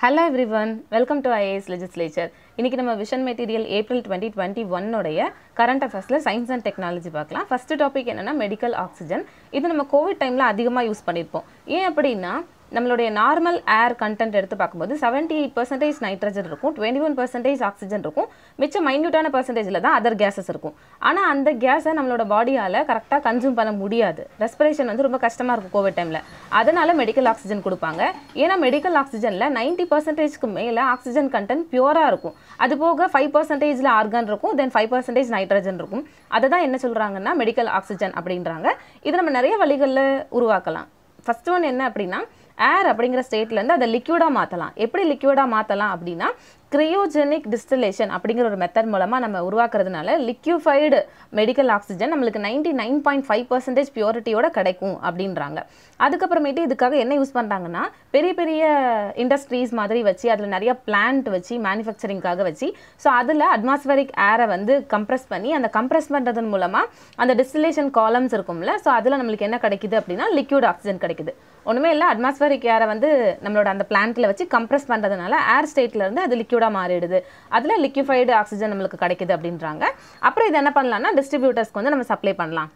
hello everyone welcome to IAS legislature இன்றைக்கி நம்ம Vision material April twenty twenty ஒன்னுடைய current அஃபேர்ஸில் science and technology பார்க்கலாம் first topic என்னென்னா மெடிக்கல் ஆக்சிஜன் இது நம்ம கோவிட் டைமில் அதிகமாக யூஸ் பண்ணியிருப்போம் ஏன் அப்படின்னா நம்மளுடைய நார்மல் ஏர் கண்டென்ட் எடுத்து பார்க்கும்போது செவன்ட்டி எயிட் பர்சன்டேஜ் நைட்ரஜன் இருக்கும் டுவெண்ட்டி ஒன் பர்சன்டேஜ் ஆக்சிஜன் இருக்கும் மிச்சம் மைன்யூட்டான பர்சன்டேஜில் தான் அதர் கேஸஸ் இருக்கும் ஆனால் அந்த கேஸை நம்மளோட பாடியால் கரெக்டாக கன்சூம் பண்ண முடியாது ரெஸ்பிரேஷன் வந்து ரொம்ப கஷ்டமாக இருக்கும் கோவிட் டைமில் அதனால் மெடிக்கல் ஆக்சிஜன் கொடுப்பாங்க ஏன்னா மெடிக்கல் ஆக்சிஜனில் நைன்ட்டி பர்சன்டேஜ்க்கு மேலே ஆக்சிஜன் கண்டென்ட் பியூராக இருக்கும் அது போக ஃபைவ் பர்சன்டேஜில் ஆர்கான் இருக்கும் தென் ஃபைவ் பர்சன்டேஜ் நைட்ரஜன் இருக்கும் அதை தான் என்ன சொல்கிறாங்கன்னா மெடிக்கல் ஆக்சிஜன் அப்படின்றாங்க இதை நம்ம நிறைய வழிகளில் உருவாக்கலாம் ஃபஸ்ட் ஒன் என்ன அப்படின்னா ஏர் அப்படிங்கிற ஸ்டேட்லேருந்து அதை லிக்யூடாக மாற்றலாம் எப்படி லிக்யூடாக மாற்றலாம் அப்படின்னா க்ரியோஜெனிக் டிஸ்டிலேஷன் அப்படிங்கிற ஒரு மெத்தட் மூலமாக நம்ம உருவாக்குறதுனால லிக்யூஃபைடு மெடிக்கல் ஆக்சிஜன் நம்மளுக்கு ninety nine point five percentage பியூரிட்டியோட கிடைக்கும் அப்படின்றாங்க அதுக்கப்புறமேட்டு இதுக்காக என்ன யூஸ் பண்ணுறாங்கன்னா பெரிய பெரிய இண்டஸ்ட்ரீஸ் மாதிரி வச்சு அதில் நிறைய பிளான்ட் வச்சு மேனுஃபேக்சரிங்காக வச்சு ஸோ அதில் அட்மாஸ்பரிக் ஏரை வந்து கம்ப்ரெஸ் பண்ணி அந்த கம்ப்ரெஸ் பண்ணுறதன் மூலமாக அந்த டிஸ்டிலேஷன் காலம்ஸ் இருக்கும்ல ஸோ அதில் நம்மளுக்கு என்ன கிடைக்குது அப்படின்னா லிக்யூட் ஆக்சிஜன் கிடைக்குது ஒன்றுமே இல்லை அட்மாஸ்பரிக் ஏரை வந்து நம்மளோட அந்த பிளான்ட்டில் வச்சு கம்ப்ரெஸ் பண்ணுறதுனால ஏர் ஸ்டேட்லேருந்து அது லிக்யூட் லிக்யூடாக மாறிடுது அதில் லிக்யூஃபைடு ஆக்சிஜன் நம்மளுக்கு கிடைக்குது அப்படின்றாங்க அப்புறம் இது என்ன பண்ணலாம்னா டிஸ்ட்ரிபியூட்டர்ஸ்க்கு வந்து நம்ம சப்ளை பண்ணலாம்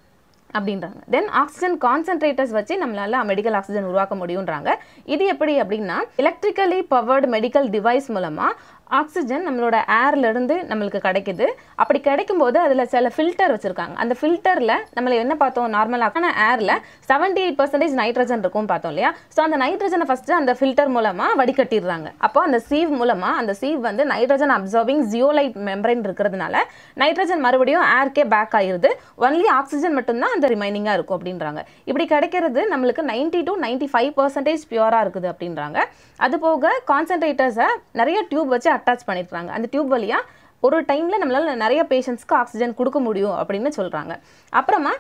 அப்படின்றாங்க தென் ஆக்சிஜன் கான்சென்ட்ரேட்டர்ஸ் வச்சு நம்மளால மெடிக்கல் ஆக்சிஜன் உருவாக்க முடியுன்றாங்க இது எப்படி அப்படின்னா எலக்ட்ரிக்கலி பவர்டு மெடிக்கல் டிவைஸ் மூலமாக ஆக்சிஜன் நம்மளோட ஏர்லேருந்து நம்மளுக்கு கிடைக்குது அப்படி கிடைக்கும்போது அதில் சில ஃபில்டர் வச்சுருக்காங்க அந்த ஃபில்டரில் நம்மளை என்ன பார்த்தோம் நார்மலான ஏரில் செவன்ட்டி எயிட் பர்சன்டேஜ் நைட்ரஜன் இருக்கும் பார்த்தோம் இல்லையா ஸோ அந்த நைட்ரஜனை ஃபஸ்ட்டு அந்த ஃபில்டர் மூலமாக வடிகட்டிடுறாங்க அப்போ அந்த சீவ் மூலமாக அந்த சீவ் வந்து நைட்ரஜன் அப்சர்விங் ஜியோலைட் மெம்பரைன் இருக்கிறதுனால நைட்ரஜன் மறுபடியும் ஏர்க்கே பேக் ஆயிடுது ஒன்லி ஆக்சிஜன் மட்டும்தான் அந்த ரிமைனிங்காக இருக்கும் அப்படின்றாங்க இப்படி கிடைக்கிறது நம்மளுக்கு ninety to ninety five percentage பியூராக இருக்குது அப்படின்றாங்க அது போக கான்சன்ட்ரேட்டர்ஸை நிறைய டியூப் வச்சு அட்டாச் பண்ணிடுறாங்க அந்த டியூப் வழியாக ஒரு டைமில் நம்மளால் நிறைய பேஷண்ட்ஸ்க்கு ஆக்சிஜன் கொடுக்க முடியும் அப்படின்னு சொல்கிறாங்க அப்புறமா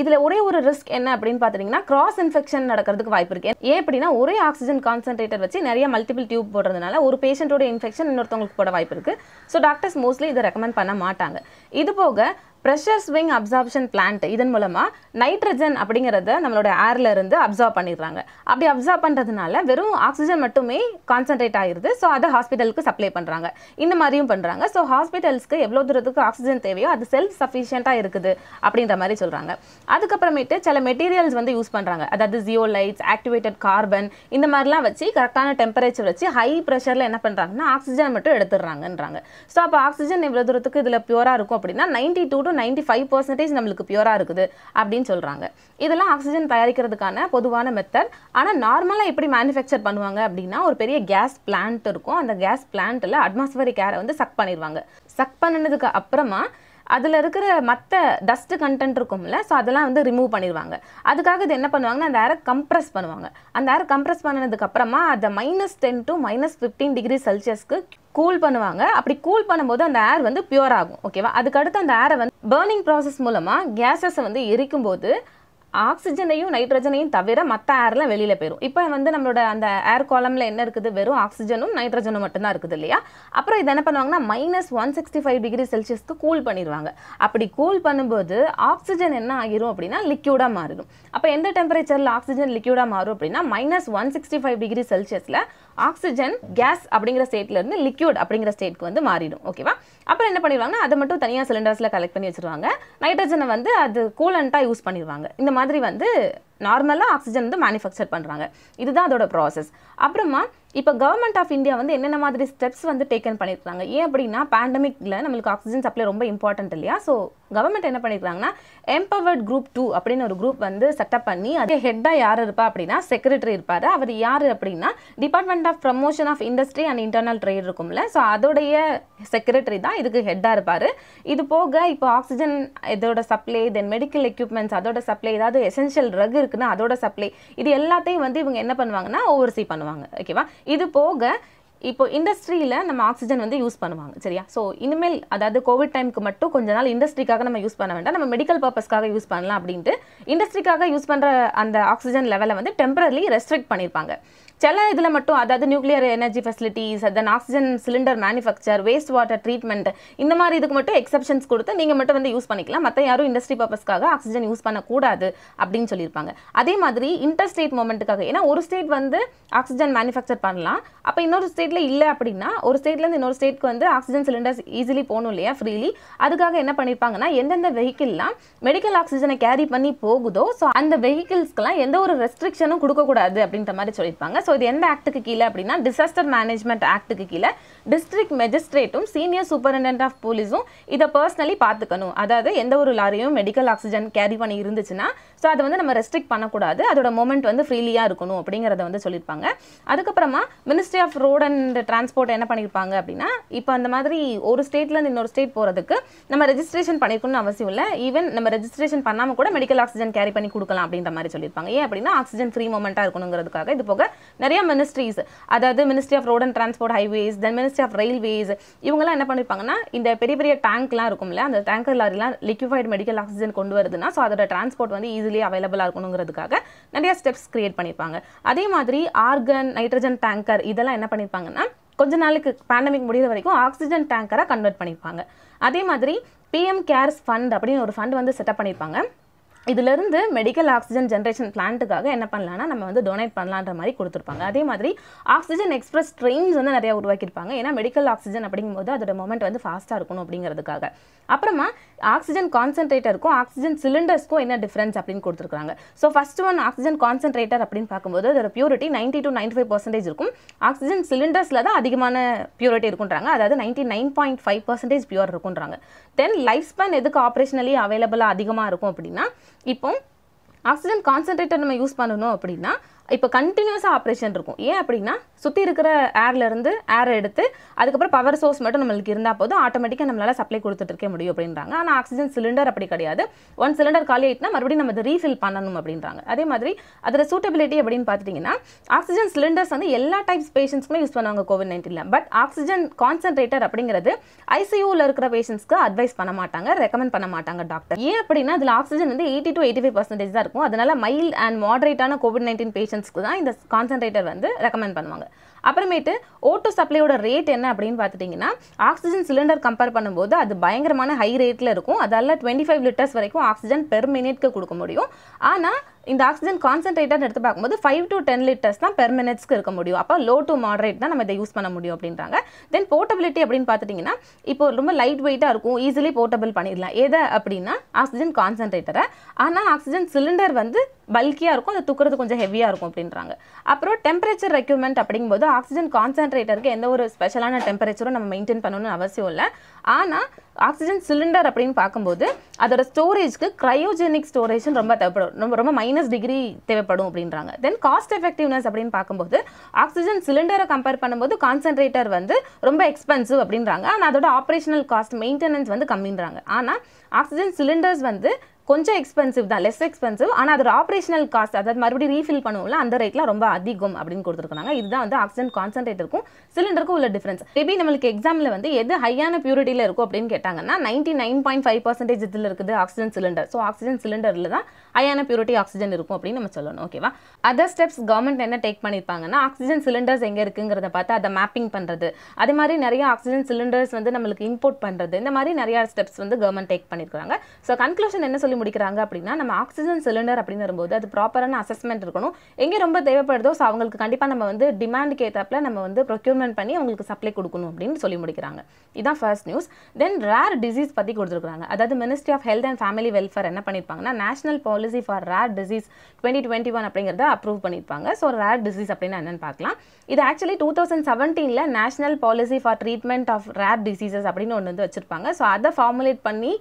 இதில் ஒரே ஒரு ரிஸ்க் என்ன அப்படின்னு பார்த்தீங்கன்னா கிராஸ் இன்ஃபெக்ஷன் நடக்கிறதுக்கு வாய்ப்பு இருக்கு ஏன் அப்படின்னா ஒரே ஆக்சிஜன் கான்சன்ட்ரேட்டர் வச்சு நிறைய மல்டிபிள் டியூப் போடுறதுனால ஒரு பேஷண்ட்டோட இன்ஃபெக்ஷன் இன்னொருத்தவங்களுக்கு போட வாய்ப்பு இருக்குது ஸோ டாக்டர்ஸ் மோஸ்ட்லி இதை ரெக்கமெண்ட் பண்ண மாட்டாங்க இது போக ப்ரெஷர் ஸ்விங் அப்சார்ப்ஷன் பிளான்ட் இதன் மூலமாக நைட்ரஜன் அப்படிங்கிறத நம்மளோட ஏரில் இருந்து அப்சார்ப் பண்ணிடுறாங்க அப்படி அப்சார்வ் பண்ணுறதுனால வெறும் ஆக்சிஜன் மட்டுமே கான்சன்ட்ரேட் ஆகிடுது ஸோ அதை ஹாஸ்பிட்டலுக்கு சப்ளை பண்ணுறாங்க இந்த மாதிரியும் பண்ணுறாங்க ஸோ ஹாஸ்பிட்டல்ஸ்க்கு எவ்வளோ தூரத்துக்கு ஆக்சிஜன் தேவையோ அது செல்ஃப் சஃபிஷியண்ட்டாக இருக்குது அப்படின்ற மாதிரி சொல்கிறாங்க அதுக்கப்புறமேட்டு சில மெட்டீரியல்ஸ் வந்து யூஸ் பண்ணுறாங்க அதாவது ஜியோ லைட்ஸ் ஆக்டிவேட்டட் கார்பன் இந்த மாதிரிலாம் வச்சு கரெக்டான டெம்பரேச்சர் வச்சு ஹை ப்ரெஷரில் என்ன பண்ணுறாங்கன்னா ஆக்சிஜன் மட்டும் எடுத்துடுறாங்கன்றாங்க ஸோ அப்போ ஆக்சிஜன் இவ்வளோ தூரத்துக்கு இதில் பியூராக இருக்கும் அப்படின்னா ninety two to ninety five percentage நம்மளுக்கு பியூராக இருக்குது அப்படின்னு சொல்கிறாங்க இதெல்லாம் ஆக்சிஜன் தயாரிக்கிறதுக்கான பொதுவான மெத்தட் ஆனால் நார்மலாக எப்படி மேனுஃபேக்சர் பண்ணுவாங்க அப்படின்னா ஒரு பெரிய கேஸ் பிளான்ட் இருக்கும் அந்த கேஸ் பிளான்ட்டில் அட்மாஸ்பரிக் ஏரை வந்து சக் பண்ணிடுவாங்க சக் பண்ணினதுக்கு அப்புறமா அதில் இருக்கிற மற்ற டஸ்ட்டு கண்டென்ட் இருக்கும்ல ஸோ அதெல்லாம் வந்து ரிமூவ் பண்ணிடுவாங்க அதுக்காக இது என்ன பண்ணுவாங்கன்னா அந்த ஏரை கம்ப்ரெஸ் பண்ணுவாங்க அந்த ஏரை கம்ப்ரெஸ் பண்ணினதுக்கப்புறமா அதை minus ten to minus fifteen degree செல்சியஸ்க்கு கூல் பண்ணுவாங்க அப்படி கூல் பண்ணும்போது அந்த ஏர் வந்து பியூர் ஆகும் ஓகேவா அதுக்கடுத்து அந்த ஏரை வந்து பேர்னிங் ப்ராசஸ் மூலமாக கேஸஸை வந்து எரிக்கும் போது ஆக்சிஜனையும் நைட்ரஜனையும் தவிர மற்ற ஏர்லாம் வெளியில் போயிடும் இப்போ வந்து நம்மளோட அந்த ஏர் காலமில் என்ன இருக்குது வெறும் ஆக்சிஜனும் நைட்ரஜனும் மட்டும்தான் இருக்குது இல்லையா அப்புறம் இது என்ன பண்ணுவாங்கன்னா minus one sixty five degree செல்சியஸ்க்கு கூல் பண்ணிடுவாங்க அப்படி கூல் பண்ணும்போது ஆக்சிஜன் என்ன ஆகிரும் அப்படின்னா லிக்யூடாக மாறிடும் அப்போ எந்த டெம்பரேச்சரில் ஆக்சிஜன் லிக்யூடாக மாறும் அப்படின்னா minus one sixty five degree செல்சியஸில் ஆக்சிஜன் கேஸ் அப்படிங்கிற ஸ்டேட்லேருந்து லிக்யூட் அப்படிங்கிற ஸ்டேட்க்கு வந்து மாறிடும் ஓகேவா அப்புறம் என்ன பண்ணிடுவாங்கன்னா அதை மட்டும் தனியாக சிலிண்டர்ஸில் கலெக்ட் பண்ணி வச்சுருவாங்க நைட்ரஜனை வந்து அது கூலண்ட்டாக யூஸ் பண்ணிடுவாங்க இந்த மாதிரி மாதிரி வந்து நார்மலாக ஆக்சிஜன் வந்து மேனுஃபேக்சர் பண்ணுறாங்க இதுதான் அதோட ப்ராசஸ் அப்புறமா இப்போ கவர்மெண்ட் ஆஃப் இந்தியா வந்து என்னென்ன மாதிரி ஸ்டெப்ஸ் வந்து டேக்கன் பண்ணியிருக்காங்க ஏன் அப்படின்னா பேண்டமிக்கில் நம்மளுக்கு ஆக்சிஜன் சப்ளை ரொம்ப இம்பார்ட்டன்ட் இல்லையா ஸோ கவர்மெண்ட் என்ன பண்ணியிருக்காங்கன்னா எம்பவர்ட் குரூப் டூ அப்படின்னு ஒரு குரூப் வந்து செட்டப் பண்ணி அது ஹெட்டாக யார் இருப்பா அப்படின்னா செக்ரட்டரி இருப்பார் அவர் யார் அப்படின்னா department of promotion of industry and internal trade இருக்கும்ல ஸோ அதோடைய செக்ரட்டரி தான் இதுக்கு ஹெட்டாக இருப்பார் இது போக இப்போ ஆக்சிஜன் இதோட சப்ளை தென் மெடிக்கல் எக்யூப்மெண்ட்ஸ் அதோட சப்ளை ஏதாவது எசென்ஷியல் ட்ரக் இருக்குது இருக்குன்னா அதோட சப்ளை இது எல்லாத்தையும் வந்து இவங்க என்ன பண்ணுவாங்கன்னா ஓவர்சி பண்ணுவாங்க ஓகேவா இது போக இப்போ இண்டஸ்ட்ரியில் நம்ம ஆக்சிஜன் வந்து யூஸ் பண்ணுவாங்க சரியா ஸோ இனிமேல் அதாவது கோவிட் டைமுக்கு மட்டும் கொஞ்ச நாள் இண்டஸ்ட்ரிக்காக நம்ம யூஸ் பண்ண வேண்டாம் நம்ம மெடிக்கல் பர்பஸ்க்காக யூஸ் பண்ணலாம் அப்படின்ட்டு இண்டஸ்ட்ரிக்காக யூஸ் பண்ணுற அந்த ஆக்சிஜன் லெவலை வந்து டெம்பரரி ரெஸ்ட்ரிக்ட் பண்ணியிருப்பாங்க சில இதில் மட்டும் அதாவது nuclear energy facilities then oxygen cylinder manufacture waste water treatment இந்த மாதிரி இதுக்கு மட்டும் எக்ஸப்ஷன்ஸ் கொடுத்து நீங்கள் மட்டும் வந்து யூஸ் பண்ணிக்கலாம் மற்ற யாரும் இண்டஸ்ட்ரி பர்பஸ்க்காக ஆக்சிஜன் யூஸ் பண்ணக்கூடாது அப்படின்னு சொல்லியிருப்பாங்க அதே மாதிரி இன்டர் ஸ்டேட் மூமெண்ட்டுக்காக ஏன்னா ஒரு ஸ்டேட் வந்து ஆக்சிஜன் மேனுஃபேக்சர் பண்ணலாம் அப்போ இன்னொரு ஸ்டேட்டில் இல்லை அப்படின்னா ஒரு ஸ்டேட்லேருந்து இன்னொரு ஸ்டேட்க்கு வந்து ஆக்சிஜன் சிலிண்டர்ஸ் ஈஸிலி போகணும் இல்லையா ஃப்ரீலி அதுக்காக என்ன பண்ணியிருப்பாங்கன்னா எந்தெந்த வெஹிக்கிள்லாம் மெடிக்கல் ஆக்சிஜனை கேரி பண்ணி போகுதோ ஸோ அந்த வெஹிக்கிள்ஸ்க்கெலாம் எந்த ஒரு ரெஸ்ட்ரிக்ஷனும் கொடுக்கக்கூடாது அப்படின்ற மாதிரி சொல்லியிருப்பாங்க ஸோ இது எந்த ஆக்டுக்கு கீழே அப்படின்னா டிசாஸ்டர் மேனேஜ்மெண்ட் ஆக்ட்டுக்கு கீழே டிஸ்ட்ரிக்ட் மெஜிஸ்ட்ரேட்டும் சீனியர் சூப்பரிண்டென்ட் ஆஃப் போலீஸும் இதை பர்சனலி பார்த்துக்கணும் அதாவது எந்த ஒரு லாரியும் மெடிக்கல் ஆக்சிஜன் கேரி பண்ணி இருந்துச்சுன்னா ஸோ அதை வந்து நம்ம ரெஸ்ட்ரிக்ட் பண்ணக்கூடாது அதோட மூமெண்ட் வந்து ஃப்ரீலியாக இருக்கணும் அப்படிங்கிறத வந்து சொல்லியிருப்பாங்க அதுக்கப்புறமா ministry of road and transport என்ன பண்ணியிருப்பாங்க அப்படின்னா இப்போ அந்த மாதிரி ஒரு ஸ்டேட்லேருந்து இன்னொரு ஸ்டேட் போகிறதுக்கு நம்ம ரெஜிஸ்ட்ரேஷன் பண்ணிக்கணும்னு அவசியம் இல்லை ஈவன் நம்ம ரெஜிஸ்ட்ரேஷன் பண்ணாமல் கூட மெடிக்கல் ஆக்சிஜன் கேரி பண்ணி கொடுக்கலாம் அப்படின்ற மாதிரி சொல்லியிருப்பாங்க ஏன் அப்படின்னா ஆக்சிஜன் ஃப்ரீ மூமெண்ட்டாக இருக்கணுங்கிறதுக்காக இது போக நிறைய மினிஸ்ட்ரிஸ் அதாவது ministry of road and transport highways then ministry of railways இவங்கெல்லாம் என்ன பண்ணியிருப்பாங்கன்னா இந்த பெரிய பெரிய டேங்க்லாம் இருக்கும்ல அந்த டேங்கர் லாரிலாம் லிக்யூஃபைட் மெடிக்கல் ஆக்சிஜன் கொண்டு வருதுன்னா ஸோ அதோட டிரான்ஸ்போர்ட் வந்து ஈஸிலி அவைலபிளாக இருக்கணுங்கிறதுக்காக நிறைய ஸ்டெப்ஸ் கிரியேட் பண்ணியிருப்பாங்க அதே மாதிரி ஆர்கன் நைட்ரஜன் டேங்கர் இதெல்லாம் என்ன பண்ணியிருப்பாங்கன்னா கொஞ்ச நாளுக்கு பேண்டமிக் முடிகிற வரைக்கும் ஆக்சிஜன் டேங்கரை கன்வெர்ட் பண்ணியிருப்பாங்க அதே மாதிரி பிஎம் கேர்ஸ் ஃபண்ட் அப்படின்னு ஒரு ஃபண்ட் வந்து செட்டப் பண்ணியிருப்பாங்க இதிலிருந்து மெடிக்கல் ஆக்சிஜன் ஜென்ரேஷன் பிளான்ட்டுக்காக என்ன பண்ணலான்னா நம்ம வந்து டொனேட் பண்ணலான்ற மாதிரி கொடுத்துருப்பாங்க அதே மாதிரி ஆக்சிஜன் எக்ஸ்பிரஸ் ட்ரெயின்ஸ் வந்து நிறையா உருவாக்கியிருப்பாங்க ஏன்னா மெடிக்கல் ஆக்சிஜன் அப்படிங்கும்போது அதோட மூமெண்ட் வந்து ஃபாஸ்ட்டாக இருக்கணும் அப்படிங்கிறதுக்காக அப்புறமா ஆக்சிஜன் கான்சன்ட்ரேட்டருக்கும் ஆக்சிஜன் சிலிண்டர்ஸ்க்கும் என்ன டிஃப்ரென்ஸ் அப்படின்னு கொடுத்துருக்காங்க so first one oxygen concentrator அப்படின்னு பார்க்கும்போது அதோட purity ninety to ninety five percentage இருக்கும் ஆக்சிஜன் சிலிண்டர்ஸில் தான் அதிகமான பியூரிட்டி இருக்குன்றாங்க அதாவது ninety nine point five percentage pure இருக்குன்றாங்க தென் லைஃப் ஸ்பேன் எதுக்கு ஆப்ரேஷனலி அவைலபிளாக அதிகமாக இருக்கும் அப்படின்னா இப்போ ஆக்சிஜன் கான்சன்ட்ரேட்டர் நம்ம யூஸ் பண்ணணும் அப்படின்னா இப்போ கண்டினியூஸாக ஆப்ரேஷன் இருக்கும் ஏன் அப்படின்னா சுற்றி இருக்கிற ஏர்லேருந்து ஏரை எடுத்து அதுக்கப்புறம் பவர் சோர்ஸ் மட்டும் நம்மளுக்கு இருந்தால் போதும் ஆட்டோமேட்டிக்காக நம்மளால் சப்ளை கொடுத்துட்டு இருக்க முடியும் அப்படின்றாங்க ஆனால் ஆக்சிஜன் சிலிண்டர் அப்படி கிடையாது ஒன் சிலிண்டர் காலி ஆகிட்டுனா மறுபடியும் நம்ம அதை ரீஃபில் பண்ணணும் அப்படின்றாங்க அதே மாதிரி அதோட சூட்டபிலிட்டி அப்படின்னு பார்த்துட்டிங்கன்னா ஆக்சிஜன் சிலிண்டர்ஸ் வந்து எல்லா டைப்ஸ் பேஷண்ட்ஸ்க்குமே யூஸ் பண்ணுவாங்க கோவிட் நைன்டீனில் பட் ஆக்சிஜன் கான்சன்ட்ரேட்டர் அப்படிங்கிறது ஐசியூவில் இருக்கிற பேஷண்ட்ஸ்க்கு அட்வைஸ் பண்ண மாட்டாங்க ரெக்கமெண்ட் பண்ண மாட்டாங்க டாக்டர் ஏன் அப்படின்னா அதில் ஆக்சிஜன் வந்து eighty to eighty five percentage தான் இருக்கும் அதனால் மைல்ட் அண்ட் மாடரேட்டான கோவிட் நைன்டீன் பேஷண்ட் பேஷண்ட்ஸ்க்கு தான் இந்த கான்சன்ட்ரேட்டர் வந்து ரெக்கமெண்ட் பண்ணுவாங்க அப்புறமேட்டு ஓட்டோ சப்ளையோட ரேட் என்ன அப்படின்னு பார்த்துட்டிங்கன்னா ஆக்சிஜன் சிலிண்டர் கம்பேர் பண்ணும்போது அது பயங்கரமான ஹை ரேட்டில் இருக்கும் அதால் டுவெண்ட்டி ஃபைவ் லிட்டர்ஸ் வரைக்கும் ஆக்சிஜன் பெர் மினிட்க்கு கொடுக்க முடியும் ஆனால் இந்த ஆக்சிஜன் கான்சென்ட்ரேட்டாக எடுத்து பார்க்கும்போது ஃபைவ் டு டென் லிட்டர்ஸ் தான் பெர் மினிட்ஸ்க்கு இருக்க முடியும் அப்போ லோ டு மாடரேட் தான் நம்ம இதை யூஸ் பண்ண முடியும் அப்படின்றாங்க தென் போர்ட்டபிலிட்டி அப்படின்னு பார்த்துட்டிங்கன்னா இப்போ ரொம்ப லைட் வெயிட்டாக இருக்கும் ஈஸிலி போர்ட்டபிள் பண்ணிடலாம் எதை அப்படின்னா ஆக்சிஜன் கான்சென்ட்ரேட்டரை ஆனால் ஆக்சிஜன் சிலிண்டர் வந்து பல்கியாக இருக்கும் அது துக்கிறது கொஞ்சம் ஹெவியாக இருக்கும் அப்படின்றாங்க அப்புறம் டெம்பரேச்சர் ரெக்யூர்மெண்ட் அப்படிங்கும்போது ஆக்சிஜன் கான்சென்ட்ரேட்டருக்கு எந்த ஒரு ஸ்பெஷலான டெம்பரேச்சரும் நம்ம மெயின்டைன் பண்ணணும்னு அவசியம் இல்லை ஆனால் ஆக்சிஜன் சிலிண்டர் அப்படின்னு பார்க்கும்போது அதோட ஸ்டோரேஜ்க்கு க்ரையோஜெனிக் ஸ்டோரேஜ்னு ரொம்ப தேவைப்படும் ரொம்ப ரொம்ப மைனஸ் டிகிரி தேவைப்படும் அப்படின்றாங்க தென் காஸ்ட் எஃபெக்டிவ்னஸ் அப்படின்னு பார்க்கும்போது ஆக்சிஜன் சிலிண்டரை கம்பேர் பண்ணும்போது கான்சன்ட்ரேட்டர் வந்து ரொம்ப எக்ஸ்பென்சிவ் அப்படின்றாங்க ஆனால் அதோட ஆப்ரேஷனல் காஸ்ட் மெயின்டெனன்ஸ் வந்து கம்மின்றாங்க ஆனால் ஆக்சிஜன் சிலிண்டர்ஸ் வந்து கொஞ்சம் எக்ஸ்பென்சிவ் தான் லெஸ் எக்ஸ்பென்சிவ் ஆனால் அதோட ஆப்ரேஷனல் காஸ்ட் அதாவது மறுபடியும் ரீஃபில் பண்ணுவோம்ல அந்த ரேட்லாம் ரொம்ப அதிகம் அப்படின்னு கொடுத்துருக்காங்க இதுதான் வந்து ஆக்சிஜன் கான்சன்ட்ரேட்டருக்கும் இருக்கும் சிலிண்டருக்கும் உள்ள டிஃபரன்ஸ் மேபி நம்மளுக்கு எக்ஸாமில் வந்து எது ஹையான பியூரிட்டியில் இருக்கும் அப்படின்னு கேட்டாங்கன்னா ninety nine point five percentage இதில் இருக்குது ஆக்சிஜன் சிலிண்டர் ஸோ ஆக்சிஜன் சிலிண்டரில் தான் ஹையான பியூரிட்டி ஆக்சிஜன் இருக்கும் அப்படின்னு நம்ம சொல்லணும் ஓகேவா அதர் ஸ்டெப்ஸ் கவர்மெண்ட் என்ன டேக் பண்ணியிருப்பாங்கன்னா ஆக்சிஜன் சிலிண்டர்ஸ் எங்கே இருக்குங்கிறத பார்த்து அதை மேப்பிங் பண்ணுறது அது மாதிரி நிறைய ஆக்சிஜன் சிலிண்டர்ஸ் வந்து நம்மளுக்கு இம்போர்ட் பண்ணுறது இந்த மாதிரி நிறைய ஸ்டெப்ஸ் வந்து கவர்மெண்ட் டேக் பண்ணியிருக்காங்க ஸோ கன்க்ளூஷன் என்ன சொல்லி சொல்லி முடிக்கிறாங்க அப்படின்னா நம்ம ஆக்சிஜன் சிலிண்டர் அப்படின்னு வரும்போது அது ப்ராப்பரான அசஸ்மெண்ட் இருக்கணும் எங்கே ரொம்ப தேவைப்படுதோ ஸோ அவங்களுக்கு கண்டிப்பாக நம்ம வந்து டிமாண்டுக்கு ஏற்றப்பில் நம்ம வந்து ப்ரொக்யூர்மெண்ட் பண்ணி அவங்களுக்கு சப்ளை கொடுக்கணும் அப்படின்னு சொல்லி முடிக்கிறாங்க இதுதான் first news then rare disease பற்றி கொடுத்துருக்காங்க அதாவது ministry of health and family welfare என்ன பண்ணியிருப்பாங்கன்னா national policy for rare disease twenty twenty one அப்படிங்கிறத அப்ரூவ் பண்ணியிருப்பாங்க ஸோ ரேர் டிசீஸ் அப்படின்னா என்னென்னு பார்க்கலாம் இது ஆக்சுவலி டூ தௌசண்ட் செவன்டீனில் national policy for treatment of rare diseases அப்படின்னு ஒன்று வந்து வச்சிருப்பாங்க ஸோ அதை ஃபார்முலேட் பண்ணி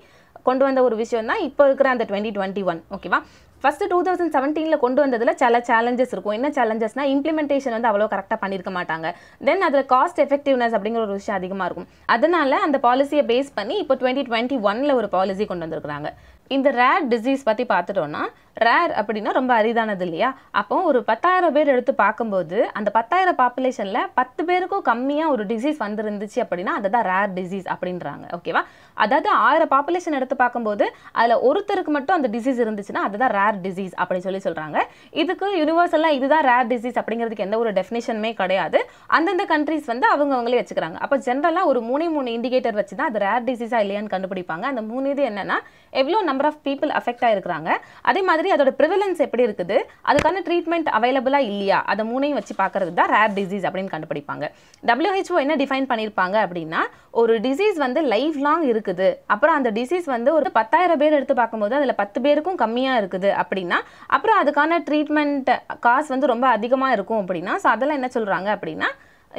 கொண்டு வந்த ஒரு விஷயம் தான் இப்போ இருக்கிற அந்த டுவெண்ட்டி டுவெண்ட்டி ஒன் ஓகேவா ஃபஸ்ட்டு டூ தௌசண்ட் செவன்டீனில் கொண்டு வந்ததில் சில சேலஞ்சஸ் இருக்கும் என்ன சேலஞ்சஸ்னால் இம்ப்ளிமெண்டேஷன் வந்து அவ்வளோ கரெக்டாக பண்ணியிருக்க மாட்டாங்க தென் அதில் காஸ்ட் எஃபெக்டிவ்னஸ் அப்படிங்கிற ஒரு விஷயம் அதிகமாக இருக்கும் அதனால் அந்த பாலிசியை பேஸ் பண்ணி இப்போ டுவெண்ட்டி டுவெண்ட்டி ஒனில் ஒரு பாலிசி கொண்டு வந்திருக்கிறாங்க இந்த ரேட் டிசீஸ் பற்றி பார்த்துட்டோன்னா ரேர் அப்படின்னா ரொம்ப அரிதானது இல்லையா அப்போ ஒரு பத்தாயிரம் பேர் எடுத்து பார்க்கும்போது அந்த பத்தாயிரம் பாப்புலேஷனில் பத்து பேருக்கும் கம்மியாக ஒரு டிசீஸ் வந்துருந்துச்சு அப்படின்னா அதுதான் ரேர் டிசீஸ் அப்படின்றாங்க ஓகேவா அதாவது ஆயிரம் பாப்புலேஷன் எடுத்து பார்க்கும்போது அதில் ஒருத்தருக்கு மட்டும் அந்த டிசீஸ் இருந்துச்சுன்னா அதுதான் ரேர் டிசீஸ் அப்படின்னு சொல்லி சொல்கிறாங்க இதுக்கு யூனிவர்சலாக இதுதான் ரேர் டிசீஸ் அப்படிங்கிறதுக்கு எந்த ஒரு டெஃபினேஷனுமே கிடையாது அந்தந்த கண்ட்ரிஸ் வந்து அவங்க அவங்களே வச்சுக்கிறாங்க அப்போ ஜென்ரலாக ஒரு மூணே மூணு இண்டிகேட்டர் வச்சு தான் அது ரேர் டிசீஸாக இல்லையான்னு கண்டுபிடிப்பாங்க அந்த மூணு இது என்னென்னா எவ்வளோ நம்பர் ஆஃப் பீப்புள் அஃபெக்ட் ஆகிருக்கிறாங்க அதே மாதிரி மாதிரி அதோட ப்ரிவலன்ஸ் எப்படி இருக்குது அதுக்கான ட்ரீட்மெண்ட் அவைலபிளாக இல்லையா அதை மூணையும் வச்சு பார்க்கறது தான் ரேர் டிசீஸ் அப்படின்னு கண்டுபிடிப்பாங்க டபிள்யூஹெச்ஓ என்ன டிஃபைன் பண்ணியிருப்பாங்க அப்படின்னா ஒரு டிசீஸ் வந்து லைஃப் லாங் இருக்குது அப்புறம் அந்த டிசீஸ் வந்து ஒரு பத்தாயிரம் பேர் எடுத்து பார்க்கும்போது அதில் பத்து பேருக்கும் கம்மியாக இருக்குது அப்படின்னா அப்புறம் அதுக்கான ட்ரீட்மெண்ட் காசு வந்து ரொம்ப அதிகமாக இருக்கும் அப்படின்னா ஸோ அதெல்லாம் என்ன சொல்கிறாங்க அப்படின்னா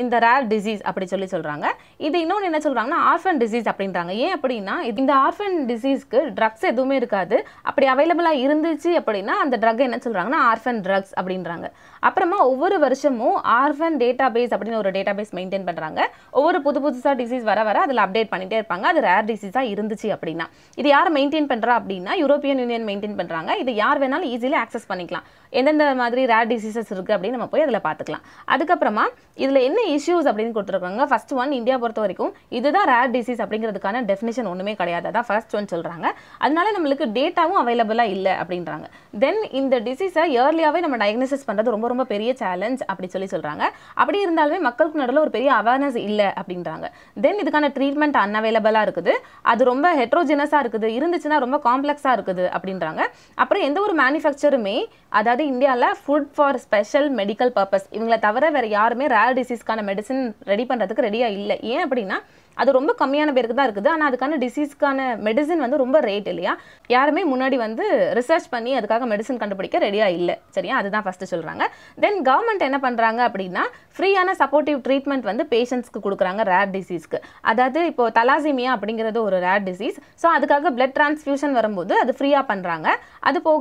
இந்த ரேர் டிசீஸ் அப்படி சொல்லி சொல்கிறாங்க இது இன்னொன்று என்ன சொல்கிறாங்கன்னா ஆர்ஃபன் டிசீஸ் அப்படின்றாங்க ஏன் அப்படின்னா இந்த ஆர்ஃபன் டிசீஸ்க்கு ட்ரக்ஸ் எதுவுமே இருக்காது அப்படி அவைலபிளாக இருந்துச்சு அப்படின்னா அந்த ட்ரக் என்ன சொல்கிறாங்கன்னா ஆர்ஃபன் ட்ரக்ஸ் அப்படின்றாங்க அப்புறமா ஒவ்வொரு வருஷமும் ஆர்ஃபன் டேட்டா பேஸ் அப்படின்னு ஒரு டேட்டா பேஸ் மெயின்டைன் பண்ணுறாங்க ஒவ்வொரு புது புதுசாக டிசீஸ் வர வர அதில் அப்டேட் பண்ணிகிட்டே இருப்பாங்க அது ரேர் டிசீஸாக இருந்துச்சு அப்படின்னா இது யார் மெயின்டைன் பண்ணுறா அப்படின்னா யூரோப்பியன் யூனியன் மெயின்டைன் பண்ணுறாங்க இது யார் வேணாலும் ஈஸியாக ஆக்சஸ் பண்ணிக்கலாம் எந்தெந்த மாதிரி ரேர் டிசீசஸ் இருக்குது அப்படின்னு நம்ம போய் அதில் பார்த்துக்கலாம் அதுக்கப்புறமா இதில் என்ன இஷ்யூஸ் அப்படின்னு கொடுத்துருக்காங்க ஃபஸ்ட் ஒன் இந்தியா பொறுத்த வரைக்கும் இதுதான் ரேர் டிசீஸ் அப்படிங்கிறதுக்கான டெஃபினேஷன் ஒன்றுமே கிடையாது அதான் ஃபர்ஸ்ட் ஒன் சொல்கிறாங்க அதனால நம்மளுக்கு டேட்டாவும் அவைலபிளாக இல்லை அப்படின்றாங்க தென் இந்த டிசீஸை இயர்லியாகவே நம்ம டயக்னோசிஸ் பண்ணுறது ரொம்ப ரொம்ப பெரிய சேலஞ்ச் அப்படி சொல்லி சொல்கிறாங்க அப்படி இருந்தாலுமே மக்களுக்கு நடுவில் ஒரு பெரிய அவேர்னஸ் இல்லை அப்படின்றாங்க தென் இதுக்கான ட்ரீட்மெண்ட் அன்அவைலபிளாக இருக்குது அது ரொம்ப ஹெட்ரோஜினஸாக இருக்குது இருந்துச்சுன்னா ரொம்ப காம்ப்ளெக்ஸாக இருக்குது அப்படின்றாங்க அப்புறம் எந்த ஒரு மேனுஃபேக்சருமே அதாவது இந்தியாவில் food for special medical purpose இவங்களை தவிர வேறு யாருமே ரேர் டிசீஸ்க்கான மெடிசன் ரெடி பண்ணுறதுக்கு ரெடியாக இல்லை ஏன் அப்படின்னா அது ரொம்ப கம்மியான பேருக்கு தான் இருக்குது ஆனால் அதுக்கான டிசீஸ்க்கான மெடிசன் வந்து ரொம்ப ரேட் இல்லையா யாருமே முன்னாடி வந்து ரிசர்ச் பண்ணி அதுக்காக மெடிசன் கண்டுபிடிக்க ரெடியாக இல்லை சரியா அதுதான் ஃபஸ்ட்டு சொல்கிறாங்க தென் கவர்மெண்ட் என்ன பண்ணுறாங்க அப்படின்னா ஃப்ரீயான சப்போர்ட்டிவ் ட்ரீட்மெண்ட் வந்து பேஷண்ட்ஸ்க்கு கொடுக்குறாங்க ரேர் டிசீஸ்க்கு அதாவது இப்போ தலாசிமியா அப்படிங்கிறது ஒரு ரேர் டிசீஸ் ஸோ அதுக்காக பிளட் டிரான்ஸ்ஃபியூஷன் வரும்போது அது ஃப்ரீயாக பண்ணுறாங்க அது போக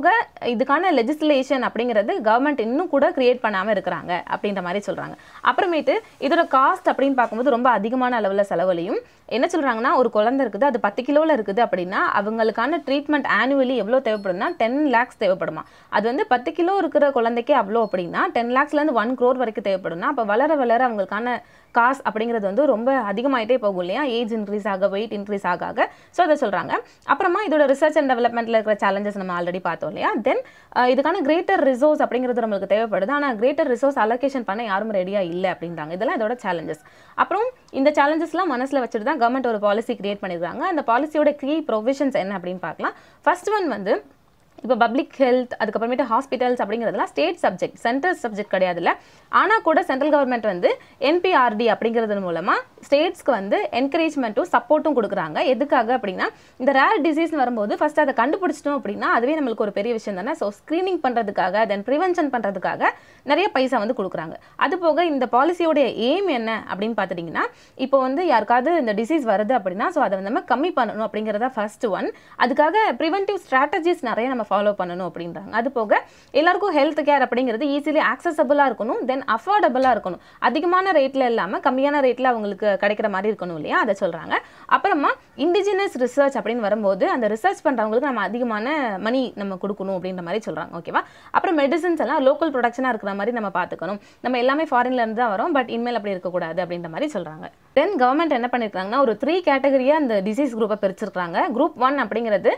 இதுக்கான லெஜிஸ்லேஷன் அப்படிங்கிறது கவர்மெண்ட் இன்னும் கூட கிரியேட் பண்ணாமல் இருக்கிறாங்க அப்படின்ற மாதிரி சொல்கிறாங்க அப்புறமேட்டு இதோட காஸ்ட் அப்படின்னு பார்க்கும்போது ரொம்ப அதிகமான அளவில் செலவழி தெரியும் என்ன சொல்கிறாங்கன்னா ஒரு குழந்தை இருக்குது அது பத்து கிலோவில் இருக்குது அப்படின்னா அவங்களுக்கான ட்ரீட்மெண்ட் ஆனுவலி எவ்வளோ தேவைப்படும்னா டென் லேக்ஸ் தேவைப்படுமா அது வந்து பத்து கிலோ இருக்கிற குழந்தைக்கே அவ்வளோ அப்படின்னா டென் லேக்ஸ்லேருந்து ஒன் க்ரோர் வரைக்கும் தேவைப்படும்னா அப்போ வளர வளர அவங்களுக்கான காசு அப்படிங்கிறது வந்து ரொம்ப அதிகமாகிட்டே போகும் இல்லையா ஏஜ் இன்க்ரீஸ் ஆக வெயிட் இன்க்ரீஸ் ஆக ஆக ஸோ அதை சொல்கிறாங்க அப்புறமா இதோட ரிசர்ச் அண்ட் டெவலப்மெண்ட்டில் இருக்கிற சேலஞ்சஸ் நம்ம ஆல்ரெடி பார்த்தோம் இல்லையா தென் இதுக்கான கிரேட்டர் ரிசோர்ஸ் அப்படிங்கிறது நம்மளுக்கு தேவைப்படுது ஆனால் கிரேட்டர் ரிசோர்ஸ் அலோகேஷன் பண்ண யாரும் ரெடியாக இல்லை அப்படின்றாங்க இதெல்லாம் இதோட சேலஞ்சஸ் அப்புறம் இந்த சேலஞ்சஸ்லாம் மனசில் வச்சுட்டு தான் கவர்மெண்ட் ஒரு பாலிசி கிரியேட் பண்ணியிருக்காங்க அந்த பாலிசியோட கீ ப்ரொவிஷன்ஸ் என்ன அப்படின்னு பார்க்கலாம் ஃபர்ஸ்ட் ஒன் வந்து இப்போ பப்ளிக் ஹெல்த் அதுக்கப்புறமேட்டு ஹாஸ்பிட்டல்ஸ் அப்படிங்கிறதுலாம் ஸ்டேட் சப்ஜெக்ட் சென்ட்ரல் சப்ஜெக்ட் கிடையாதுல்ல ஆனால் கூட சென்ட்ரல் கவர்மெண்ட் வந்து என்பிஆர்டி அப்படிங்கிறது மூலமாக ஸ்டேட்ஸ்க்கு வந்து என்கரேஜ்மெண்ட்டும் சப்போர்ட்டும் கொடுக்குறாங்க எதுக்காக அப்படின்னா இந்த ரேர் டிசீஸ்னு வரும்போது ஃபஸ்ட் அதை கண்டுபிடிச்சிட்டோம் அப்படின்னா அதுவே நம்மளுக்கு ஒரு பெரிய விஷயம் தானே ஸோ ஸ்க்ரீனிங் பண்ணுறதுக்காக தென் ப்ரிவென்ஷன் பண்ணுறதுக்காக நிறைய பைசா வந்து கொடுக்குறாங்க அது போக இந்த பாலிசியோடைய எய்ம் என்ன அப்படின்னு பார்த்துட்டிங்கன்னா இப்போ வந்து யாருக்காவது இந்த டிசீஸ் வருது அப்படின்னா ஸோ அதை நம்ம கம்மி பண்ணணும் அப்படிங்கிறதா ஃபர்ஸ்ட் ஒன் அதுக்காக ப்ரிவென்டிவ் ஸ்ட்ராட்டஜிஸ் நிறைய நம்ம ஃபாலோ பண்ணணும் அப்படின்றாங்க அது போக எல்லாருக்கும் ஹெல்த் கேர் அப்படிங்கிறது ஈஸிலி ஆக்சசபிளாக இருக்கணும் தென் அஃபோர்டபுளாக இருக்கணும் அதிகமான ரேட்டில் இல்லாமல் கம்மியான ரேட்டில் அவங்களுக்கு கிடைக்கிற மாதிரி இருக்கணும் இல்லையா அதை சொல்கிறாங்க அப்புறமா இண்டிஜினஸ் ரிசர்ச் அப்படின்னு வரும்போது அந்த ரிசர்ச் பண்ணுறவங்களுக்கு நம்ம அதிகமான மணி நம்ம கொடுக்கணும் அப்படின்ற மாதிரி சொல்கிறாங்க ஓகேவா அப்புறம் மெடிசன்ஸ் எல்லாம் லோக்கல் ப்ரொடக்ஷனாக இருக்கிற மாதிரி நம்ம பார்த்துக்கணும் நம்ம எல்லாமே ஃபாரின்லேருந்து தான் வரோம் பட் இனிமேல் அப்படி இருக்கக்கூடாது அப்படின்ற மாதிரி சொல்கிறாங்க தென் கவர்மெண்ட் என்ன பண்ணியிருக்காங்கன்னா ஒரு த்ரீ கேட்டகரியாக அந்த டிசீஸ் குரூப்பை பிரிச்சிருக்காங்க குரூப் ஒன் அப்படிங்கிறது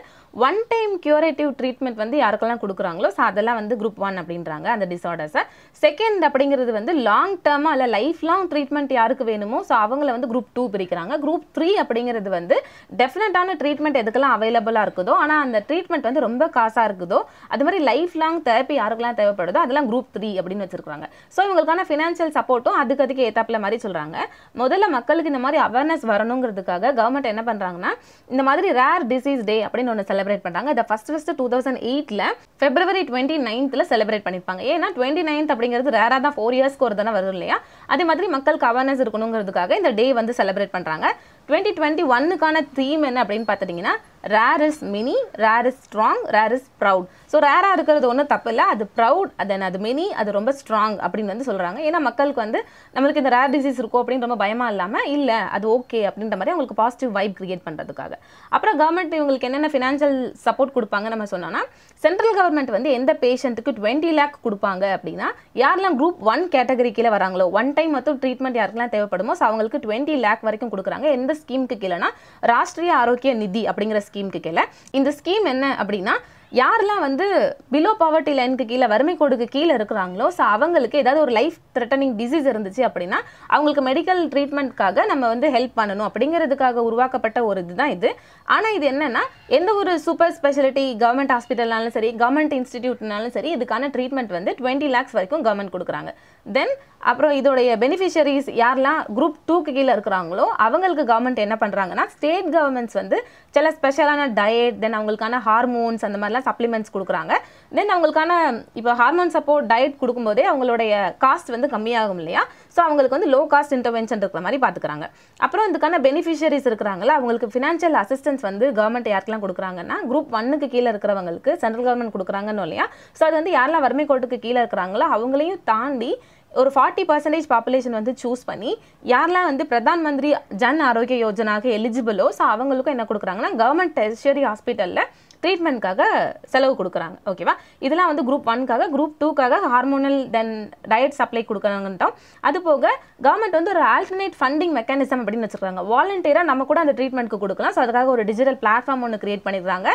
one time curative treatment treatment வந்து யாருக்கெல்லாம் கொடுக்குறாங்களோ ஸோ அதெல்லாம் வந்து குரூப் ஒன் அப்படின்றாங்க அந்த டிசார்டர்ஸை செகண்ட் அப்படிங்கிறது வந்து லாங் டேர்மாக இல்லை லைஃப் லாங் ட்ரீட்மெண்ட் யாருக்கு வேணுமோ ஸோ அவங்கள வந்து குரூப் டூ பிரிக்கிறாங்க குரூப் த்ரீ அப்படிங்கிறது வந்து டெஃபினட்டான ட்ரீட்மெண்ட் எதுக்கெல்லாம் அவைலபிளாக இருக்குதோ ஆனால் அந்த ட்ரீட்மெண்ட் வந்து ரொம்ப காசாக இருக்குதோ அது மாதிரி லைஃப் லாங் தெரப்பி யாருக்கெல்லாம் தேவைப்படுதோ அதெல்லாம் குரூப் த்ரீ அப்படின்னு வச்சுருக்காங்க ஸோ இவங்களுக்கான ஃபினான்ஷியல் சப்போர்ட்டும் அதுக்கு அதுக்கு ஏத்தாப்பில் மாதிரி சொல்கிறாங்க முதல்ல மக்களுக்கு இந்த மாதிரி அவேர்னஸ் வரணுங்கிறதுக்காக கவர்மெண்ட் என்ன பண்ணுறாங்கன்னா இந்த மாதிரி ரேர் டிசீஸ் டே அப்படின்னு ஒன்று செலிப்ரேட் பண்ணுறாங்க இதை first first two thousand thousand எயிட்டில் ஃபெப்ரவரி டுவெண்ட்டி நைன்த்தில் செலிப்ரேட் பண்ணியிருப்பாங்க ஏன்னா டுவெண்ட்டி நைன்த் அப்படிங்கிறது ரேராக தான் ஃபோர் இயர்ஸ்க்கு ஒரு தானே வரும் இல்லையா அதே மாதிரி மக்களுக்கு அவேர்னஸ் இருக்கணுங்கிறதுக்காக இந்த டே வந்து செலிப்ரேட் பண்ணுறாங்க டுவெண்ட்டி டுவெண்ட்டி ஒன்னுக்கான தீம் என்ன அப்படின்னு பார்த்துட்டிங்கன்னா rare is many rare is strong rare is proud so ரேராக இருக்கிறது ஒன்றும் தப்பு இல்லை அது ப்ரௌட் தென் அது மெனி அது ரொம்ப ஸ்ட்ராங் அப்படின்னு வந்து சொல்கிறாங்க ஏன்னா மக்களுக்கு வந்து நம்மளுக்கு இந்த ரேர் டிசீஸ் இருக்கும் அப்படின்னு ரொம்ப பயமாக இல்லாமல் இல்லை அது ஓகே அப்படின்ற மாதிரி அவங்களுக்கு பாசிட்டிவ் வைப் கிரியேட் பண்ணுறதுக்காக அப்புறம் கவர்மெண்ட் இவங்களுக்கு என்னென்ன ஃபினான்ஷியல் சப்போர்ட் கொடுப்பாங்க நம்ம சொன்னோன்னா சென்ட்ரல் கவர்மெண்ட் வந்து எந்த பேஷண்ட்டுக்கு டுவெண்ட்டி லேக் கொடுப்பாங்க அப்படின்னா யாரெல்லாம் குரூப் ஒன் கேட்டகரி கீழே வராங்களோ ஒன் டைம் மட்டும் ட்ரீட்மெண்ட் யாருக்கெல்லாம் தேவைப்படுமோ ஸோ அவங்களுக்கு டுவெண்ட்டி லேக் வரைக்கும் கொடுக்குறாங்க எந்த ஸ்கீமுக்கு கீழேனா ராஷ்ட்ரிய ஆரோக்கிய நிதி அப்படிங்கிற ஸ்கீமுக்கு கீழே இந்த ஸ்கீம் என்ன அப்படின்னா யாரெல்லாம் வந்து பிலோ பாவர்ட்டி லைனுக்கு கீழே வறுமை கோடுக்கு கீழே இருக்கிறாங்களோ ஸோ அவங்களுக்கு ஏதாவது ஒரு லைஃப் த்ரெட்டனிங் டிசீஸ் இருந்துச்சு அப்படின்னா அவங்களுக்கு மெடிக்கல் ட்ரீட்மெண்ட்காக நம்ம வந்து ஹெல்ப் பண்ணணும் அப்படிங்கிறதுக்காக உருவாக்கப்பட்ட ஒரு இதுதான் இது ஆனால் இது என்னென்னா எந்த ஒரு சூப்பர் ஸ்பெஷாலிட்டி கவர்மெண்ட் ஹாஸ்பிட்டல்னாலும் சரி கவர்மெண்ட் இன்ஸ்டிடியூட்னாலும் சரி இதுக்கான ட்ரீட்மெண்ட் வந்து டுவெண்ட்டி லேக்ஸ் வரைக்கும் கவர்மெண்ட் கொடுக்குறாங்க தென் அப்புறம் இதோடைய பெனிஃபிஷரிஸ் யாரெல்லாம் குரூப் டூக்கு கீழே இருக்கிறாங்களோ அவங்களுக்கு கவர்மெண்ட் என்ன பண்ணுறாங்கன்னா ஸ்டேட் கவர்மெண்ட்ஸ் வந்து சில ஸ்பெஷலான டயட் தென் அவங்களுக்கான ஹார்மோன்ஸ் அந்த மாதிரிலாம் சப்ளிமெண்ட்ஸ் கொடுக்குறாங்க தென் அவங்களுக்கான இப்போ ஹார்மோன் சப்போர்ட் டயட் கொடுக்கும்போதே அவங்களுடைய காஸ்ட் வந்து கம்மியாகும் இல்லையா ஸோ அவங்களுக்கு வந்து லோ காஸ்ட் இன்டர்வென்ஷன் இருக்கிற மாதிரி பார்த்துக்கிறாங்க அப்புறம் இதுக்கான பெனிஃபிஷரிஸ் இருக்கிறாங்களா அவங்களுக்கு ஃபினான்ஷியல் அசிஸ்டன்ஸ் வந்து கவர்மெண்ட் யாருக்கெல்லாம் கொடுக்குறாங்கன்னா குரூப் ஒன்னுக்கு கீழே இருக்கிறவங்களுக்கு சென்ட்ரல் கவர்மெண்ட் கொடுக்குறாங்கன்னு இல்லையா ஸோ அது வந்து யாரெல்லாம் வறுமை கோட்டுக்கு கீழே இருக்கிறாங்களோ அவங்களையும் தாண்டி ஒரு ஃபார்ட்டி பர்சன்டேஜ் பாப்புலேஷன் வந்து சூஸ் பண்ணி யாரெல்லாம் வந்து பிரதான் மந்திரி ஜன் ஆரோக்கிய யோஜனாக எலிஜிபிளோ ஸோ அவங்களுக்கும் என்ன கொடுக்குறாங்கன்னா கவர்மெண்ட் டெரிஷரி ஹாஸ்பிட்டலில் ட்ரீட்மெண்ட்காக செலவு கொடுக்குறாங்க ஓகேவா இதெல்லாம் வந்து குரூப் ஒன்க்காக குரூப் டூக்காக ஹார்மோனல் தென் டயட் சப்ளை கொடுக்குறாங்கன்ட்டோம் அது போக கவர்மெண்ட் வந்து ஒரு ஆல்டர்னேட் ஃபண்டிங் மெக்கானிசம் அப்படின்னு வச்சுருக்காங்க வாலண்டியராக நம்ம கூட அந்த ட்ரீட்மெண்ட்க்கு கொடுக்கலாம் ஸோ அதுக்காக ஒரு டிஜிட்டல் பிளாட்ஃபார்ம் ஒன்று கிரியேட் பண்ணிடுறாங்க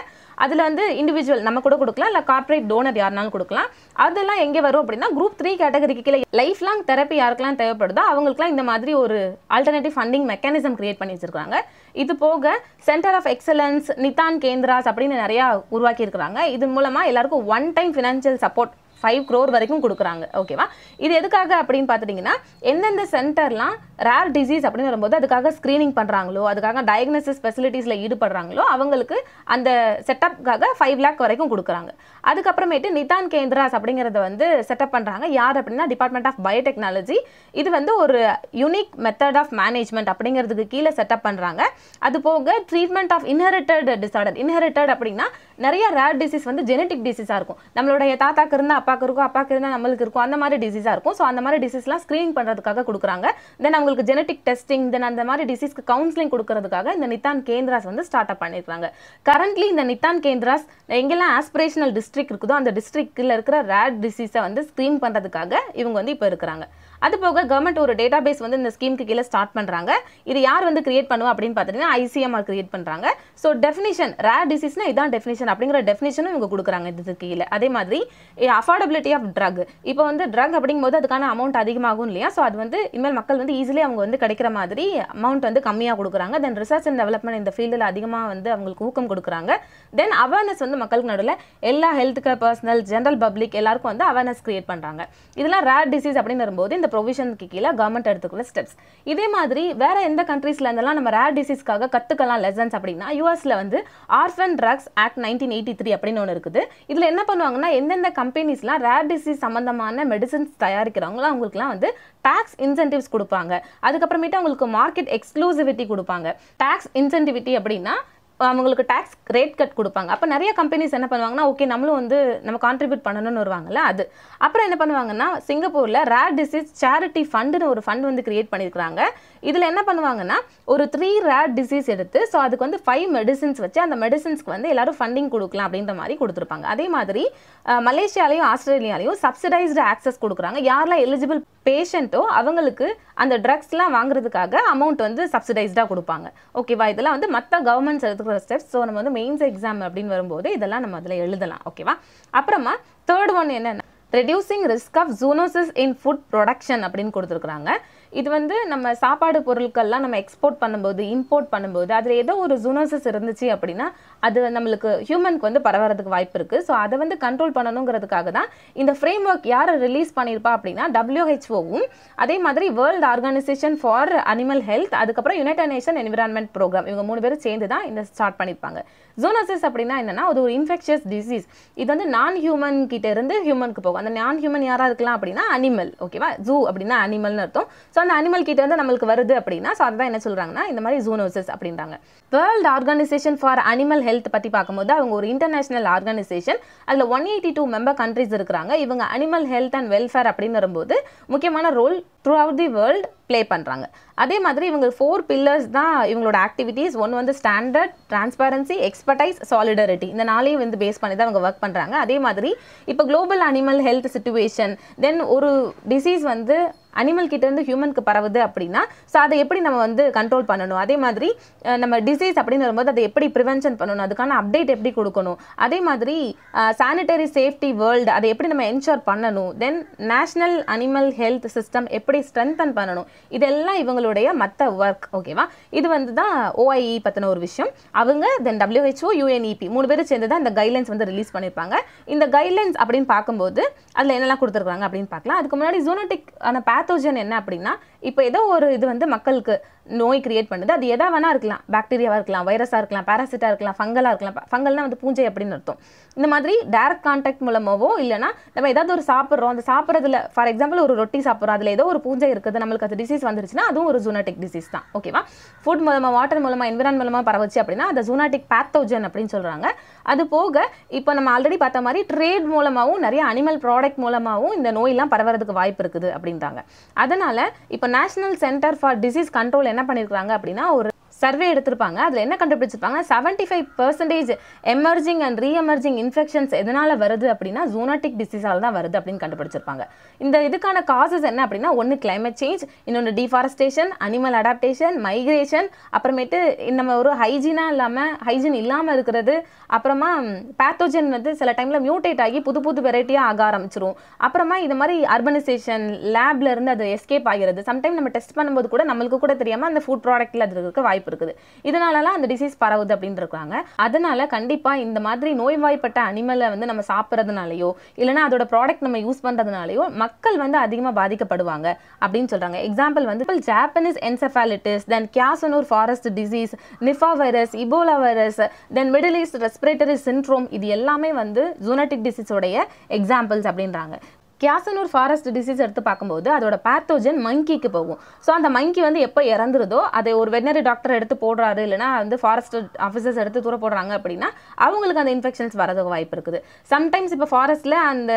அதில் வந்து இண்டிவிஜுவல் நம்ம கூட கொடுக்கலாம் இல்லை கார்ப்பரேட் டோனர் யாருனாலும் கொடுக்கலாம் அதெல்லாம் எங்கே வரும் அப்படின்னா குரூப் த்ரீ கேட்டகரிக்கு கீழே லைஃப் லாங் தெரப்பி யாருக்கெல்லாம் தேவைப்படுதோ அவங்களுக்குலாம் இந்த மாதிரி ஒரு ஆல்டர்னேட்டிவ் ஃபண்டிங் மெக்கானிசம் கிரியேட் பண்ணி வச்சிருக்காங்க இது போக centre of excellence Nidan Kendras அப்படின்னு நிறையா உருவாக்கியிருக்கிறாங்க இது மூலமாக எல்லாருக்கும் one time financial support five crore வரைக்கும் கொடுக்குறாங்க ஓகேவா இது எதுக்காக அப்படின்னு பார்த்துட்டிங்கன்னா எந்தெந்த சென்டர்லாம் ரேர் டிசீஸ் அப்படின்னு வரும்போது அதுக்காக ஸ்க்ரீனிங் பண்ணுறாங்களோ அதுக்காக டயக்னோசிஸ் ஃபெசிலிட்டிஸில் ஈடுபடுறாங்களோ அவங்களுக்கு அந்த செட்டப்காக ஃபைவ் லேக் வரைக்கும் கொடுக்குறாங்க அதுக்கப்புறமேட்டு நிதான் கேந்திராஸ் அப்படிங்கிறத வந்து செட்டப் பண்ணுறாங்க யார் அப்படின்னா டிபார்ட்மெண்ட் ஆஃப் பயோடெக்னாலஜி இது வந்து ஒரு யூனிக் மெத்தட் ஆஃப் மேனேஜ்மெண்ட் அப்படிங்கிறதுக்கு கீழே செட்டப் பண்ணுறாங்க அது போக treatment of inherited disorder inherited அப்படின்னா நிறைய ரேர் டிசீஸ் வந்து ஜெனட்டிக் டிசீஸாக இருக்கும் நம்மளுடைய தாத்தாக்கு இருந்தால் அப்பாக்கு இருக்கும் அப்பாக்கு இருந்தால் நம்மளுக்கு இருக்கும் அந்த மாதிரி டிசீஸாக இருக்கும் ஸோ அந்த மாதிரி டிசீஸ்லாம் ஸ்க்ரீனிங் பண்ணுறதுக்காக கொடுக்குறாங்க தென் அவங்களுக்கு ஜெனட்டிக் டெஸ்டிங் தென் அந்த மாதிரி டிசீஸ்க்கு கவுன்சிலிங் கொடுக்கறதுக்காக இந்த நித்தான் கேந்திராஸ் வந்து ஸ்டார்ட் அப் பண்ணியிருக்காங்க கரண்ட்லி இந்த நித்தான் கேந்திராஸ் எங்கெல்லாம் ஆஸ்பிரேஷனல் டிஸ்ட்ரிக்ட் இருக்குதோ அந்த டிஸ்ட்ரிக்டில் இருக்கிற ரேர் டிசீஸை வந்து ஸ்க்ரீன் பண்ணுறதுக்காக இவங்க வந்து இப்போ இருக்கிறாங்க அது போக கவர்மெண்ட் ஒரு டேட்டா பேஸ் வந்து இந்த ஸ்கீமுக்கு கீழே ஸ்டார்ட் பண்ணுறாங்க இது யார் வந்து கிரியேட் பண்ணுவோம் அப்படின்னு பார்த்தீங்கன்னா ஐசிஎம்ஆர் கிரியேட் பண்ணுறாங்க ஸோ டெஃபினிஷன் ரேர் டிசீஸ்னா இதான் டெஃபினிஷன் அப்படிங்கிற டெஃபினிஷனும் இவங்க கொடுக்குறாங்க இதுக்கு கீழே அதே மாதிரி அஃபோர்டபிலிட்டி ஆஃப் ட்ரக் இப்போ வந்து ட்ரக் அப்படிங்கும்போது அதுக்கான அமௌண்ட் அதிகமாகும் இல்லையா ஸோ அது வந்து இனிமேல் மக்கள் வந்து ஈஸிலி அவங்க வந்து கிடைக்கிற மாதிரி அமௌண்ட் வந்து கம்மியாக கொடுக்குறாங்க தென் ரிசர்ச் அண்ட் டெவலப்மெண்ட் இந்த ஃபீல்டில் அதிகமாக வந்து அவங்களுக்கு ஊக்கம் கொடுக்குறாங்க தென் அவேர்னஸ் வந்து மக்களுக்கு நடுவில் எல்லா health care personnel general public எல்லாருக்கும் வந்து அவேர்னஸ் கிரியேட் பண்ணுறாங்க இதெல்லாம் ரேர் டிசீஸ் அப்படின்னு வரும்போது இந்த ப்ரொவிஷனுக்கு கீழே கவர்மெண்ட் எடுத்துக்கிற ஸ்டெப்ஸ் இதே மாதிரி வேறு எந்த கண்ட்ரீஸில் இருந்தெல்லாம் நம்ம ரேர் டிசீஸ்க்காக கற்றுக்கலாம் லெசன்ஸ் அப்படின்னா யூஎஸ்ல வந்து orphan drugs act nineteen eighty three அப்படின்னு ஒன்று இருக்குது இதில் என்ன பண்ணுவாங்கன்னா எந்தெந்த கம்பெனிஸ்லாம் ரேர் டிசீஸ் சம்மந்தமான மெடிசன்ஸ் தயாரிக்கிறவங்களாம் அவங்களுக்குலாம் வந்து டேக்ஸ் இன்சென்டிவ்ஸ் கொடுப்பாங்க அதுக்கப்புறமேட்டு அவங்களுக்கு மார்க்கெட் எக்ஸ்க்ளூசிவிட்டி கொடுப்பாங்க டேக்ஸ் இன்சென்டிவிட்டி அப்படின்னா அவங்களுக்கு டேக்ஸ் ரேட் கட் கொடுப்பாங்க அப்போ நிறைய கம்பெனிஸ் என்ன பண்ணுவாங்கன்னா ஓகே நம்மளும் வந்து நம்ம கான்ட்ரிபியூட் பண்ணணும்னு வருவாங்கல்ல அது அப்புறம் என்ன பண்ணுவாங்கன்னா சிங்கப்பூரில் ரேர் டிசீஸ் சேரிட்டி ஃபண்டுன்னு ஒரு ஃபண்ட் வந்து கிரியேட் பண்ணியிருக்கிறாங்க இதில் என்ன பண்ணுவாங்கன்னா ஒரு த்ரீ ரேர் டிசீஸ் எடுத்து ஸோ அதுக்கு வந்து ஃபைவ் மெடிசின்ஸ் வச்சு அந்த மெடிசின்ஸ்க்கு வந்து எல்லாரும் ஃபண்டிங் கொடுக்கலாம் அப்படின்ற மாதிரி கொடுத்துருப்பாங்க அதே மாதிரி மலேசியாலையும் ஆஸ்திரேலியாலையும் சப்சிடைஸ்டு ஆக்சஸ் கொடுக்குறாங்க யாரெல்லாம் எலிஜிபிள் பேஷண்ட்டோ அவங்களுக்கு அந்த ட்ரக்ஸ்லாம் வாங்குறதுக்காக அமௌண்ட் வந்து சப்சிடைஸ்டாக கொடுப்பாங்க ஓகேவா இதெல்லாம் வந்து மற்ற கவர்மெண்ட்ஸ் எடுத்துக்கிற போகிற ஸ்டெப்ஸ் ஸோ நம்ம வந்து மெயின்ஸ் எக்ஸாம் அப்படின்னு வரும்போது இதெல்லாம் நம்ம அதில் எழுதலாம் ஓகேவா அப்புறமா தேர்ட் ஒன் என்னென்னா reducing risk of zoonosis in food production அப்படின்னு கொடுத்துருக்குறாங்க இது வந்து நம்ம சாப்பாடு பொருட்கள்லாம் நம்ம எக்ஸ்போர்ட் பண்ணும்போது இம்போர்ட் பண்ணும்போது அதில் ஏதோ ஒரு ஜூனோசிஸ் இருந்துச்சு அப்படின்னா அது நம்மளுக்கு ஹியூமனுக்கு வந்து பரவறதுக்கு வாய்ப்பு இருக்குது ஸோ அதை வந்து கண்ட்ரோல் பண்ணணுங்கிறதுக்காக தான் இந்த ஃப்ரேம் ஒர்க் யாரை ரிலீஸ் பண்ணியிருப்பா அப்படின்னா டபிள்யூஹெச்ஓவும் அதே மாதிரி world organisation for animal health அதுக்கப்புறம் யுனைடட் நேஷன் என்விரான்மெண்ட் ப்ரோக்ராம் இவங்க மூணு பேரும் சேர்ந்து தான் இந்த ஸ்டார்ட் பண்ணியிருப்பாங்க ஜோனோசிஸ் அப்படின்னா என்னென்னா அது ஒரு இன்ஃபெக்ஷியஸ் டிசீஸ் இது வந்து நான் ஹியூமன் கிட்ட இருந்து ஹியூமனுக்கு போகும் அந்த நான் ஹியூமன் யாராக இருக்கலாம் அப்படின்னா அனிமல் ஓகேவா ஜூ அப்படின்னா அனிமல்னு அர்த்தம் ஸோ அந்த அனிமல் கிட்ட இருந்து நம்மளுக்கு வருது அப்படின்னா ஸோ அதுதான் என்ன சொல்கிறாங்கன்னா இந்த மாதிரி ஜூனோசிஸ் அப்படின்றாங்க world organisation for animal health health பற்றி பார்க்கும்போது அவங்க ஒரு இன்டர்நேஷனல் ஆர்கனைசேஷன் அதில் one eighty two member countries இருக்கிறாங்க இவங்க அனிமல் ஹெல்த் அண்ட் வெல்ஃபேர் அப்படின்னு வரும்போது முக்கியமான role throughout the world play பண்ணுறாங்க அதே மாதிரி இவங்க ஃபோர் பில்லர்ஸ் தான் இவங்களோட ஆக்டிவிட்டீஸ் ஒன்று வந்து ஸ்டாண்டர்ட் டிரான்ஸ்பரன்சி எக்ஸ்பர்டைஸ் சாலிடரிட்டி இந்த நாளையும் வந்து பேஸ் பண்ணி தான் அவங்க ஒர்க் பண்ணுறாங்க அதே மாதிரி இப்போ global animal health situation then ஒரு டிசீஸ் வந்து அனிமல் கிட்டேருந்து ஹியூமனுக்கு பரவுது அப்படின்னா ஸோ அதை எப்படி நம்ம வந்து கண்ட்ரோல் பண்ணணும் அதே மாதிரி நம்ம டிசீஸ் அப்படின்னு வரும்போது அதை எப்படி ப்ரிவென்ஷன் பண்ணணும் அதுக்கான அப்டேட் எப்படி கொடுக்கணும் அதே மாதிரி சானிட்டரி சேஃப்டி வேர்ல்டு அதை எப்படி நம்ம என்ஷோர் பண்ணணும் then national animal health system எப்படி எப்படி ஸ்ட்ரென்தன் பண்ணணும் இதெல்லாம் இவங்களுடைய மற்ற ஒர்க் ஓகேவா இது வந்து தான் ஓஐஇ e பற்றின ஒரு விஷயம் அவங்க தென் டபிள்யூஹெச்ஓ யூஎன்இபி மூணு பேரும் சேர்ந்து தான் இந்த கைட்லைன்ஸ் வந்து ரிலீஸ் பண்ணியிருப்பாங்க இந்த கைட்லைன்ஸ் அப்படின்னு பார்க்கும்போது அதில் என்னெல்லாம் கொடுத்துருக்காங்க அப்படின்னு பார்க்கலாம் அதுக்கு முன்னாடி ஜூனட்டிக் ஆன பேத்தோஜன் என்ன அப்படின்னா இப்போ ஏதோ ஒரு இது வந்து மக்களுக்கு நோய் கிரியேட் பண்ணுது அது எதாக வேணா இருக்கலாம் பாக்டீரியாவாக இருக்கலாம் வைரஸாக இருக்கலாம் பேராசிட்டாக இருக்கலாம் ஃபங்கலாக இருக்கலாம் ஃபங்கல்னால் வந்து பூஞ்சை அப்படின்னு அர்த்தம் இந்த மாதிரி டேரக்ட் கான்டாக்ட் மூலமாகவோ இல்லைனா நம்ம ஏதாவது ஒரு சாப்பிட்றோம் அந்த சாப்பிட்றதுல ஃபார் எக்ஸாம்பிள் ஒரு ரொட்டி சாப்பிட்றோம் அதில் ஏதோ ஒரு பூஞ்சை இருக்குது நம்மளுக்கு அது டிசீஸ் வந்துருச்சுன்னா அதுவும் ஒரு ஜூனாட்டிக் டிசீஸ் தான் ஓகேவா ஃபுட் மூலமாக வாட்டர் மூலமாக என்விரான் மூலமாக பரவச்சு அப்படின்னா அந்த ஜூனாட்டிக் பேத்தோஜன் அப்படின்னு சொல்கிறாங்க அது போக இப்போ நம்ம ஆல்ரெடி பார்த்த மாதிரி ட்ரேட் மூலமாகவும் நிறைய அனிமல் ப்ராடக்ட் மூலமாகவும் இந்த நோயெல்லாம் பரவறதுக்கு வாய்ப்பு இருக்குது அப்படின்றாங்க அதனால் இப்போ national centre for disease control என்ன பண்ணியிருக்கிறாங்க அப்படின்னா ஒரு சர்வே எடுத்திருப்பாங்க அதில் என்ன கண்டுபிடிச்சிருப்பாங்க seventy five percentage emerging and reemerging infections எதனால் வருது அப்படின்னா ஜூனாட்டிக் டிசீஸால் தான் வருது அப்படின்னு கண்டுபிடிச்சிருப்பாங்க இந்த இதுக்கான காசஸ் என்ன அப்படின்னா ஒன்று கிளைமேட் சேஞ்ச் இன்னொன்று டிஃபாரஸ்டேஷன் அனிமல் அடாப்டேஷன் மைக்ரேஷன் அப்புறமேட்டு நம்ம ஒரு ஹைஜீனாக இல்லாமல் ஹைஜீன் இல்லாமல் இருக்கிறது அப்புறமா பேத்தோஜன் வந்து சில டைமில் மியூட்டேட் ஆகி புது புது வெரைட்டியாக ஆக ஆரம்பிச்சிரும் அப்புறமா இது மாதிரி அர்பனைசேஷன் லேப்லேருந்து அது எஸ்கேப் ஆகிறது சம்டைம் நம்ம டெஸ்ட் பண்ணும்போது கூட நம்மளுக்கு கூட தெரியாமல் அந்த ஃபுட் ப்ராடக்ட்டில் அது இருக்க வாய்ப்பு இருக்குது இதனாலலாம் அந்த டிசீஸ் பரவுது அப்படின்னு இருக்காங்க அதனால கண்டிப்பாக இந்த மாதிரி நோய்வாய்ப்பட்ட அனிமலை வந்து நம்ம சாப்பிட்றதுனாலயோ இல்லைன்னா அதோட ப்ராடக்ட் நம்ம யூஸ் பண்றதுனாலயோ மக்கள் வந்து அதிகமாக பாதிக்கப்படுவாங்க அப்படின்னு சொல்றாங்க எக்ஸாம்பிள் வந்து Japanese encephalitis then Kyasanur forest disease Nipah virus Ebola virus then middle east respiratory syndrome இது எல்லாமே வந்து ஜூனட்டிக் டிசீஸோடைய எக்ஸாம்பிள்ஸ் அப்படின்றாங்க கியாசனூர் ஃபாரஸ்ட் டிசீஸ் எடுத்து பார்க்கும்போது அதோட பேத்தோஜன் மங்கிக்கு போகும் ஸோ அந்த மங்கி வந்து எப்போ இறந்துருதோ அதை ஒரு வெட்டினரி டாக்டர் எடுத்து போடுறாரு இல்லைனா வந்து ஃபாரஸ்ட் ஆஃபீஸர்ஸ் எடுத்து தூர போடுறாங்க அப்படின்னா அவங்களுக்கு அந்த இன்ஃபெக்ஷன்ஸ் வரதுக்கு வாய்ப்பு இருக்குது சம்டைம்ஸ் இப்போ ஃபாரஸ்ட்டில் அந்த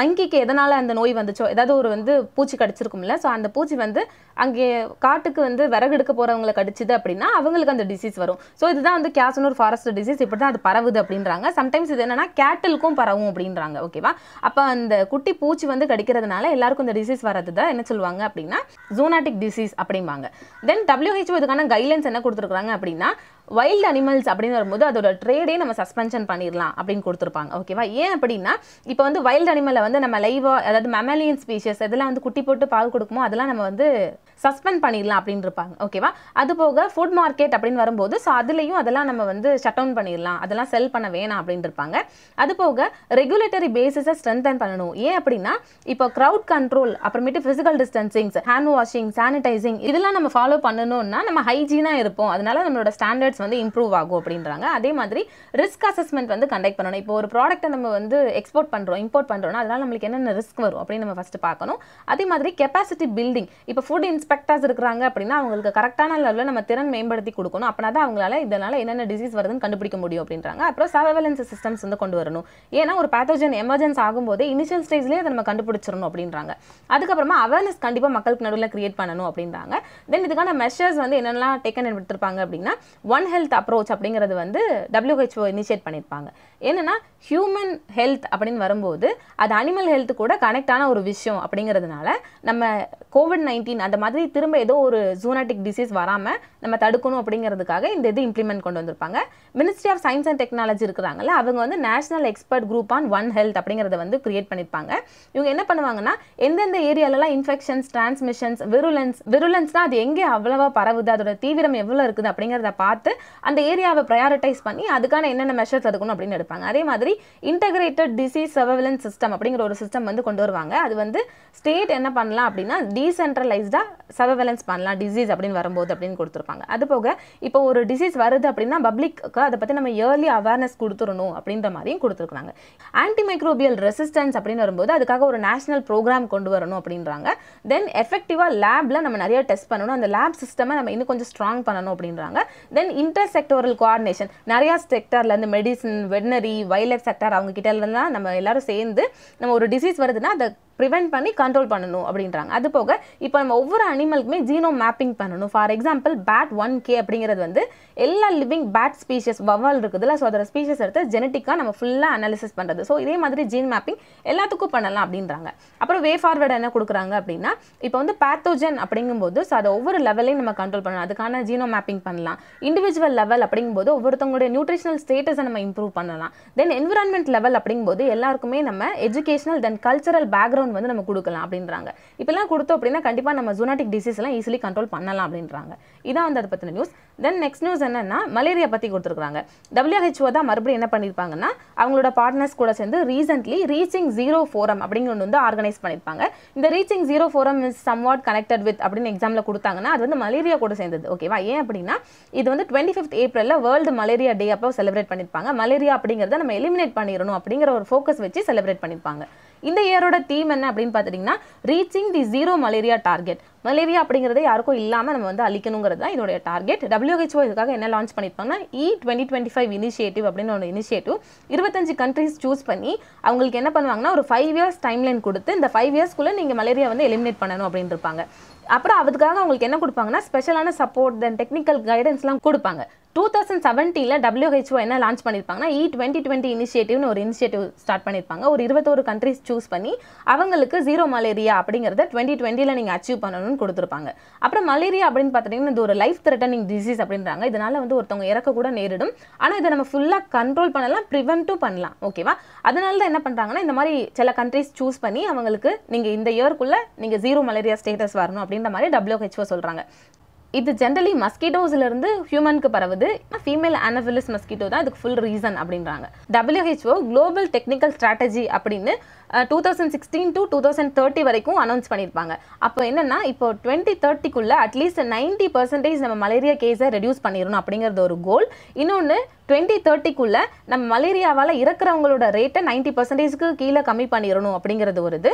மங்கிக்கு எதனால் அந்த நோய் வந்துச்சோ ஏதாவது ஒரு வந்து பூச்சி கடிச்சிருக்கும்ல ஸோ அந்த பூச்சி வந்து அங்கே காட்டுக்கு வந்து விறகு எடுக்க போகிறவங்களை கடிச்சிது அப்படின்னா அவங்களுக்கு அந்த டிசீஸ் வரும் ஸோ இதுதான் வந்து கேசனூர் ஃபாரஸ்ட் டிசீஸ் இப்படி தான் அது பரவுது அப்படின்றாங்க சம்டைம்ஸ் இது என்னென்னா கேட்டலுக்கும் பரவும் அப்படின்றாங்க ஓகேவா அப்போ அந்த குட்டி பூச்சி வந்து கடிக்கிறதுனால எல்லாருக்கும் இந்த டிசீஸ் வர்றது தான் என்ன சொல்லுவாங்க அப்படின்னா ஜூனாட்டிக் டிசீஸ் அப்படிம்பாங்க தென் டபிள்யூஹெச்ஓ இதுக்கான கைட்லைன்ஸ் என்ன கொடுத்துருக்குறாங்க அப்படின்னா வைல்டு அனிமல்ஸ் அப்படின்னு வரும்போது அதோட ட்ரேடே நம்ம சஸ்பென்ஷன் பண்ணிடலாம் அப்படின்னு கொடுத்துருப்பாங்க ஓகேவா ஏன் அப்படின்னா இப்போ வந்து வைல்டு அனிமலை வந்து நம்ம லைவாக அதாவது மெமலியன் ஸ்பீஷஸ் இதெல்லாம் வந்து குட்டி போட்டு பால் கொடுக்குமோ அதெல்லாம் நம்ம வந்து சஸ்பெண்ட் பண்ணிடலாம் அப்படின்னு இருப்பாங்க ஓகேவா அது போக ஃபுட் மார்க்கெட் அப்படின்னு வரும்போது ஸோ அதுலேயும் அதெல்லாம் நம்ம வந்து ஷட் டவுன் பண்ணிடலாம் அதெல்லாம் செல் பண்ண வேணாம் அப்படின்னு இருப்பாங்க அது போக ரெகுலேட்டரி பேசிஸை ஸ்ட்ரென்தன் பண்ணணும் ஏன் அப்படின்னா இப்போ க்ரௌட் கண்ட்ரோல் அப்புறமேட்டு physical distancings hand washing sanitising இதெல்லாம் நம்ம ஃபாலோ பண்ணணும்னா நம்ம ஹைஜீனாக இருப்போம் அதனால நம்மளோட ஸ்டாண்டர்ட் மெத்தட்ஸ் வந்து இம்ப்ரூவ் ஆகும் அப்படின்றாங்க அதே மாதிரி ரிஸ்க் அசஸ்மெண்ட் வந்து கண்டக்ட் பண்ணணும் இப்போ ஒரு ப்ராடக்ட்டை நம்ம வந்து எக்ஸ்போர்ட் பண்ணுறோம் இம்போர்ட் பண்ணுறோம்னா அதனால நம்மளுக்கு என்னென்ன ரிஸ்க் வரும் அப்படின்னு நம்ம ஃபஸ்ட்டு பார்க்கணும் அதே மாதிரி கெப்பாசிட்டி பில்டிங் இப்போ ஃபுட் இன்ஸ்பெக்டர்ஸ் இருக்கிறாங்க அப்படின்னா அவங்களுக்கு கரெக்டான லெவலில் நம்ம திறன் மேம்படுத்தி கொடுக்கணும் அப்படின்னா தான் அவங்களால இதனால் என்னென்ன டிசீஸ் வருதுன்னு கண்டுபிடிக்க முடியும் அப்படின்றாங்க அப்புறம் சர்வலன்ஸ் சிஸ்டம்ஸ் வந்து கொண்டு வரணும் ஏன்னா ஒரு பேத்தோஜன் எமர்ஜென்ஸ் ஆகும்போதே இனிஷியல் ஸ்டேஜ்லேயே அதை நம்ம கண்டுபிடிச்சிடணும் அப்படின்றாங்க அதுக்கப்புறமா அவேர்னஸ் கண்டிப்பாக மக்களுக்கு நடுவில் கிரியேட் பண்ணணும் அப்படின்றாங்க தென் இதுக்கான மெஷர்ஸ் வந்து என்னென்னலாம் டேக்கன் எடுத்துருப்பாங்க அப்படின்னா ஒன் ஒன் ஹெல்த் அப்ரோச் அப்படிங்கிறது வந்து டபிள்யூஹெச்ஓ இனிஷியேட் பண்ணியிருப்பாங்க என்னென்னா ஹியூமன் ஹெல்த் அப்படின்னு வரும்போது அது அனிமல் ஹெல்த் கூட கனெக்டான ஒரு விஷயம் அப்படிங்கிறதுனால நம்ம கோவிட் நைன்டீன் அந்த மாதிரி திரும்ப ஏதோ ஒரு ஜூனாட்டிக் டிசீஸ் வராமல் நம்ம தடுக்கணும் அப்படிங்கிறதுக்காக இந்த இது இம்ப்ளிமெண்ட் கொண்டு வந்திருப்பாங்க ministry of science and technology இருக்கிறாங்கல்ல அவங்க வந்து national expert group on one health அப்படிங்கிறத வந்து கிரியேட் பண்ணியிருப்பாங்க இவங்க என்ன பண்ணுவாங்கன்னா எந்தெந்த ஏரியாலலாம் இன்ஃபெக்ஷன்ஸ் டிரான்ஸ்மிஷன்ஸ் விருலன்ஸ் விருலன்ஸ்னால் அது எங்கே அவ்வளோவா பரவுது அதோட தீவிரம் எவ்வளோ இருக்குது அப்படிங்கிறத பார்த்து அந்த ஏரியாவை ப்ரையாரிட்டைஸ் பண்ணி அதுக்கான என்னென்ன மெஷர்ஸ் எடுக்கணும் அப்படின்னு எடுப்பாங்க பார்ப்பாங்க அதே மாதிரி இன்டகிரேட்டட் டிசீஸ் சர்வைலன்ஸ் சிஸ்டம் அப்படிங்கிற ஒரு சிஸ்டம் வந்து கொண்டு வருவாங்க அது வந்து ஸ்டேட் என்ன பண்ணலாம் அப்படின்னா டீசென்ட்ரலைஸ்டாக சர்வைலன்ஸ் பண்ணலாம் டிசீஸ் அப்படின்னு வரும்போது அப்படின்னு கொடுத்துருப்பாங்க அது போக இப்போ ஒரு டிசீஸ் வருது அப்படின்னா பப்ளிக்கு அதை பற்றி நம்ம இயர்லி அவேர்னஸ் கொடுத்துடணும் அப்படின்ற மாதிரியும் கொடுத்துருக்காங்க ஆன்டிமைக்ரோபியல் ரெசிஸ்டன்ஸ் அப்படின்னு வரும்போது அதுக்காக ஒரு நேஷனல் ப்ரோக்ராம் கொண்டு வரணும் அப்படின்றாங்க தென் எஃபெக்டிவாக லேபில் நம்ம நிறைய டெஸ்ட் பண்ணணும் அந்த லேப் சிஸ்டமை நம்ம இன்னும் கொஞ்சம் ஸ்ட்ராங் பண்ணணும் அப்படின்றாங்க தென் இன்டர் செக்டோரல் கோஆர்டினேஷன் நிறையா செக்டரில் இந்த medicine veterinary veterinary life sector அவங்க கிட்ட இருந்து நம்ம எல்லாரும் சேர்ந்து நம்ம ஒரு டிசீஸ் வருதுன்னா அதை ப்ரிவென்ட் பண்ணி கண்ட்ரோல் பண்ணணும் அப்படின்றாங்க அது போக இப்போ நம்ம ஒவ்வொரு அனிமலுக்குமே ஜீனோ மேப்பிங் பண்ணணும் for example bat one K அப்படிங்கிறது வந்து எல்லா லிவிங் பேட் ஸ்பீஷஸ் வவால் இருக்குதுல்ல ஸோ அதோட ஸ்பீஷஸ் எடுத்து ஜெனட்டிக்காக நம்ம ஃபுல்லாக அனாலிசிஸ் பண்ணுறது ஸோ இதே மாதிரி ஜீன் மேப்பிங் எல்லாத்துக்கும் பண்ணலாம் அப்படின்றாங்க அப்புறம் வே ஃபார்வர்டு என்ன கொடுக்குறாங்க அப்படின்னா இப்போ வந்து பேத்தோஜன் அப்படிங்கும்போது ஸோ அதை ஒவ்வொரு லெவலையும் நம்ம கண்ட்ரோல் பண்ணலாம் அதுக்கான ஜீனோ மேப்பிங் பண்ணலாம் இண்டிவிஜுவல் லெவல் அப்படிங்கும்போது ஒவ்வொருத்தவங்களுடைய நியூட்ரிஷனல் ஸ்டேட்டஸை நம்ம இம்ப்ரூவ் பண்ணலாம் தென் என்விரான்மெண்ட் லெவல் அப்படிங்கும்போது எல்லாருக்குமே நம்ம educational then cultural background hormone வந்து நம்ம கொடுக்கலாம் அப்படின்றாங்க இப்பெல்லாம் கொடுத்தோம் அப்படின்னா கண்டிப்பாக நம்ம ஜூனாட்டிக் டிசீஸ்லாம் ஈஸிலி கண்ட்ரோல் பண்ணலாம் அப்படின்றாங்க இதான் வந்து அதை பற்றின நியூஸ் தென் நெக்ஸ்ட் நியூஸ் என்னன்னா மலேரியா பற்றி கொடுத்துருக்காங்க டபிள்யூஹெச்ஓ தான் மறுபடியும் என்ன பண்ணியிருப்பாங்கன்னா அவங்களோட பார்ட்னர்ஸ் கூட சேர்ந்து ரீசென்ட்லி ரீச்சிங் ஜீரோ ஃபோரம் அப்படிங்கிற வந்து ஆர்கனைஸ் பண்ணியிருப்பாங்க இந்த reaching zero forum is what connected with அப்படின்னு எக்ஸாமில் கொடுத்தாங்கன்னா அது வந்து மலேரியா கூட சேர்ந்தது ஓகேவா ஏன் அப்படின்னா இது வந்து டுவெண்ட்டி ஃபிஃப்த் ஏப்ரலில் வேர்ல்டு மலேரியா டே அப்போ செலிப்ரேட் பண்ணியிருப்பாங்க மலேரியா அப்படிங்கிறத நம்ம எலிமினேட் பண்ணிடணும் அப்படிங்கிற ஒரு ஃபோக்கஸ் வச்சு செலிப்ரேட் பண்ணியிருப்பாங்க இந்த இயரோட தீம் என்ன அப்படின்னு பார்த்துட்டிங்கன்னா reaching the zero malaria target malaria அப்படிங்கிறத யாருக்கும் இல்லாமல் நம்ம வந்து அழிக்கணுங்கிறது தான் இதோடைய டார்கெட் டபிள்யூஹெச்ஓ இதுக்காக என்ன லான்ச் பண்ணியிருப்பாங்கன்னா E twenty twenty five initiative அப்படின்னு ஒரு இனிஷியேட்டிவ் இருபத்தஞ்சு கண்ட்ரீஸ் சூஸ் பண்ணி அவங்களுக்கு என்ன பண்ணுவாங்கன்னா ஒரு ஃபைவ் இயர்ஸ் டைம் லைன் கொடுத்து இந்த ஃபைவ் இயர்ஸ்க்குள்ளே நீங்கள் மலேரியா வந்து எலிமினேட் பண்ணணும் அப்படின்னு இருப்பாங்க அப்புறம் அதுக்காக அவங்களுக்கு என்ன கொடுப்பாங்கன்னா ஸ்பெஷலான சப்போர்ட் தென் டெக்னிக்கல் கைடன்ஸ்லாம் கொடுப்பாங்க டூ தௌசண்ட் செவன்டீனில் டபிள்யூஹெச்ஓ என்ன லான்ச் பண்ணியிருப்பாங்கன்னா இ e டுவெண்ட்டி டுவெண்ட்டி இனிஷியேட்டிவ்னு ஒரு இனிஷியேட்டிவ் ஸ்டார்ட் பண்ணியிருப்பாங்க ஒரு இருபத்தோரு கண்ட்ரிஸ் சூஸ் பண்ணி அவங்களுக்கு ஜீரோ மலேரியா அப்படிங்கிறத டுவெண்ட்டி டுவெண்ட்டியில் நீங்கள் அச்சீவ் பண்ணணும்னு கொடுத்துருப்பாங்க அப்புறம் மலேரியா அப்படின்னு பார்த்தீங்கன்னா இது ஒரு லைஃப் த்ரெட்டனிங் டிசீஸ் அப்படின்றாங்க இதனால் வந்து ஒருத்தவங்க இறக்கக்கூட நேரிடும் ஆனால் இதை நம்ம ஃபுல்லாக கண்ட்ரோல் பண்ணலாம் ப்ரிவெண்ட்டும் பண்ணலாம் ஓகேவா அதனால தான் என்ன பண்ணுறாங்கன்னா இந்த மாதிரி சில கண்ட்ரிஸ் சூஸ் பண்ணி அவங்களுக்கு நீங்கள் இந்த இயர்க்குள்ளே நீங்கள் ஜீரோ மலேரியா ஸ்டேட்டஸ் வரணும் அப்படின்ற மாதிரி டபிள்யூஹெச்ஓ சொல்கிறாங்க இது ஜென்ரலி மஸ்கிட்டோஸ்லேருந்து ஹியூமனுக்கு பரவுது ஃபீமேல் அனஃபிலிஸ் மஸ்கிட்டோ தான் இதுக்கு ஃபுல் ரீசன் அப்படின்றாங்க டபிள்யூஹெச்ஓ குளோபல் டெக்னிக்கல் ஸ்ட்ராட்டஜி அப்படின்னு two thousand sixteen to two thousand thirty வரைக்கும் அனௌன்ஸ் பண்ணியிருப்பாங்க அப்போ என்னென்னா இப்போ டுவெண்ட்டி தேர்ட்டிக்குள்ளே அட்லீஸ்ட் நைன்ட்டி பர்சன்டேஜ் நம்ம மலேரியா கேஸை ரெடியூஸ் பண்ணிடணும் அப்படிங்கிறது ஒரு கோல் இன்னொன்று டுவெண்ட்டி தேர்ட்டிக்குள்ளே நம்ம மலேரியாவால் இறக்குறவங்களோட ரேட்டை நைன்ட்டி பர்சன்டேஜ்க்கு கீழே கம்மி பண்ணிடணும் அப்படிங்கிறது ஒரு இது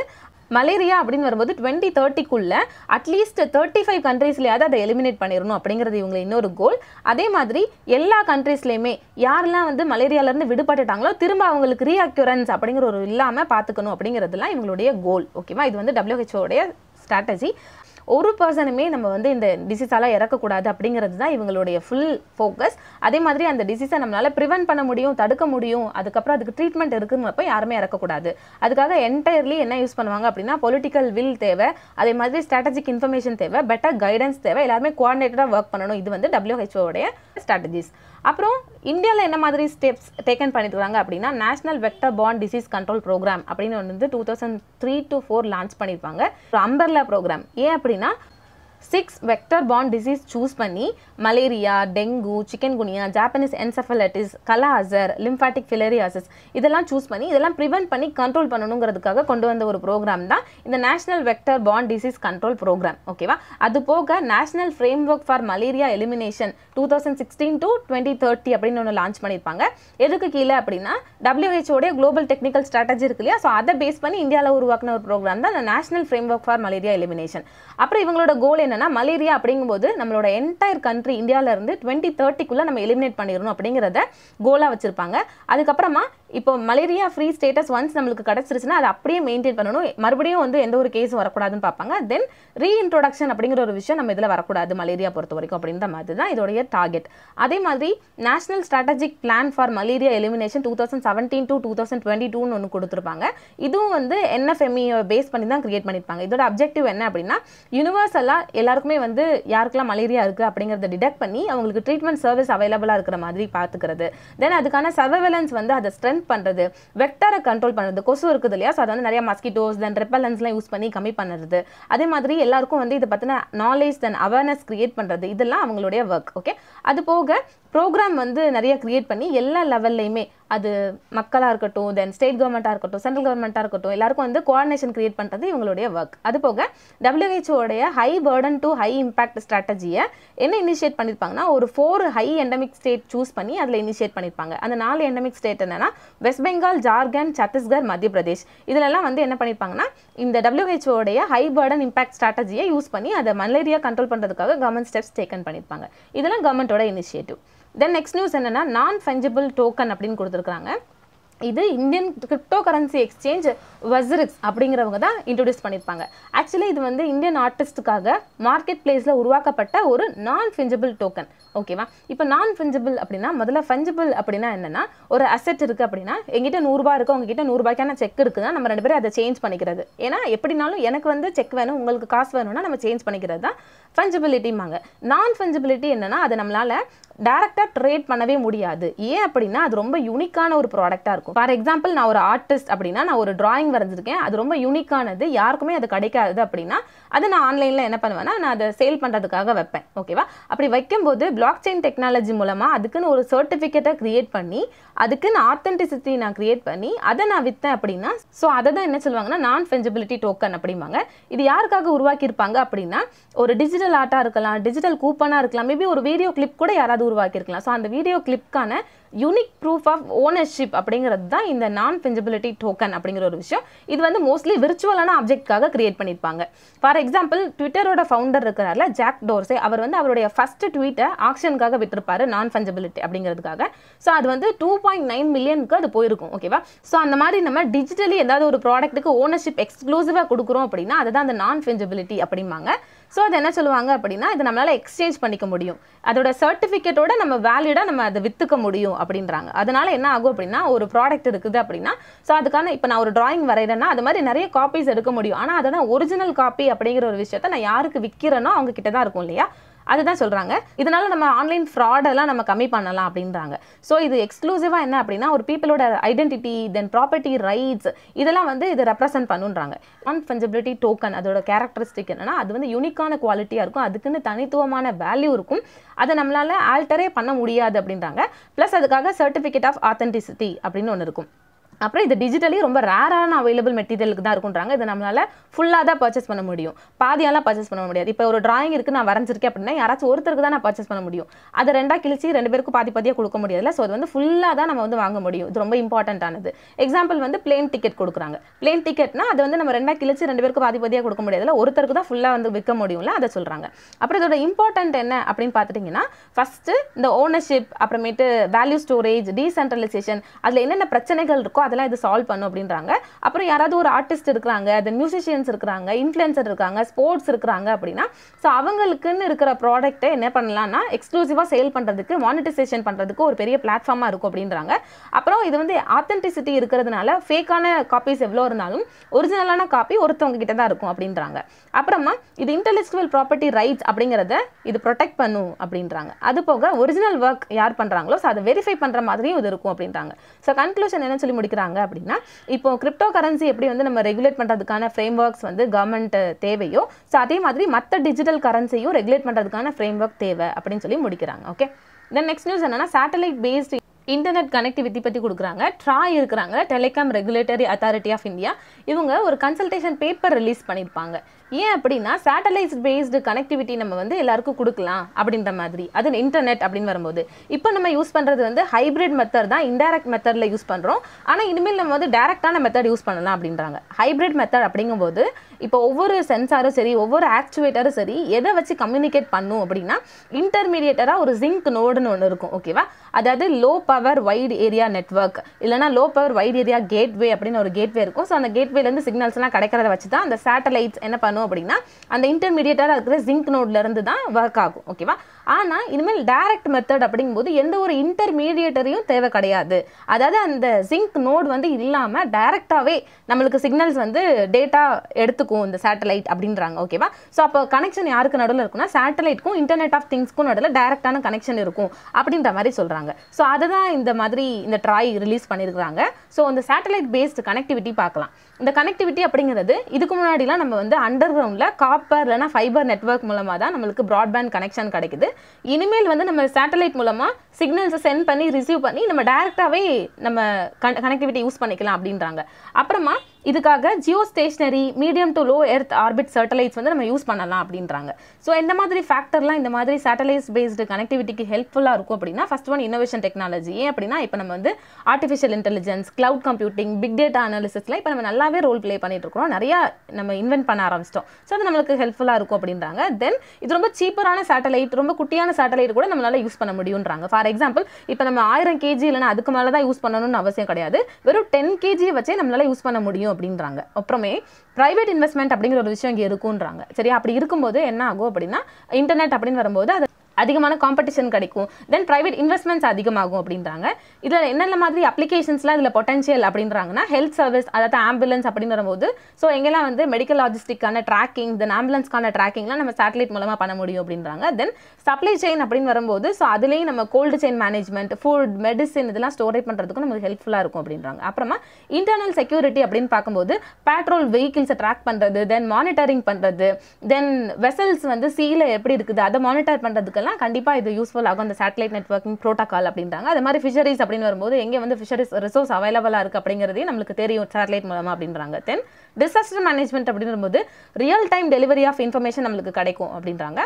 மலேரியா அப்படின்னு வரும்போது டுவெண்ட்டி தேர்ட்டிக்குள்ளே அட்லீஸ்ட் தேர்ட்டி ஃபைவ் கண்ட்ரீஸ்லையாவது அதை எலிமினேட் பண்ணிடணும் அப்படிங்கிறது இவங்க இன்னொரு கோல் அதே மாதிரி எல்லா கண்ட்ரீஸ்லையுமே யாரெல்லாம் வந்து மலேரியாவிலேருந்து விடுபட்டுட்டாங்களோ திரும்ப அவங்களுக்கு ரீஆக்யூரன்ஸ் அப்படிங்கிற ஒரு இல்லாமல் பார்த்துக்கணும் பண்ணணும் அப்படிங்கிறதுலாம் இவங்களுடைய கோல் ஓகேவா இது வந்து டபிள்யூஹெச்ஓடைய ஸ்ட்ராட்டஜி ஒரு பர்சனுமே நம்ம வந்து இந்த டிசீஸால் இறக்கக்கூடாது அப்படிங்கிறது தான் இவங்களுடைய ஃபுல் ஃபோக்கஸ் அதே மாதிரி அந்த டிசீஸை நம்மளால் ப்ரிவென்ட் பண்ண முடியும் தடுக்க முடியும் அதுக்கப்புறம் அதுக்கு ட்ரீட்மெண்ட் இருக்குங்கிறப்ப யாருமே இறக்கக்கூடாது அதுக்காக என்டையர்லி என்ன யூஸ் பண்ணுவாங்க அப்படின்னா பொலிட்டிக்கல் வில் தேவை அதே மாதிரி ஸ்ட்ராட்டஜிக் இன்ஃபர்மேஷன் தேவை பெட்டர் கைடன்ஸ் தேவை எல்லாருமே கோஆர்டினேட்டடாக ஒர்க் பண்ணணும் இது வந்து டபிள்யூஹெச்ஓடைய ஸ்ட்ராட்டஜிஸ் அப்புறம் இந்தியாவில் என்ன மாதிரி ஸ்டெப்ஸ் டேக்கன் பண்ணியிருக்காங்க அப்படின்னா நேஷனல் வெக்டர் பாண்ட் டிசீஸ் கண்ட்ரோல் ப்ரோக்ராம் அப்படின்னு வந்து two thousand three to four launch பண்ணியிருப்பாங்க அம்பர்லா ப்ரோக்ராம் ஏன் அப்படின்னா சிக்ஸ் வெக்டர் பாண்ட் டிசீஸ் சூஸ் பண்ணி malaria dengue chikungunya Japanese encephalitis kala azar lymphatic filariasis இதெல்லாம் சூஸ் பண்ணி இதெல்லாம் ப்ரிவெண்ட் பண்ணி கண்ட்ரோல் பண்ணணுங்கிறதுக்காக கொண்டு வந்த ஒரு ப்ரோக்ராம் தான் இந்த நேஷனல் வெக்டர் பாண்ட் டிசீஸ் கண்ட்ரோல் ப்ரோக்ராம் ஓகேவா அது போக national framework for malaria elimination two thousand sixteen to twenty thirty அப்படின்னு ஒன்று லான்ச் பண்ணியிருப்பாங்க எதுக்கு கீழே அப்படின்னா டபிள்யூஹெச்ஓடைய குளோபல் டெக்னிக்கல் ஸ்ட்ராட்டஜி இருக்கு இல்லையா ஸோ அதை பேஸ் பண்ணி இந்தியாவில் உருவாக்கின ஒரு ப்ரோக்ராம் தான் இந்த national framework for malaria elimination அப்புறம் இவங்களோட கோல் என்ன என்னென்னா மலேரியா அப்படிங்கும்போது நம்மளோட என்டையர் கண்ட்ரி இந்தியாவிலேருந்து டுவெண்ட்டி தேர்ட்டிக்குள்ளே நம்ம எலிமினேட் பண்ணிடணும் அப்படிங்கிறத கோலாக வச்சுருப்பாங்க அதுக்கப்புறமா இப்போ மலேரியா ஃப்ரீ ஸ்டேட்டஸ் ஒன்ஸ் நம்மளுக்கு கிடச்சிருச்சுன்னா அதை அப்படியே மெயின்டைன் பண்ணணும் மறுபடியும் வந்து எந்த ஒரு கேஸும் வரக்கூடாதுன்னு பார்ப்பாங்க தென் ரீஇன்ட்ரோடக்ஷன் அப்படிங்கிற ஒரு விஷயம் நம்ம இதில் வரக்கூடாது மலேரியா பொறுத்த வரைக்கும் அப்படின்ற மாதிரி தான் இதோடைய டார்கெட் அதே மாதிரி national strategic plan for malaria elimination two thousand seventeen to two thousand twenty டூன்னு ஒன்று கொடுத்துருப்பாங்க இதுவும் வந்து என்எஃப்எம்இ பேஸ் e பண்ணி தான் கிரியேட் பண்ணியிருப்பாங்க இதோட அப்ஜெக்டிவ் என்ன அப்படின்னா யூனிவர்சலாக எல்லாருக்குமே வந்து யாருக்கெல்லாம் மலேரியா இருக்குது அப்படிங்கிறத டிடெக்ட் பண்ணி அவங்களுக்கு ட்ரீட்மெண்ட் சர்வீஸ் அவைலபிளாக இருக்கிற மாதிரி பார்த்துக்கிறது தென் அதுக்கான சர்வேலன்ஸ் வந்து அதை ஸ்ட்ரென்த் ஹெல்ப் பண்ணுறது வெக்டரை கண்ட்ரோல் பண்ணுறது கொசு இருக்குது இல்லையா ஸோ அதை வந்து நிறையா மஸ்கிட்டோஸ் தென் ரெப்பலன்ஸ்லாம் யூஸ் பண்ணி கம்மி பண்ணுறது அதே மாதிரி எல்லாருக்கும் வந்து இதை பற்றின நாலேஜ் தென் அவேர்னஸ் க்ரியேட் பண்ணுறது இதெல்லாம் அவங்களுடைய ஒர்க் ஓகே அது போக ப்ரோக்ராம் வந்து நிறைய க்ரியேட் பண்ணி எல்லா லெவல்லையுமே அது மக்களாக இருக்கட்டும் தென் ஸ்டேட் கவர்மெண்ட்டாக இருக்கட்டும் சென்ட்ரல் கவர்மெண்ட்டாக இருக்கட்டும் எல்லாருக்கும் வந்து கோஆர்டினேஷன் கிரியேட் பண்ணுறது இவங்களுடைய ஒர்க் அது போக டபிள்யூஹெச்ஓடைய high burden to high impact ஸ்ட்ராட்டஜியை என்ன இனிஷியேட் பண்ணியிருப்பாங்கன்னா ஒரு four high endemic state choose பண்ணி அதில் இனிஷியேட் பண்ணியிருப்பாங்க அந்த நாலு எண்டமிக் ஸ்டேட் என்னென்னா வெஸ்ட் பெங்கால் ஜார்க்கண்ட் சத்தீஸ்கர் மத்திய பிரதேஷ் இதிலெல்லாம் வந்து என்ன பண்ணியிருப்பாங்கன்னா இந்த டபிள்யூஹெச்ஓடைய ஹை பேர்டன் இம்பாக்ட் ஸ்ட்ராட்டஜியை யூஸ் பண்ணி அதை மலேரியா கண்ட்ரோல் பண்ணுறதுக்காக கவர்மெண்ட் ஸ்டெப்ஸ் டேக்கன் பண்ணியிருப்பாங்க இதெல்லாம் கவர்மெண்ட்டோட இனிஷியேட்டிவ் தென் நெக்ஸ்ட் நியூஸ் என்னென்னா நான் ஃபஞ்சபிள் டோக்கன் அப்படின்னு கொடுத்துருக்காங்க இது Indian crypto currency exchange WazirX அப்படிங்கிறவங்க தான் இன்ட்ரடியூஸ் பண்ணியிருப்பாங்க ஆக்சுவலி இது வந்து இந்தியன் ஆர்டிஸ்ட்டுக்காக மார்க்கெட் பிளேஸில் உருவாக்கப்பட்ட ஒரு நான் ஃபிஞ்சபிள் டோக்கன் ஓகேவா இப்போ நான் ஃபிஞ்சபிள் அப்படின்னா முதல்ல ஃபஞ்சபிள் அப்படின்னா என்னென்னா ஒரு அசெட் இருக்குது அப்படின்னா எங்கிட்ட நூறுரூபா இருக்கும் உங்ககிட்ட நூறுரூபாய்க்கான செக் இருக்குதுன்னா நம்ம ரெண்டு பேரும் அதை சேஞ்ச் பண்ணிக்கிறது ஏன்னா எப்படினாலும் எனக்கு வந்து செக் வேணும் உங்களுக்கு காசு வேணும்னா நம்ம சேஞ்ச் பண்ணிக்கிறது தான் ஃபஞ்சபிலிட்டிம்பாங்க நான் ஃபஞ்சபிலிட்டி என்னென்னா அதை நம்மளால் டேரெக்டாக ட்ரேட் பண்ணவே முடியாது ஏன் அப்படின்னா அது ரொம்ப யூனிக்கான ஒரு ப்ராடக்டாக இருக்கும் ஃபார் எக்ஸாம்பிள் நான் ஒரு ஆர்டிஸ்ட் அப்படின்னா நான் ஒரு டிராயிங் வரைஞ்சிருக்கேன் அது ரொம்ப யூனிக்கானது யாருக்குமே அது கிடைக்காது அப்படின்னா அது நான் ஆன்லைனில் என்ன பண்ணுவேன்னா நான் அதை சேல் பண்ணுறதுக்காக வைப்பேன் ஓகேவா அப்படி வைக்கும்போது பிளாக் செயின் டெக்னாலஜி மூலமாக அதுக்குன்னு ஒரு சர்டிஃபிகேட்டை க்ரியேட் பண்ணி அதுக்குன்னு ஆத்தென்டிசிட்டி நான் கிரியேட் பண்ணி அதை நான் விற்றேன் அப்படின்னா ஸோ அதை தான் என்ன சொல்லுவாங்கன்னா நான் ஃபெஞ்சிபிலிட்டி டோக்கன் அப்படிம்பாங்க இது யாருக்காக உருவாக்கியிருப்பாங்க அப்படின்னா ஒரு டிஜிட்டல் ஆர்ட்டாக இருக்கலாம் டிஜிட்டல் கூப்பனாக இருக்கலாம் மேபி ஒரு வீடியோ கிளிப் கூட யாராவது உருவாக்கியிருக்கலாம் ஸோ அந்த வீடியோ கிளிப்கான யூனிக் ப்ரூஃப் ஆஃப் ஓனர்ஷிப் அப்படிங்கிறது தான் இந்த நான் ஃபெஞ்சிபிலிட்டி டோக்கன் அப்படிங்கிற ஒரு விஷயம் இது வந்து மோஸ்ட்லி விர்ச்சுவலான ஆப்ஜெக்ட்காக கிரியேட் பண்ணியிருப்பாங்க ஃபார் எக்ஸாம்பிள் ட்விட்டரோட ஃபவுண்டர் இருக்கிறாரில் ஜாக் டோர்ஸே அவர் வந்து அவருடைய ஃபஸ்ட்டு ட்வீட்டை ஆக்ஷனுக்காக விட்டுருப்பாரு நான் ஃபெஞ்சிபிலிட்டி அப்படிங்கிறதுக்காக ஸோ அது வந்து டூ பாயிண்ட் நைன் மில்லியனுக்கு அது போயிருக்கும் ஓகேவா ஸோ அந்த மாதிரி நம்ம டிஜிட்டலி ஏதாவது ஒரு ப்ராடக்ட்டுக்கு ஓனர்ஷிப் எக்ஸ்க்ளூசிவாக கொடுக்குறோம் அப்படின்னா அதுதான் அந்த நான் ஃபெஞ்சிபிலிட்டி அப்படிம்பாங்க ஸோ அது என்ன சொல்லுவாங்க அப்படின்னா இது நம்மளால் எக்ஸ்சேஞ்ச் பண்ணிக்க முடியும் அதோட சர்டிஃபிகேட்டோட நம்ம வேலிடாக நம்ம அதை விற்றுக்க முடியும் அப்படின்றாங்க அதனால் என்ன ஆகும் அப்படின்னா ஒரு ப்ராடக்ட் இருக்குது அப்படின்னா ஸோ அதுக்கான இப்போ நான் ஒரு ட்ராயிங் வரைகிறேன்னா அது மாதிரி நிறைய காப்பீஸ் எடுக்க முடியும் ஆனால் அதை தான் ஒரிஜினல் காப்பி அப்படிங்கிற ஒரு விஷயத்த நான் யாருக்கு விற்கிறேனோ அவங்க கிட்ட தான் இருக்கும் இல்லையா அதுதான் சொல்கிறாங்க இதனால் நம்ம ஆன்லைன் ஃப்ராடெல்லாம் நம்ம கம்மி பண்ணலாம் அப்படின்றாங்க ஸோ இது எக்ஸ்க்ளூசிவாக என்ன அப்படின்னா ஒரு பீப்புளோட ஐடென்டிட்டி தென் ப்ராப்பர்ட்டி ரைட்ஸ் இதெல்லாம் வந்து இது ரெப்ரசென்ட் பண்ணுன்றாங்க நான் ஃபஞ்சபிலிட்டி டோக்கன் அதோட கேரக்டரிஸ்டிக் என்னன்னா அது வந்து யூனிக்கான குவாலிட்டியாக இருக்கும் அதுக்குன்னு தனித்துவமான வேல்யூ இருக்கும் அதை நம்மளால் ஆல்டரே பண்ண முடியாது அப்படின்றாங்க ப்ளஸ் அதுக்காக சர்டிஃபிகேட் ஆஃப் ஆத்தென்டிசிட்டி அப்படின்னு ஒன்று இருக்கும் அப்புறம் இது டிஜிட்டலி ரொம்ப ரேரான அவைலபிள் மெட்டீரியலுக்கு தான் இருக்குன்றாங்க இதை நம்மளால் ஃபுல்லாக தான் பர்ச்சேஸ் பண்ண முடியும் பாதியாலாம் பர்ச்சேஸ் பண்ண முடியாது இப்போ ஒரு டிராயிங் இருக்குது நான் வரைஞ்சிருக்கேன் அப்படின்னா யாராச்சும் ஒருத்தருக்கு தான் நான் பர்ச்சேஸ் பண்ண முடியும் அதை ரெண்டாக கிழிச்சு ரெண்டு பேருக்கும் பாதி பாதியாக கொடுக்க முடியாதுல ஸோ அது வந்து ஃபுல்லாக தான் நம்ம வந்து வாங்க முடியும் இது ரொம்ப இம்பார்ட்டண்ட்டானது எக்ஸாம்பிள் வந்து பிளேன் டிக்கெட் கொடுக்குறாங்க பிளேன் டிக்கெட்னா அது வந்து நம்ம ரெண்டாக கிழிச்சு ரெண்டு பேருக்கு பாதி பாதியாக கொடுக்க முடியாதுல ஒருத்தருக்கு தான் ஃபுல்லாக வந்து விற்க முடியும்ல அதை சொல்கிறாங்க அப்புறம் இதோட இம்பார்ட்டன்ட் என்ன அப்படின்னு பார்த்துட்டிங்கன்னா ஃபஸ்ட்டு இந்த ஓனர்ஷிப் அப்புறமேட்டு வேல்யூ ஸ்டோரேஜ் டீசென்ட்ரலைசேஷன் அதில் என்னென்ன பிரச்சனைகள் இருக்கோ அதெல்லாம் இது சால்வ் பண்ணும் அப்படின்றாங்க அப்புறம் யாராவது ஒரு ஆர்டிஸ்ட் இருக்கிறாங்க தென் மியூசிஷியன்ஸ் இருக்கிறாங்க இன்ஃப்ளூயன்சர் இருக்காங்க ஸ்போர்ட்ஸ் இருக்கிறாங்க அப்படின்னா ஸோ அவங்களுக்குன்னு இருக்கிற ப்ராடக்ட்டை என்ன பண்ணலாம்னா எக்ஸ்க்ளூசிவாக சேல் பண்ணுறதுக்கு மானிட்டைசேஷன் பண்ணுறதுக்கு ஒரு பெரிய பிளாட்ஃபார்மாக இருக்கும் அப்படின்றாங்க அப்புறம் இது வந்து ஆத்தென்டிசிட்டி இருக்கிறதுனால ஃபேக்கான காப்பீஸ் எவ்வளோ இருந்தாலும் ஒரிஜினலான காப்பி ஒருத்தவங்க கிட்ட தான் இருக்கும் அப்படின்றாங்க அப்புறமா இது இன்டலெக்சுவல் ப்ராப்பர்ட்டி ரைட்ஸ் அப்படிங்கிறத இது ப்ரொடெக்ட் பண்ணும் அப்படின்றாங்க அது போக ஒரிஜினல் ஒர்க் யார் பண்ணுறாங்களோ ஸோ அதை வெரிஃபை பண்ணுற மாதிரியும் இது இருக்கும் அப்படின்றாங்க ஸோ கன்க்ளூஷன் என்ன சொல்லி முடிக்கிறாங்க பண்ணுறாங்க அப்படின்னா இப்போ கிரிப்டோ கரன்சி எப்படி வந்து நம்ம ரெகுலேட் பண்ணுறதுக்கான ஃப்ரேம் ஒர்க்ஸ் வந்து கவர்மெண்ட் தேவையோ ஸோ அதே மாதிரி மற்ற டிஜிட்டல் கரன்சியும் ரெகுலேட் பண்ணுறதுக்கான ஃப்ரேம் ஒர்க் தேவை அப்படின்னு சொல்லி முடிக்கிறாங்க ஓகே தென் நெக்ஸ்ட் நியூஸ் என்னன்னா சேட்டலைட் பேஸ்ட் இன்டர்நெட் கனெக்டிவிட்டி பற்றி கொடுக்குறாங்க ட்ரா இருக்கிறாங்க telecom regulatory authority of India இவங்க ஒரு கன்சல்டேஷன் பேப்பர் ரிலீஸ் பண்ணியிருப்பாங்க ஏன் அப்படின்னா சேட்டலைட் பேஸ்டு கனெக்டிவிட்டி நம்ம வந்து எல்லாருக்கும் கொடுக்கலாம் அப்படின்ற மாதிரி அது இன்டர்நெட் அப்படின்னு வரும்போது இப்போ நம்ம யூஸ் பண்ணுறது வந்து ஹைப்ரிட் மெத்தட் தான் இன்டைரக்ட் மெத்தடில் யூஸ் பண்ணுறோம் ஆனால் இனிமேல் நம்ம வந்து டேரெக்டான மெத்தட் யூஸ் பண்ணலாம் அப்படின்றாங்க ஹைப்ரிட் மெத்தட் அப்படிங்கும்போது இப்போ ஒவ்வொரு சென்சாரும் சரி ஒவ்வொரு ஆக்சுவேட்டரும் சரி எதை வச்சு கம்யூனிகேட் பண்ணும் அப்படின்னா இன்டர்மீடியேட்டராக ஒரு ஜிங்க் நோடுன்னு ஒன்று இருக்கும் ஓகேவா அதாவது low power wide area network இல்லைனா low power wide area gateway அப்படின்னு ஒரு கேட்வே இருக்கும் ஸோ அந்த கேட்வேலேருந்து சிக்னல்ஸ்லாம் கிடைக்கிறத வச்சு தான் அந்த சேட்டலைட்ஸ் என்ன பண்ணும் பண்ணணும் அப்படின்னா அந்த இன்டர்மீடியட்டாக இருக்கிற ஜிங்க் நோட்லேருந்து தான் ஒர்க் ஆகும் ஓகேவா ஆனால் இனிமேல் டைரக்ட் மெத்தட் அப்படிங்கும்போது எந்த ஒரு இன்டர்மீடியேட்டரையும் தேவை கிடையாது அதாவது அந்த ஜிங்க் நோட் வந்து இல்லாமல் டைரெக்டாகவே நம்மளுக்கு சிக்னல்ஸ் வந்து டேட்டா எடுத்துக்கும் இந்த சேட்டலைட் அப்படின்றாங்க ஓகேவா ஸோ அப்போ கனெக்ஷன் யாருக்கு நடுவில் இருக்குன்னா சேட்டலைட்க்கும் இன்டர்நெட் ஆஃப் திங்ஸ்க்கும் நடுவில் டைரெக்டான கனெக்ஷன் இருக்கும் அப்படின்ற மாதிரி சொல்கிறாங்க ஸோ அதை தான் இந்த மாதிரி இந்த ட்ராய் ரிலீஸ் பண்ணியிருக்கிறாங்க ஸோ அந்த சேட்டலைட் பேஸ்டு கனெக்டிவிட்டி பார்க்கலாம் இந்த கனெக்டிவிட்டி அப்படிங்கிறது இதுக்கு முன்னாடிலாம் நம்ம வந்து அண்டர் கிரவுண்டில் காப்பர் இல்லைனா ஃபைபர் நெட்ஒர்க் மூலமாக தான் நம்மளுக்கு ப்ராட்பேண்ட் கனெக்ஷன் கிடைக்குது இனிமேல் வந்து நம்ம சேட்டலைட் மூலமாக சிக்னல்ஸை சென்ட் பண்ணி ரிசீவ் பண்ணி நம்ம டேரெக்டாகவே நம்ம கனெக்டிவிட்டி யூஸ் பண்ணிக்கலாம் அப்படின்றாங்க அப்புறமா இதுக்காக geo stationary medium to low earth orbit satellites வந்து நம்ம யூஸ் பண்ணலாம் அப்படின்றாங்க ஸோ இந்த மாதிரி ஃபேக்டர்லாம் இந்த மாதிரி சேட்டலைட்ஸ் பேஸ்டு கனெக்டிவிட்டிக்கு ஹெல்ப்ஃபுல்லாக இருக்கும் அப்படின்னா ஃபஸ்ட் ஒன் இன்னோவேஷன் டெக்னாலஜி ஏன் அப்படின்னா இப்போ நம்ம வந்து artificial intelligence cloud computing big data அனாலிசிஸ்லாம் இப்போ நம்ம நல்லாவே ரோல் ப்ளே பண்ணிட்டு இருக்கிறோம் நிறையா நம்ம இன்வென்ட் பண்ண ஆரம்பிச்சிட்டோம் ஸோ அது நம்மளுக்கு ஹெல்ப்ஃபுல்லாக இருக்கும் அப்படின்றாங்க தென் இது ரொம்ப சீப்பரான சேட்டலைட் ரொம்ப குட்டியான சேட்டலைட் கூட நம்மளால் யூஸ் பண்ண முடியுன்றாங்க ஃபார் எக்ஸாம்பிள் இப்போ நம்ம ஆயிரம் கேஜி இல்லைனா அதுக்கு மேலே தான் யூஸ் பண்ணணும்னு அவசியம் கிடையாது வெறும் டென் கேஜியை வச்சே நம்மளால் யூஸ் பண்ண முடியும் அப்படின்றாங்க அப்புறமே ப்ரைவேட் இன்வெஸ்ட்மெண்ட் அப்படிங்கிற ஒரு விஷயம் இங்கே இருக்குன்றாங்க சரி அப்படி இருக்கும்போது என்ன ஆகும் அப்படின்னா இன்டர்நெட் அப்படின்னு வரும்போது அது அதிகமான காம்படிஷன் கிடைக்கும் தென் ப்ரைவேட் இன்வெஸ்ட்மெண்ட்ஸ் அதிகமாகும் அப்படின்றாங்க இதில் என்னென்ன மாதிரி அப்ளிகேஷன்ஸ்லாம் இதில் பொட்டன்ஷியல் அப்படின்றாங்கன்னா ஹெல்த் சர்வீஸ் அதாவது ஆம்புலன்ஸ் அப்படின்னு போது ஸோ எங்கெல்லாம் வந்து மெடிக்கல் லாஜிஸ்டிக்கான ட்ராக்கிங் தென் ஆம்புலன்ஸ்க்கான ட்ராக்கிங்லாம் நம்ம சேட்டலைட் மூலமாக பண்ண முடியும் அப்படின்றாங்க தென் சப்ளை செயின் அப்படின்னு வரும்போது ஸோ அதுலேயும் நம்ம cold chain management food medicine இதெல்லாம் ஸ்டோரேஜ் பண்ணுறதுக்கும் நமக்கு ஹெல்ப்ஃபுல்லாக இருக்கும் அப்படின்றாங்க அப்புறமா இன்டர்னல் செக்யூரிட்டி அப்படின்னு பார்க்கும்போது பேட்ரோல் வெஹிக்கிள்ஸை ட்ராக் பண்ணுறது தென் மானிட்டரிங் பண்ணுறது தென் வெசல்ஸ் வந்து சீல எப்படி இருக்குது அதை மானிட்டர் பண்ணுறதுக்கெல்லாம் இருந்துச்சுன்னா கண்டிப்பாக இது யூஸ்ஃபுல் ஆகும் அந்த சேட்டலைட் நெட்ஒர்க்கிங் ப்ரோட்டோக்கால் அப்படின்றாங்க அது மாதிரி ஃபிஷரிஸ் அப்படின்னு வரும்போது எங்கே வந்து ஃபிஷரிஸ் ரிசோர்ஸ் அவைலபிளாக இருக்குது அப்படிங்கிறதையும் நம்மளுக்கு தெரியும் சேட்டலைட் மூலமாக அப்படின்றாங்க தென் டிசாஸ்டர் மேனேஜ்மெண்ட் அப்படின்னு வரும்போது real time delivery of information நம்மளுக்கு கிடைக்கும் அப்படின்றாங்க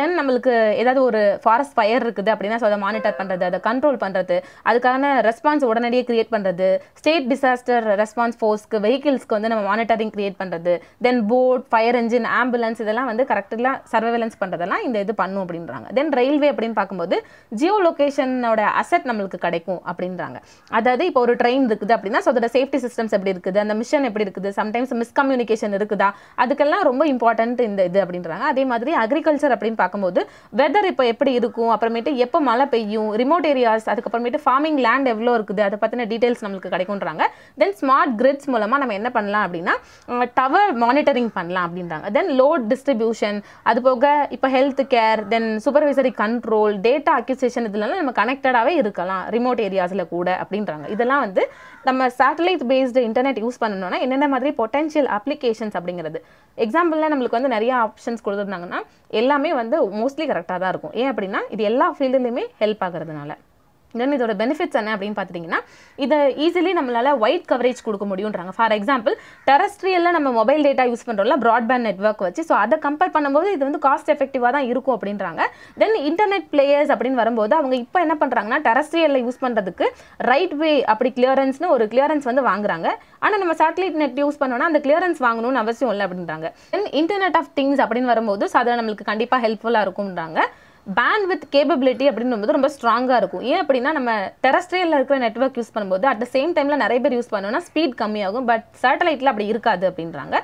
தென் நம்மளுக்கு ஏதாவது ஒரு ஃபாரஸ்ட் ஃபயர் இருக்குது அப்படின்னா ஸோ அதை மானிட்டர் பண்ணுறது அதை கண்ட்ரோல் பண்ணுறது அதுக்கான ரெஸ்பான்ஸ் உடனடியே கிரியேட் பண்ணுறது ஸ்டேட் டிசாஸ்டர் ரெஸ்பான்ஸ் ஃபோர்ஸ்க்கு வெஹிக்கிள்ஸ்க்கு வந்து நம்ம மானிட்டரிங் கிரியேட் பண்ணுறது then boat fire engine ambulance இதெல்லாம் வந்து கரெக்டாக சர்வேலன்ஸ் பண்ணுறதெல்லாம் இந்த இது பண்ணும் அப்படின்றாங்க தென் தென் ரயில்வே அப்படின்னு பார்க்கும்போது ஜியோ லொக்கேஷனோட அசட் நம்மளுக்கு கிடைக்கும் அப்படின்றாங்க அதாவது இப்போ ஒரு ட்ரெயின் இருக்குது அப்படின்னா ஸோ அதோட சேஃப்டி சிஸ்டம்ஸ் எப்படி இருக்குது அந்த மிஷன் எப்படி இருக்குது சம்டைம்ஸ் மிஸ்கம்யூனிகேஷன் இருக்குதா அதுக்கெல்லாம் ரொம்ப இம்பார்ட்டன்ட் இந்த இது அப்படின்றாங்க அதே மாதிரி அக்ரிகல்ச்சர் அப்படின்னு பார்க்கும்போது வெதர் இப்போ எப்படி இருக்கும் அப்புறமேட்டு எப்போ மழை பெய்யும் ரிமோட் ஏரியாஸ் அதுக்கப்புறமேட்டு ஃபார்மிங் லேண்ட் எவ்வளோ இருக்குது அதை பற்றின டீடைல்ஸ் நம்மளுக்கு கிடைக்கும்ன்றாங்க தென் ஸ்மார்ட் கிரிட்ஸ் மூலமாக நம்ம என்ன பண்ணலாம் அப்படின்னா டவர் மானிட்டரிங் பண்ணலாம் அப்படின்றாங்க தென் லோட் டிஸ்ட்ரிபியூஷன் அது போக இப்போ health care then super supervisory control data acquisition இதுலலாம் நம்ம கனெக்டடாகவே இருக்கலாம் ரிமோட் ஏரியாஸில் கூட அப்படின்றாங்க இதெல்லாம் வந்து நம்ம சேட்டலைட் பேஸ்டு இன்டர்நெட் யூஸ் பண்ணணும்னா என்னென்ன மாதிரி பொட்டன்ஷியல் அப்ளிகேஷன்ஸ் அப்படிங்கிறது எக்ஸாம்பிளில் நம்மளுக்கு வந்து நிறைய ஆப்ஷன்ஸ் கொடுத்துருந்தாங்கன்னா எல்லாமே வந்து மோஸ்ட்லி கரெக்டாக தான் இருக்கும் ஏன் அப்படின்னா இது எல்லா ஃபீல்டுலேயுமே ஹெல்ப் ஆகிறதுனால தென் இதோட பெனிஃபிட்ஸ் என்ன அப்படின்னு பார்த்தீங்கன்னா இதை ஈஸிலி நம்மளால் ஒயிட் கவரேஜ் கொடுக்க முடியுன்றாங்க ஃபார் எக்ஸாம்பிள் டெரஸ்ட்ரியலில் நம்ம மொபைல் டேட்டா யூஸ் பண்ணுறோம்ல ப்ராட்பேண்ட் நெட்ஒர்க் வச்சு ஸோ அதை கம்பேர் பண்ணும்போது இது வந்து காஸ்ட் எஃபெக்டிவாக தான் இருக்கும் அப்படின்றாங்க தென் இன்டர்நெட் பிளேயர்ஸ் அப்படின்னு வரும்போது அவங்க இப்போ என்ன பண்ணுறாங்கன்னா டெரஸ்ட்ரியலில் யூஸ் பண்ணுறதுக்கு ரைட் வே அப்படி கிளியரன்ஸ்னு ஒரு கிளியரன்ஸ் வந்து வாங்குறாங்க ஆனால் நம்ம சேட்டலைட் நெட் யூஸ் பண்ணோன்னா அந்த கிளியரன்ஸ் வாங்கணும்னு அவசியம் இல்லை அப்படின்றாங்க தென் இன்டர்நெட் ஆஃப் திங்ஸ் அப்படின்னு வரும்போது ஸோ அதை நம்மளுக்கு கண்டிப்பாக ஹெல்ப்ஃபுல்லாக இருக்கும்ன்றாங்க பேண்ட் வித் கேபபிலிட்டி அப்படின்னு ரொம்ப ஸ்ட்ராங்காக இருக்கும் ஏன் அப்படின்னா நம்ம டெரஸ்ட்ரியலில் இருக்கிற நெட்ஒர்க் யூஸ் பண்ணும்போது அட் த சேம் டைமில் நிறைய பேர் யூஸ் பண்ணோன்னா ஸ்பீட் கம்மியாகும் பட் சேட்டலைட்டில் அப்படி இருக்காது அப்படின்றாங்க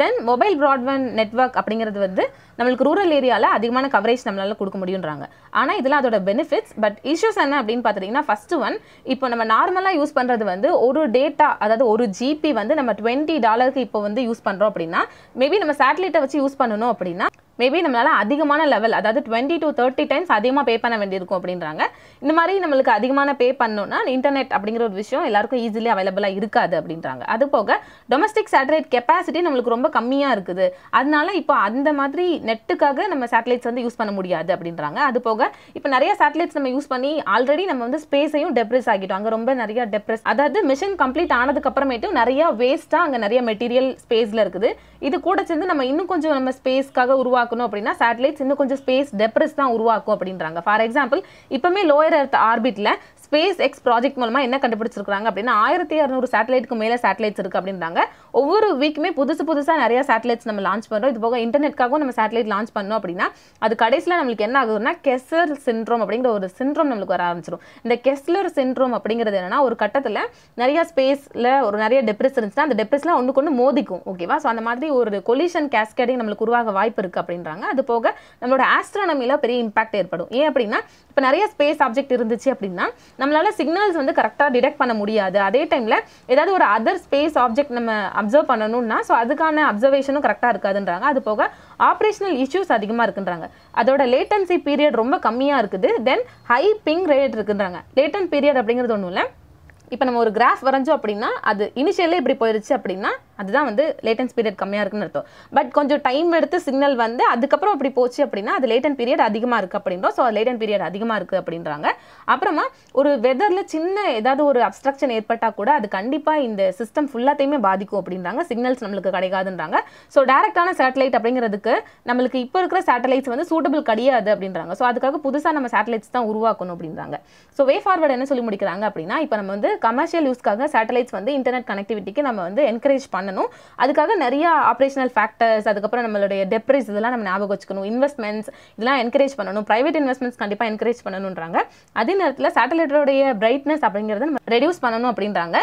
தென் மொபைல் ப்ராட்பேண்ட் நெட்ஒர்க் அப்படிங்கிறது வந்து நம்மளுக்கு ரூரல் ஏரியாவில் அதிகமான கவரேஜ் நம்மளால் கொடுக்க முடியுன்றாங்க ஆனால் இதெல்லாம் அதோட பெனிஃபிட்ஸ் பட் இஷ்யூஸ் என்ன அப்படின்னு பார்த்துட்டிங்கன்னா ஃபஸ்ட்டு ஒன் இப்போ நம்ம நார்மலாக யூஸ் பண்ணுறது வந்து ஒரு டேட்டா அதாவது ஒரு ஜிபி வந்து நம்ம டுவெண்ட்டி டாலருக்கு இப்போ வந்து யூஸ் பண்ணுறோம் அப்படின்னா மேபி நம்ம சேட்டலைட்டை வச்சு யூஸ் பண்ணணும் அப்படின்னா மேபி நம்மளால் அதிகமான லெவல் அதாவது டுவெண்ட்டி டு தேர்ட்டி டைம்ஸ் அதிகமாக பே பண்ண வேண்டியிருக்கும் அப்படின்றாங்க இந்த மாதிரி நம்மளுக்கு அதிகமான பே பண்ணோன்னா இன்டர்நெட் அப்படிங்கிற ஒரு விஷயம் எல்லாருக்கும் ஈஸிலி அவைலபிளாக இருக்காது அப்படின்றாங்க அது போக டொமஸ்டிக் சேட்டலைட் கெப்பாசிட்டி நம்மளுக்கு ரொம்ப கம்மியாக இருக்குது அதனால இப்போ அந்த மாதிரி நெட்டுக்காக நம்ம சேட்டலைட்ஸ் வந்து யூஸ் பண்ண முடியாது அப்படின்றாங்க அது போக இப்போ நிறைய சேட்டலைட்ஸ் நம்ம யூஸ் பண்ணி ஆல்ரெடி நம்ம வந்து ஸ்பேஸையும் டெப்ரெஸ் ஆகிட்டோம் அங்கே ரொம்ப நிறைய டெப்ரெஸ் அதாவது மிஷின் கம்ப்ளீட் ஆனதுக்கு அப்புறமேட்டும் நிறைய வேஸ்ட்டாக அங்கே நிறைய மெட்டீரியல் ஸ்பேஸில் இருக்குது இது கூட சேர்ந்து நம்ம இன்னும் கொஞ்சம் நம்ம ஸ்பேஸ்க்காக உருவாக உருவாக்கணும் அப்படின்னா சேட்டலைட்ஸ் இன்னும் கொஞ்சம் ஸ்பேஸ் டெப்ரஸ் தான் உருவாக்கும் அப்படின்றாங்க ஃபார் எக்ஸாம்பிள் இப்போமே லோயர் அர்த் ஆர்பிட்டில் ஸ்பேஸ் எக்ஸ் ப்ராஜெக்ட் மூலமாக என்ன கண்டுபிடிச்சிருக்காங்க அப்படின்னா ஆயிரத்தி இரநூறு சேட்டலைட்டுக்கு மேலே சேட்டலைட்ஸ் இருக்குது அப்படின்றாங்க ஒவ்வொரு வீக்குமே புதுசு புதுசாக நிறையா சேட்டலைட்ஸ் நம்ம லான்ச் பண்ணுறோம் இது போக இன்டர்நெட்காகவும் நம்ம சேட்டலைட் லான்ச் பண்ணோம் அப்படின்னா அது கடைசியில் நம்மளுக்கு என்ன ஆகுதுன்னா கெஸ்லர் சின்ரோம் அப்படிங்கிற ஒரு சின்ரோம் நம்மளுக்கு வர ஆரம்பிச்சிடும் இந்த கெஸ்லர் சின்ரோம் அப்படிங்கிறது என்னன்னா ஒரு கட்டத்தில் நிறைய ஸ்பேஸில் ஒரு நிறைய டெப்ரெஸ் இருந்துச்சுன்னா அந்த டெப்ரெஸ்லாம் ஒன்று கொண்டு மோதிக்கும் ஓகேவா ஸோ அந்த மாதிரி ஒரு கொலிஷன் கேஸ்கேடிங் நம்மளுக்கு உருவாக வாய்ப்பு இருக்குது அப்படின்றாங்க அது போக நம்மளோட ஆஸ்ட்ரானமியில் பெரிய இம்பாக்ட் ஏற்படும் ஏன் அப்படின்னா இப்போ நிறைய ஸ்பேஸ் ஆப்ஜெக்ட் இருந்துச்சு அப்படின்னா நம்மளால் சிக்னல்ஸ் வந்து கரெக்டாக டிடெக்ட் பண்ண முடியாது அதே டைமில் ஏதாவது ஒரு அதர் ஸ்பேஸ் ஆப்ஜெக்ட் நம்ம அப்சர்வ் பண்ணணும்னா ஸோ அதுக்கான அப்சர்வேஷனும் கரெக்டாக இருக்காதுன்றாங்க அது போக ஆப்ரேஷனல் இஷ்யூஸ் அதிகமாக இருக்குன்றாங்க அதோட லேட்டன்சி பீரியட் ரொம்ப கம்மியாக இருக்குது தென் ஹை பிங் ரேட் இருக்குன்றாங்க லேட்டன் பீரியட் அப்படிங்கிறது ஒன்றும் இல்லை இப்போ நம்ம ஒரு கிராஃப் வரைஞ்சோம் அப்படின்னா அது இனிஷியலே இப்படி போயிடுச்சு அப்படின்னா அதுதான் வந்து லேட்டன்ஸ் பீரியட் கம்மியாக இருக்குன்னு அர்த்தம் பட் கொஞ்சம் டைம் எடுத்து சிக்னல் வந்து அதுக்கப்புறம் அப்படி போச்சு அப்படின்னா அது லேட்டன் பீரியட் அதிகமாக இருக்குது அப்படின்றோம் ஸோ லேட்டன் பீரியட் அதிகமாக இருக்குது அப்படின்றாங்க அப்புறமா ஒரு வெதரில் சின்ன ஏதாவது ஒரு அப்ஸ்ட்ரக்ஷன் ஏற்பட்டால் கூட அது கண்டிப்பாக இந்த சிஸ்டம் ஃபுல்லாத்தையுமே பாதிக்கும் அப்படின்றாங்க சிக்னல்ஸ் நம்மளுக்கு கிடைக்காதுன்றாங்க ஸோ டேரெக்டான சேட்டலைட் அப்படிங்கிறதுக்கு நம்மளுக்கு இப்போ இருக்கிற சேட்டலைட்ஸ் வந்து சூட்டபிள் கிடையாது அப்படின்றாங்க ஸோ அதுக்காக புதுசாக நம்ம சேட்டலைட்ஸ் தான் உருவாக்கணும் அப்படின்றாங்க ஸோ வே ஃபார்வர்டு என்ன சொல்லி முடிக்கிறாங்க அப்படின்னா இப்போ நம்ம வந்து கமர்ஷியல் யூஸ்க்காக சேட்டலைட்ஸ் வந்து இன்டர்நெட் கனெக்டிவிட்டிக்கு நம்ம வந்து என்கரேஜ் பண்ண பண்ணணும் அதுக்காக நிறைய ஆப்ரேஷனல் ஃபேக்டர்ஸ் அதுக்கப்புறம் நம்மளுடைய டெப்ரிஸ் இதெல்லாம் நம்ம ஞாபகம் வச்சுக்கணும் இன்வெஸ்ட்மெண்ட்ஸ் இதெல்லாம் என்கரேஜ் பண்ணணும் ப்ரைவேட் இன்வெஸ்ட்மெண்ட்ஸ் கண்டிப்பாக என்கரேஜ் பண்ணணுன்றாங்க அதே நேரத்தில் சேட்டலைட்டோடைய பிரைட்னஸ் அப்படிங்கிறத நம்ம ரெடியூஸ் பண்ணணும் அப்படின்றாங்க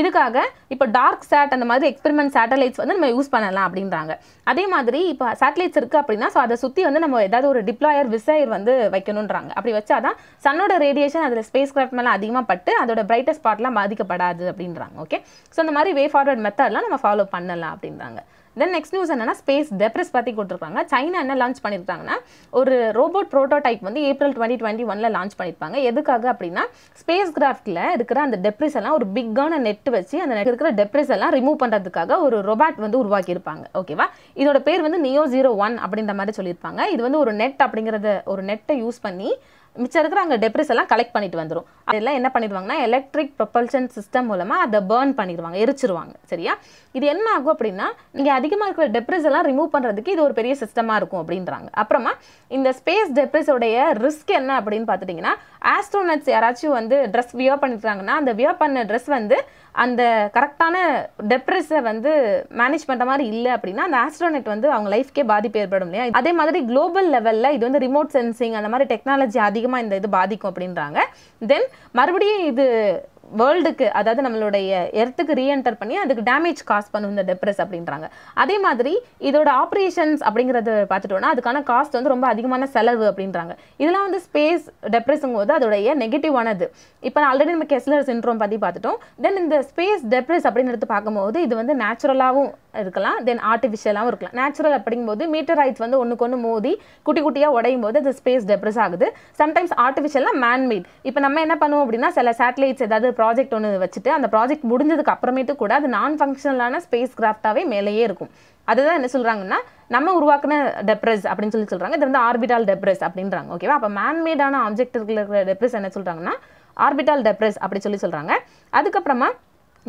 இதுக்காக இப்போ டார்க் சேட் அந்த மாதிரி எக்ஸ்பெரிமெண்ட் சேட்டலைட்ஸ் வந்து நம்ம யூஸ் பண்ணலாம் அப்படின்றாங்க அதே மாதிரி இப்போ சேட்டலைட்ஸ் இருக்குது அப்படின்னா ஸோ அதை சுற்றி வந்து நம்ம ஏதாவது ஒரு டிப்ளாயர் விசையர் வந்து வைக்கணுன்றாங்க அப்படி வச்சாதான் சன்னோட ரேடியேஷன் அதில் ஸ்பேஸ் கிராஃப்ட் மேலே அதிகமாக பட்டு அதோட பிரைட்டஸ்ட் பார்ட்லாம் பாதிக்கப்படாது அப்படின்றாங்க ஓகே ஸோ அந்த மாதிரி வே ஃபார்வர்ட் மெத்தட்லாம் நம்ம ஃபாலோ பண்ணலாம் அப்படின்றாங்க தென் நெக்ஸ்ட் நியூஸ் என்னன்னா ஸ்பேஸ் டெப்ரஸ் பற்றி கொடுத்துருக்காங்க சைனா என்ன லான்ச் பண்ணியிருக்காங்கன்னா ஒரு ரோபோட் ப்ரோட்டோடைப் வந்து ஏப்ரல் டுவெண்ட்டி டுவெண்ட்டி ஒனில் லான்ச் பண்ணியிருப்பாங்க எதுக்காக அப்படின்னா ஸ்பேஸ் கிராஃப்டில் இருக்கிற அந்த டெப்ரிஸ் எல்லாம் ஒரு பிக்கான நெட் வச்சு அந்த நெட் இருக்கிற டெப்ரிஸ் எல்லாம் ரிமூவ் பண்ணுறதுக்காக ஒரு ரோபாட் வந்து உருவாக்கியிருப்பாங்க ஓகேவா இதோட பேர் வந்து நியோ ஜீரோ ஒன் அப்படின்ற மாதிரி சொல்லியிருப்பாங்க இது வந்து ஒரு நெட் அப்படிங்கிறத ஒரு நெட்டை யூஸ் பண்ணி மிச்சம் இருக்கிற அங்கே டெப்ரிஸ் எல்லாம் கலெக்ட் பண்ணிட்டு வந்துடும் அதெல்லாம் என்ன பண்ணிடுவாங்கன்னா எலக்ட்ரிக் ப்ரொபல்ஷன் சிஸ்டம் மூலமாக அதை பேர்ன் பண்ணிடுவாங்க எரிச்சிருவாங்க சரியா இது என்ன ஆகும் அப்படின்னா நீங்கள் அதிகமாக இருக்கிற டெப்ரிஸ் எல்லாம் ரிமூவ் பண்ணுறதுக்கு இது ஒரு பெரிய சிஸ்டமாக இருக்கும் அப்படின்றாங்க அப்புறமா இந்த ஸ்பேஸ் டெப்ரிஸோடைய ரிஸ்க் என்ன அப்படின்னு பார்த்துட்டிங்கன்னா ஆஸ்ட்ரோனட்ஸ் யாராச்சும் வந்து ட்ரெஸ் வியர் பண்ணிடுறாங்கன்னா அந்த வியர் பண்ண ட்ரெஸ் வந்து அந்த கரெக்டான டெப்ரெஸை வந்து மேனேஜ் பண்ணுற மாதிரி இல்லை அப்படின்னா அந்த ஆஸ்ட்ரோனெட் வந்து அவங்க லைஃப்க்கே பாதிப்பு ஏற்படும் இல்லையா அதே மாதிரி குளோபல் லெவலில் இது வந்து ரிமோட் சென்சிங் அந்த மாதிரி டெக்னாலஜி அதிகமாக இந்த இது பாதிக்கும் அப்படின்றாங்க தென் மறுபடியும் இது வேர்ல்டுக்கு அதாவது நம்மளுடைய எர்த்துக்கு ரீஎன்டர் பண்ணி அதுக்கு டேமேஜ் காஸ் பண்ணும் இந்த டெப்ரெஸ் அப்படின்றாங்க அதே மாதிரி இதோட ஆப்ரேஷன்ஸ் அப்படிங்கிறது பார்த்துட்டோன்னா அதுக்கான காஸ்ட் வந்து ரொம்ப அதிகமான செலவு அப்படின்றாங்க இதெல்லாம் வந்து ஸ்பேஸ் டெப்ரெஸுங்கும் போது அதோடைய நெகட்டிவானது இப்போ ஆல்ரெடி நம்ம கெஸ்லர் சின்ரோம் பற்றி பார்த்துட்டோம் தென் இந்த ஸ்பேஸ் டெப்ரெஸ் அப்படின்னு எடுத்து பார்க்கும்போது இது வந்து நேச்சுரலாகவும் இருக்கலாம் தென் ஆர்டிஃபிஷியலாகவும் இருக்கலாம் நேச்சுரல் அப்படிங்கும்போது மீட்டரைட்ஸ் வந்து ஒன்றுக்கு ஒன்று மோதி குட்டி குட்டியாக உடையும் போது அது ஸ்பேஸ் டெப்ரெஸ் ஆகுது சம்டைம்ஸ் ஆர்டிஃபிஷியலாக மேன்மேட் இப்போ நம்ம என்ன பண்ணுவோம் அப்படின்னா சில சேட்டலைட்ஸ் ஏதாவது ப்ராஜெக்ட் ஒன்று வச்சுட்டு அந்த ப்ராஜெக்ட் முடிஞ்சதுக்கு அப்புறமேட்டு கூட அது நான் ஃபங்க்ஷனலான ஸ்பேஸ் கிராஃப்டாகவே மேலேயே இருக்கும் அதுதான் என்ன சொல்கிறாங்கன்னா நம்ம உருவாக்கின டெப்ரஸ் அப்படின்னு சொல்லி சொல்கிறாங்க இது வந்து ஆர்பிட்டால் டெப்ரஸ் அப்படின்றாங்க ஓகேவா அப்போ மேன்மேடான ஆப்ஜெக்ட் இருக்கிற டெப்ரஸ் என்ன சொல்கிறாங்கன்னா ஆர்பிட்டால் டெப்ரஸ் அப்படின்னு சொல்லி சொல்கிறாங்க அதுக்கப்புறமா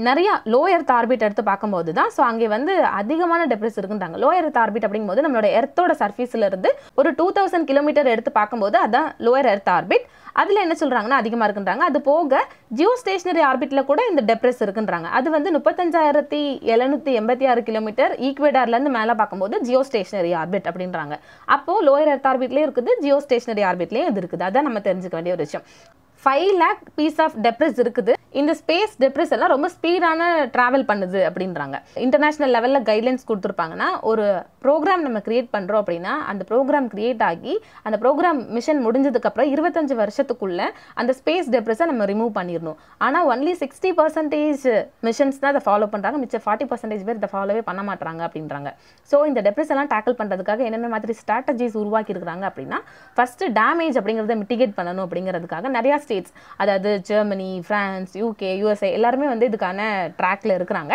நிறையா லோயர் தார்பிட் எடுத்து பார்க்கும்போது தான் ஸோ அங்கே வந்து அதிகமான டெப்ரிஸ் இருக்குன்றாங்க லோயர் தார்பிட் அப்படிங்கும்போது நம்மளோட எர்த்தோட சர்ஃபீஸில் இருந்து ஒரு டூ தௌசண்ட் கிலோமீட்டர் எடுத்து பார்க்கும்போது அதுதான் லோயர் எர்த் ஆர்பிட் அதில் என்ன சொல்கிறாங்கன்னா அதிகமாக இருக்குன்றாங்க அது போக ஜியோ ஸ்டேஷனரி ஆர்பிட்டில் கூட இந்த டெப்ரெஸ் இருக்குன்றாங்க அது வந்து முப்பத்தஞ்சாயிரத்தி எழுநூற்றி எண்பத்தி ஆறு கிலோமீட்டர் ஈக்வேடார்லேருந்து மேலே பார்க்கும்போது ஜியோ ஸ்டேஷனரி ஆர்பிட் அப்படின்றாங்க அப்போது லோயர் எர்த் ஆர்பிட்லேயும் இருக்குது ஜியோ ஸ்டேஷனரி ஆர்பிட்லேயும் இது இருக்குது அதான் நம்ம தெரிஞ்சுக்க வேண்டிய ஒரு விஷயம் five lakh piece of debris இருக்குது இந்த ஸ்பேஸ் டெப்ரெஸ் எல்லாம் ரொம்ப ஸ்பீடான ட்ராவல் பண்ணுது அப்படின்றாங்க இன்டர்நேஷ்னல் லெவலில் கைட்லைன்ஸ் கொடுத்துருப்பாங்கன்னா ஒரு ப்ரோக்ராம் நம்ம கிரியேட் பண்ணுறோம் அப்படின்னா அந்த ப்ரோக்ராம் கிரியேட் ஆகி அந்த ப்ரோக்ராம் மிஷன் முடிஞ்சதுக்கப்புறம் இருபத்தஞ்சு வருஷத்துக்குள்ள அந்த ஸ்பேஸ் டெப்ரெஸை நம்ம ரிமூவ் பண்ணிடணும் ஆனால் ஒன்லி சிக்ஸ்டி பர்சன்டேஜ் மிஷன்ஸ் தான் அதை ஃபாலோ பண்ணுறாங்க மிச்சம் ஃபார்ட்டி பர்சன்டேஜ் பேர் இதை ஃபாலோவே பண்ண மாட்டாங்க அப்படின்றாங்க ஸோ இந்த டெப்ரெஸ் எல்லாம் டேக்கிள் பண்ணுறதுக்காக என்னென்ன மாதிரி ஸ்ட்ராட்டஜிஸ் உருவாக்கியிருக்கிறாங்க அப்படின்னா ஃபஸ்ட்டு டேமேஜ் அப்படிங்கிறத மிட்டிகேட் பண்ணணும் அப்படிங்கிறதுக்காக நிறையா ஸ்டேட்ஸ் அதாவது ஜெர்மனி ஃப்ரான்ஸ் யூகே யூஎஸ்ஏ எல்லாருமே வந்து இதுக்கான ட்ராக்ல இருக்கிறாங்க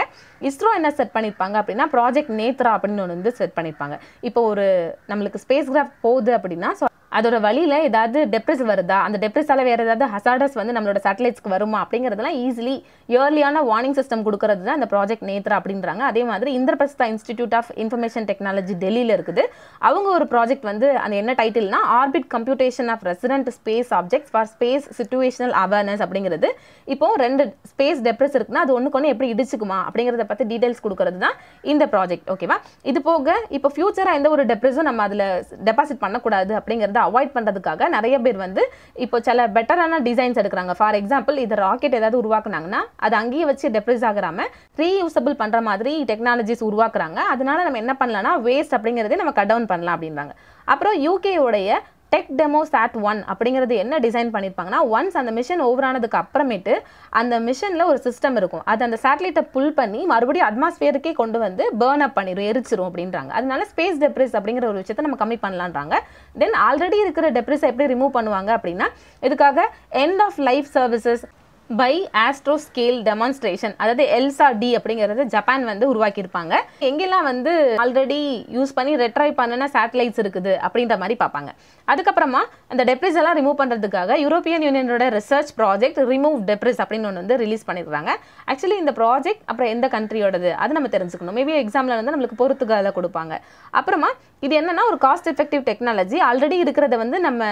இஸ்ரோ என்ன செட் பண்ணியிருப்பாங்க அப்படின்னா ப்ராஜெக்ட் நேத்ரா அப்படின்னு ஒன்று வந்து செட் பண்ணியிருப்பாங்க இப்போ ஒரு நம்மளுக்கு ஸ்பேஸ் கிராஃப்ட் போகுது அப்படின்னா ஸோ அதோட வழியில் ஏதாவது டெப்ரெஸ் வருதா அந்த டெப்ரெஸால் வேறு ஏதாவது ஹசார்டஸ் வந்து நம்மளோட சேட்டலைட்ஸ்க்கு வருமா அப்படிங்கிறதுலாம் ஈஸிலி இயர்லியான வார்னிங் சிஸ்டம் கொடுக்கறது தான் அந்த ப்ராஜெக்ட் நேத்ரா அப்படின்றாங்க அதே மாதிரி Indraprastha institute of information technology டெல்லியில் இருக்குது அவங்க ஒரு ப்ராஜெக்ட் வந்து அந்த என்ன டைட்டில்னா orbit computation of resident space objects for space situational awareness அப்படிங்கிறது இப்போ ரெண்டு ஸ்பேஸ் டெப்ரெஸ் இருக்குன்னா அது ஒன்று ஒன்று எப்படி இடிச்சுக்குமா அப்படிங்கிறத பற்றி டீட்டெயில்ஸ் கொடுக்கறது தான் இந்த ப்ராஜெக்ட் ஓகேவா இது போக இப்போ ஃபியூச்சராக எந்த ஒரு டெப்ரெஸும் நம்ம அதில் டெபாசிட் பண்ணக்கூடாது அப்படிங்கிறது வந்து அவாய்ட் பண்ணுறதுக்காக நிறைய பேர் வந்து இப்போ சில பெட்டரான டிசைன்ஸ் எடுக்கிறாங்க ஃபார் எக்ஸாம்பிள் இது ராக்கெட் ஏதாவது உருவாக்குனாங்கன்னா அது அங்கேயே வச்சு டெப்ரிஸ் ஆகிறாம ரீயூசபிள் பண்ணுற மாதிரி டெக்னாலஜிஸ் உருவாக்குறாங்க அதனால நம்ம என்ன பண்ணலாம்னா வேஸ்ட் அப்படிங்கிறதே நம்ம கட் டவுன் பண்ணலாம் அப்படின்றாங்க அப்புறம் யூகேவுடைய டெக் டெமோ சாட் ஒன் அப்படிங்கிறது என்ன டிசைன் பண்ணியிருப்பாங்கன்னா ஒன்ஸ் அந்த மிஷன் ஓவர் ஆனதுக்கு அப்புறமேட்டு அந்த மிஷனில் ஒரு சிஸ்டம் இருக்கும் அது அந்த சேட்டலைட்டை புல் பண்ணி மறுபடியும் அட்மாஸ்பியருக்கே கொண்டு வந்து பேர்ன் அப் பண்ணிடும் எரிச்சிரும் அப்படின்றாங்க அதனால ஸ்பேஸ் டெப்ரிஸ் அப்படிங்கிற ஒரு விஷயத்தை நம்ம கம்மி பண்ணலான்றாங்க தென் ஆல்ரெடி இருக்கிற டெப்ரிஸை எப்படி ரிமூவ் பண்ணுவாங்க அப்படின்னா இதுக்காக end of life services by Astroscale demonstration அதாவது எல்சா டி அப்படிங்கிறது ஜப்பான் வந்து உருவாக்கியிருப்பாங்க எங்கெல்லாம் வந்து ஆல்ரெடி யூஸ் பண்ணி ரெட்ரை பண்ணுன சேட்டலைட்ஸ் இருக்குது அப்படின்ற மாதிரி பார்ப்பாங்க அதுக்கப்புறமா அந்த டெப்ரிஸ் எல்லாம் ரிமூவ் பண்ணுறதுக்காக யூரோப்பியன் யூனியனோட ரிசர்ச் ப்ராஜெக்ட் ரிமூவ் டெப்ரிஸ் அப்படின்னு ஒன்று வந்து ரிலீஸ் பண்ணிடுறாங்க ஆக்சுவலி இந்த ப்ராஜெக்ட் அப்புறம் எந்த கண்ட்ரியோடது அது நம்ம தெரிஞ்சுக்கணும் மேபி எக்ஸாமில் வந்து நம்மளுக்கு பொறுத்துக்காக கொடுப்பாங்க அப்புறமா இது என்னென்னா ஒரு காஸ்ட் எஃபெக்டிவ் டெக்னாலஜி ஆல்ரெடி இருக்கிறத வந்து நம்ம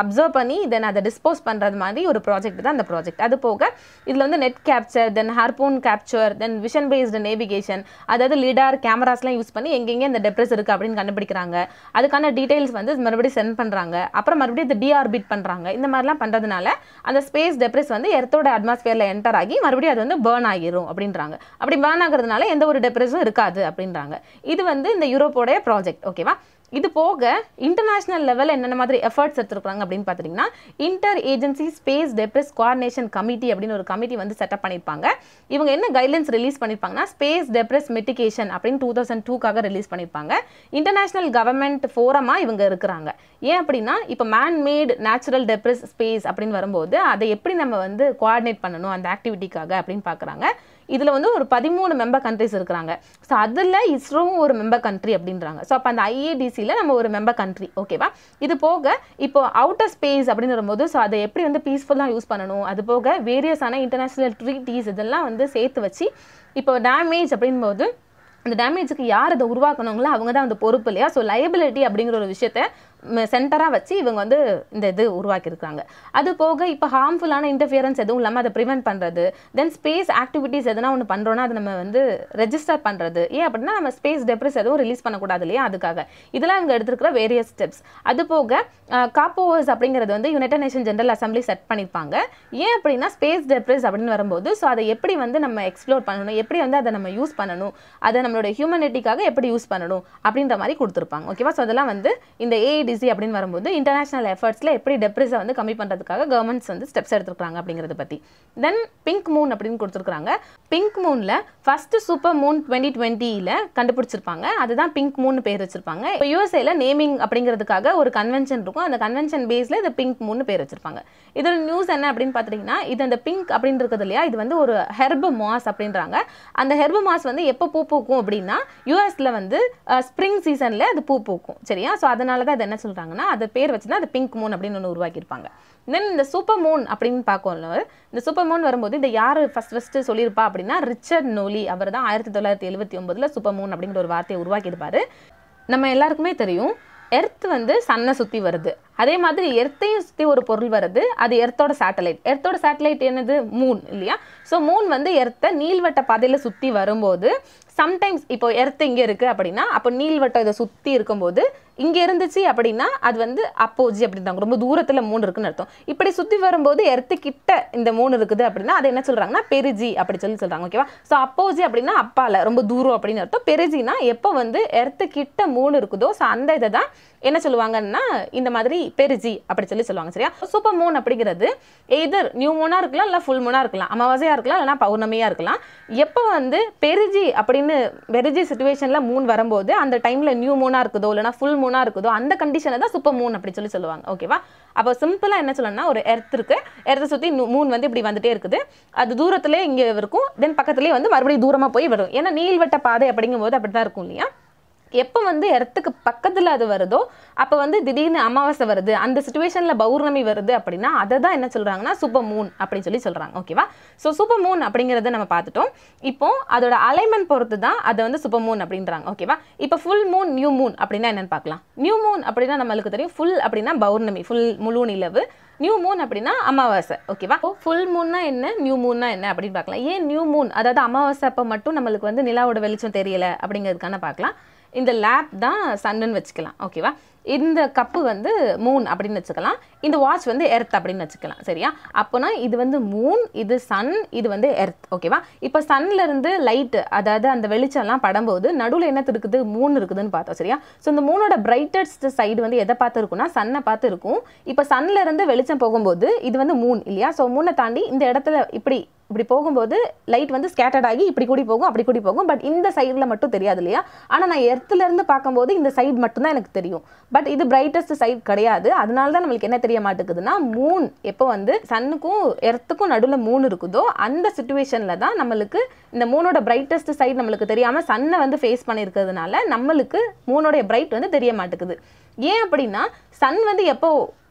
அப்சர்வ் பண்ணி தென் அதை டிஸ்போஸ் பண்ணுறது மாதிரி ஒரு ப்ராஜெக்ட் தான் அந்த ப்ராஜெக்ட் அது போக இதில் வந்து net capture then harpoon capture then vision based navigation அதாவது லீடார் கேமராஸ்லாம் யூஸ் பண்ணி எங்கெங்கே இந்த டெப்ரெஸ் இருக்குது அப்படின்னு கண்டுபிடிக்கிறாங்க அதுக்கான டீட்டெயில்ஸ் வந்து மறுபடியும் சென்ட் பண்ணுறாங்க அப்புறம் மறுபடியும் இது டிஆர்பிட் பண்ணுறாங்க இந்த மாதிரிலாம் பண்ணுறதுனால அந்த ஸ்பேஸ் டெப்ரெஸ் வந்து எர்த்தோட அட்மாஸ்பியரில் என்டர் ஆகி மறுபடியும் அது வந்து பேர்ன் ஆகிரும் அப்படின்றாங்க அப்படி பேர்ன் ஆகிறதுனால எந்த ஒரு டெப்ரஸும் இருக்காது அப்படின்றாங்க இது வந்து இந்த யூரோப்போடைய ப்ராஜெக்ட் ஓகேவா இது போக இன்டர்நேஷ்னல் லெவலில் என்னென்ன மாதிரி எஃபர்ட்ஸ் எடுத்துருக்குறாங்க அப்படின்னு பார்த்தீங்கன்னா inter agency space debris coordination committee அப்படின்னு ஒரு கமிட்டி வந்து செட்டப் பண்ணியிருப்பாங்க இவங்க என்ன கைட்லைன்ஸ் ரிலீஸ் பண்ணியிருப்பாங்கன்னா ஸ்பேஸ் டெப்ரெஸ் மெட்டிகேஷன் அப்படின்னு டூ தௌசண்ட் டூக்காக ரிலீஸ் பண்ணியிருப்பாங்க இன்டர்நேஷ்னல் கவர்மெண்ட் ஃபோரமாக இவங்க இருக்கிறாங்க ஏன் அப்படின்னா இப்போ மேன்மேட் நேச்சுரல் டெப்ரெஸ் ஸ்பேஸ் அப்படின்னு வரும்போது அதை எப்படி நம்ம வந்து கோஆர்டினேட் பண்ணணும் அந்த ஆக்டிவிட்டிக்காக அப்படின்னு பார்க்குறாங்க இதில் வந்து ஒரு பதிமூணு மெம்பர் கண்ட்ரிஸ் இருக்கிறாங்க ஸோ அதில் இஸ்ரோவும் ஒரு மெம்பர் கண்ட்ரி அப்படின்றாங்க ஸோ அப்போ அந்த ஐஏடிசியில் நம்ம ஒரு மெம்பர் கண்ட்ரி ஓகேவா இது போக இப்போ அவுட்டர் ஸ்பேஸ் அப்படின்னு வரும்போது ஸோ அதை எப்படி வந்து பீஸ்ஃபுல்லாக யூஸ் பண்ணணும் அது போக வேரியஸான இன்டர்நேஷ்னல் ட்ரீட்டிஸ் இதெல்லாம் வந்து சேர்த்து வச்சு இப்போ டேமேஜ் அப்படின்போது அந்த டேமேஜுக்கு யார் அதை உருவாக்கணுங்களோ அவங்க தான் அந்த பொறுப்பு இல்லையா ஸோ லைபிலிட்டி அப்படிங்கிற ஒரு விஷயத்த சென்டராக வச்சு இவங்க வந்து இந்த இது உருவாக்கியிருக்காங்க அது போக இப்போ ஹார்ம்ஃபுல்லான இன்டர்ஃபியரன்ஸ் எதுவும் இல்லாமல் அதை ப்ரிவெண்ட் பண்ணுறது தென் ஸ்பேஸ் ஆக்டிவிட்டீஸ் எதனா ஒன்று பண்ணுறோன்னா அதை நம்ம வந்து ரெஜிஸ்டர் பண்ணுறது ஏன் அப்படின்னா நம்ம ஸ்பேஸ் டெப்ரிஸ் எதுவும் ரிலீஸ் பண்ணக்கூடாது இல்லையா அதுக்காக இதெல்லாம் இவங்க எடுத்துருக்கிற வேரியஸ் ஸ்டெப்ஸ் அது போக காப்போவர்ஸ் அப்படிங்கிறது வந்து united nation general assembly set பண்ணியிருப்பாங்க ஏன் அப்படின்னா ஸ்பேஸ் டெப்ரிஸ் அப்படின்னு வரும்போது ஸோ அதை எப்படி வந்து நம்ம எக்ஸ்ப்ளோர் பண்ணணும் எப்படி வந்து அதை நம்ம யூஸ் பண்ணணும் அதை நம்மளோட ஹியூமனிட்டிக்காக எப்படி யூஸ் பண்ணணும் அப்படின்ற மாதிரி கொடுத்துருப்பாங்க ஓகேவா ஸோ அதெல்லாம் வந்து இந்த ஏஐ டிசி அப்படின்னு வரும்போது இன்டர்நேஷனல் எஃபர்ட்ஸில் எப்படி டெப்ரெஸை வந்து கம்மி பண்ணுறதுக்காக கவர்மெண்ட்ஸ் வந்து ஸ்டெப்ஸ் எடுத்துருக்காங்க அப்படிங்கிறத பற்றி தென் பிங்க் மூன் அப்படின்னு கொடுத்துருக்காங்க பிங்க் மூனில் ஃபஸ்ட்டு சூப்பர் மூன் டுவெண்ட்டி டுவெண்ட்டியில் கண்டுபிடிச்சிருப்பாங்க அதுதான் பிங்க் மூன் பேர் வச்சிருப்பாங்க இப்போ யூஎஸ்ஏல நேமிங் அப்படிங்கிறதுக்காக ஒரு கன்வென்ஷன் இருக்கும் அந்த கன்வென்ஷன் பேஸில் இந்த பிங்க் மூணு பேர் வச்சிருப்பாங்க இதோட நியூஸ் என்ன அப்படின்னு பார்த்துட்டிங்கன்னா இது அந்த பிங்க் அப்படின்னு இருக்குது இல்லையா இது வந்து ஒரு ஹெர்பு மாஸ் அப்படின்றாங்க அந்த ஹெர்பு மாஸ் வந்து எப்போ பூ பூக்கும் அப்படின்னா யூஎஸில் வந்து ஸ்ப்ரிங் சீசனில் அது பூ பூக்கும் சரியா ஸோ அதனால தான் இது என்ன என்ன சொல்கிறாங்கன்னா அதை பேர் வச்சுன்னா அது பிங்க் மூன் அப்படின்னு ஒன்று உருவாக்கியிருப்பாங்க தென் இந்த சூப்பர் மூன் அப்படின்னு பார்க்கணும் இந்த சூப்பர் மூன் வரும்போது இந்த யார் ஃபஸ்ட் ஃபஸ்ட்டு சொல்லியிருப்பா அப்படின்னா ரிச்சர்ட் நோலி அவர் தான் ஆயிரத்தி தொள்ளாயிரத்தி எழுபத்தி ஒம்பதில் சூப்பர் மூன் அப்படிங்கிற ஒரு வார்த்தையை உருவாக்கியிருப்பார் நம்ம எல்லாருக்குமே தெரியும் எர்த் வந்து சன்னை சுற்றி வருது அதே மாதிரி எர்த்தையும் சுற்றி ஒரு பொருள் வருது அது எர்த்தோட சேட்டலைட் எர்த்தோட சேட்டலைட் என்னது மூன் இல்லையா ஸோ மூன் வந்து எர்த்தை நீள்வட்ட பாதையில் சுற்றி வரும்போது சம்டைம்ஸ் இப்போ எர்த் இங்கே இருக்குது அப்படின்னா அப்போ நீள்வட்டம் இதை சுற்றி இருக்கும்போது இங்கே இருந்துச்சு அப்படின்னா அது வந்து அப்போஜி அப்படின்னு ரொம்ப தூரத்தில் மூணு இருக்குன்னு அர்த்தம் இப்படி சுற்றி வரும்போது எர்த்து கிட்ட இந்த மூணு இருக்குது அப்படின்னா அதை என்ன சொல்கிறாங்கன்னா பெருஜி அப்படி சொல்லி சொல்கிறாங்க ஓகேவா ஸோ அப்போஜி அப்படின்னா அப்பால ரொம்ப தூரம் அப்படின்னு அர்த்தம் பெருஜினா எப்போ வந்து எர்த்து கிட்ட மூணு இருக்குதோ ஸோ அந்த இதை தான் என்ன சொல்லுவாங்கன்னா இந்த மாதிரி பெருஜி அப்படி சொல்லி சொல்லுவாங்க சரியா சூப்பர் மூன் அப்படிங்கிறது எதர் நியூ மூனாக இருக்கலாம் இல்லை ஃபுல் மூனாக இருக்கலாம் அமாவாசையாக இருக்கலாம் இல்லைனா பௌர்ணமியாக இருக்கலாம் எப்போ வந்து பெருஜி அப்படின்னு பெருஜி சுச்சுவேஷனில் மூன் வரும்போது அந்த டைமில் நியூ மூனாக இருக்குதோ இல்லைனா ஃபுல் மூனாக இருக்குதோ அந்த கண்டிஷனில் தான் சூப்பர் மூன் அப்படி சொல்லி சொல்லுவாங்க ஓகேவா அப்போ சிம்பிளாக என்ன சொல்லணும்னா ஒரு எர்த் இருக்குது எர்த்தை சுற்றி மூன் வந்து இப்படி வந்துட்டே இருக்குது அது தூரத்துலேயே இங்கே இருக்கும் தென் பக்கத்துலேயே வந்து மறுபடியும் தூரமாக போய் வரும் ஏன்னா நீள்வட்ட பாதை அப்படிங்கும்போது அப்படி தான் இருக்கும் இல்லையா எப்போ வந்து இடத்துக்கு பக்கத்தில் அது வருதோ அப்போ வந்து திடீர்னு அமாவாசை வருது அந்த சுச்சுவேஷனில் பௌர்ணமி வருது அப்படின்னா அதை தான் என்ன சொல்கிறாங்கன்னா சூப்பர் மூன் அப்படின்னு சொல்லி சொல்கிறாங்க ஓகேவா ஸோ சூப்பர் மூன் அப்படிங்கிறத நம்ம பார்த்துட்டோம் இப்போ அதோட அலைமெண்ட் பொறுத்து தான் அதை வந்து சூப்பர் மூன் அப்படின்றாங்க ஓகேவா இப்போ ஃபுல் மூன் நியூ மூன் அப்படின்னா என்னென்னு பார்க்கலாம் நியூ மூன் அப்படின்னா நம்மளுக்கு தெரியும் ஃபுல் அப்படின்னா பௌர்ணமி ஃபுல் முழு நிலவு நியூ மூன் அப்படின்னா அமாவாசை ஓகேவா ஃபுல் மூன்னா என்ன நியூ மூன்னா என்ன அப்படின்னு பார்க்கலாம் ஏன் நியூ மூன் அதாவது அமாவாசை அப்போ மட்டும் நம்மளுக்கு வந்து நிலாவோட வெளிச்சம் தெரியலை அப்படிங்கிறதுக்கான பார்க்கலாம் இந்த லேப் தான் சன்னுன்னு வச்சுக்கலாம் ஓகேவா இந்த கப்பு வந்து மூன் அப்படின்னு வச்சுக்கலாம் இந்த வாட்ச் வந்து எர்த் அப்படின்னு வச்சுக்கலாம் சரியா அப்போனா இது வந்து மூன் இது சன் இது வந்து எர்த் ஓகேவா இப்போ சன்லேருந்து லைட்டு அதாவது அந்த வெளிச்சம்லாம் படும்போது நடுவில் என்ன இருக்குது மூணு இருக்குதுன்னு பார்த்தோம் சரியா ஸோ இந்த மூணோட பிரைட்டஸ்ட் சைடு வந்து எதை பார்த்து சன்னை பார்த்து இருக்கும் இப்போ சன்லேருந்து வெளிச்சம் போகும்போது இது வந்து மூணு இல்லையா ஸோ மூனை தாண்டி இந்த இடத்துல இப்படி இப்படி போகும்போது லைட் வந்து ஸ்கேட்டர்ட் ஆகி இப்படி கூடி போகும் அப்படி கூடி போகும் பட் இந்த சைடில் மட்டும் தெரியாது இல்லையா ஆனால் நான் எர்த்துலேருந்து பார்க்கும்போது இந்த சைடு மட்டும்தான் எனக்கு தெரியும் பட் இது பிரைட்டஸ்ட் சைட் கிடையாது அதனால தான் நம்மளுக்கு என்ன தெரிய மாட்டேங்குதுன்னா மூன் எப்போ வந்து சன்னுக்கும் எர்த்துக்கும் நடுவில் மூணு இருக்குதோ அந்த சுச்சுவேஷனில் தான் நம்மளுக்கு இந்த மூனோட பிரைட்டஸ்ட் சைட் நம்மளுக்கு தெரியாமல் சன்னை வந்து ஃபேஸ் பண்ணியிருக்கிறதுனால நம்மளுக்கு மூனோடைய பிரைட் வந்து தெரிய மாட்டேங்குது ஏன் அப்படின்னா சன் வந்து எப்போ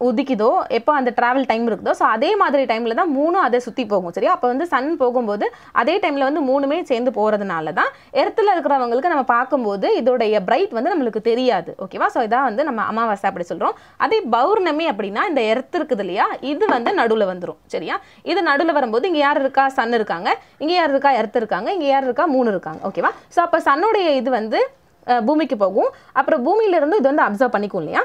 உதிக்குதோ எப்போ அந்த ட்ராவல் டைம் இருக்குதோ ஸோ அதே மாதிரி டைமில் தான் மூணும் அதை சுற்றி போகும் சரியா அப்போ வந்து சன் போகும்போது அதே டைமில் வந்து மூணுமே சேர்ந்து போகிறதுனால தான் எர்த்தில் இருக்கிறவங்களுக்கு நம்ம பார்க்கும்போது இதோடைய பிரைட் வந்து நம்மளுக்கு தெரியாது ஓகேவா ஸோ இதான் வந்து நம்ம அமாவாசை அப்படி சொல்கிறோம் அதே பௌர்ணமி அப்படின்னா இந்த எர்த் இருக்குது இல்லையா இது வந்து நடுவில் வந்துடும் சரியா இது நடுவில் வரும்போது இங்கே யார் இருக்கா சன் இருக்காங்க இங்கே யார் இருக்கா எர்த் இருக்காங்க இங்கே யார் இருக்கா மூணு இருக்காங்க ஓகேவா ஸோ அப்போ சன்னுடைய இது வந்து பூமிக்கு போகும் அப்புறம் பூமியிலிருந்து இது வந்து அப்சர்வ் பண்ணிக்கும் இல்லையா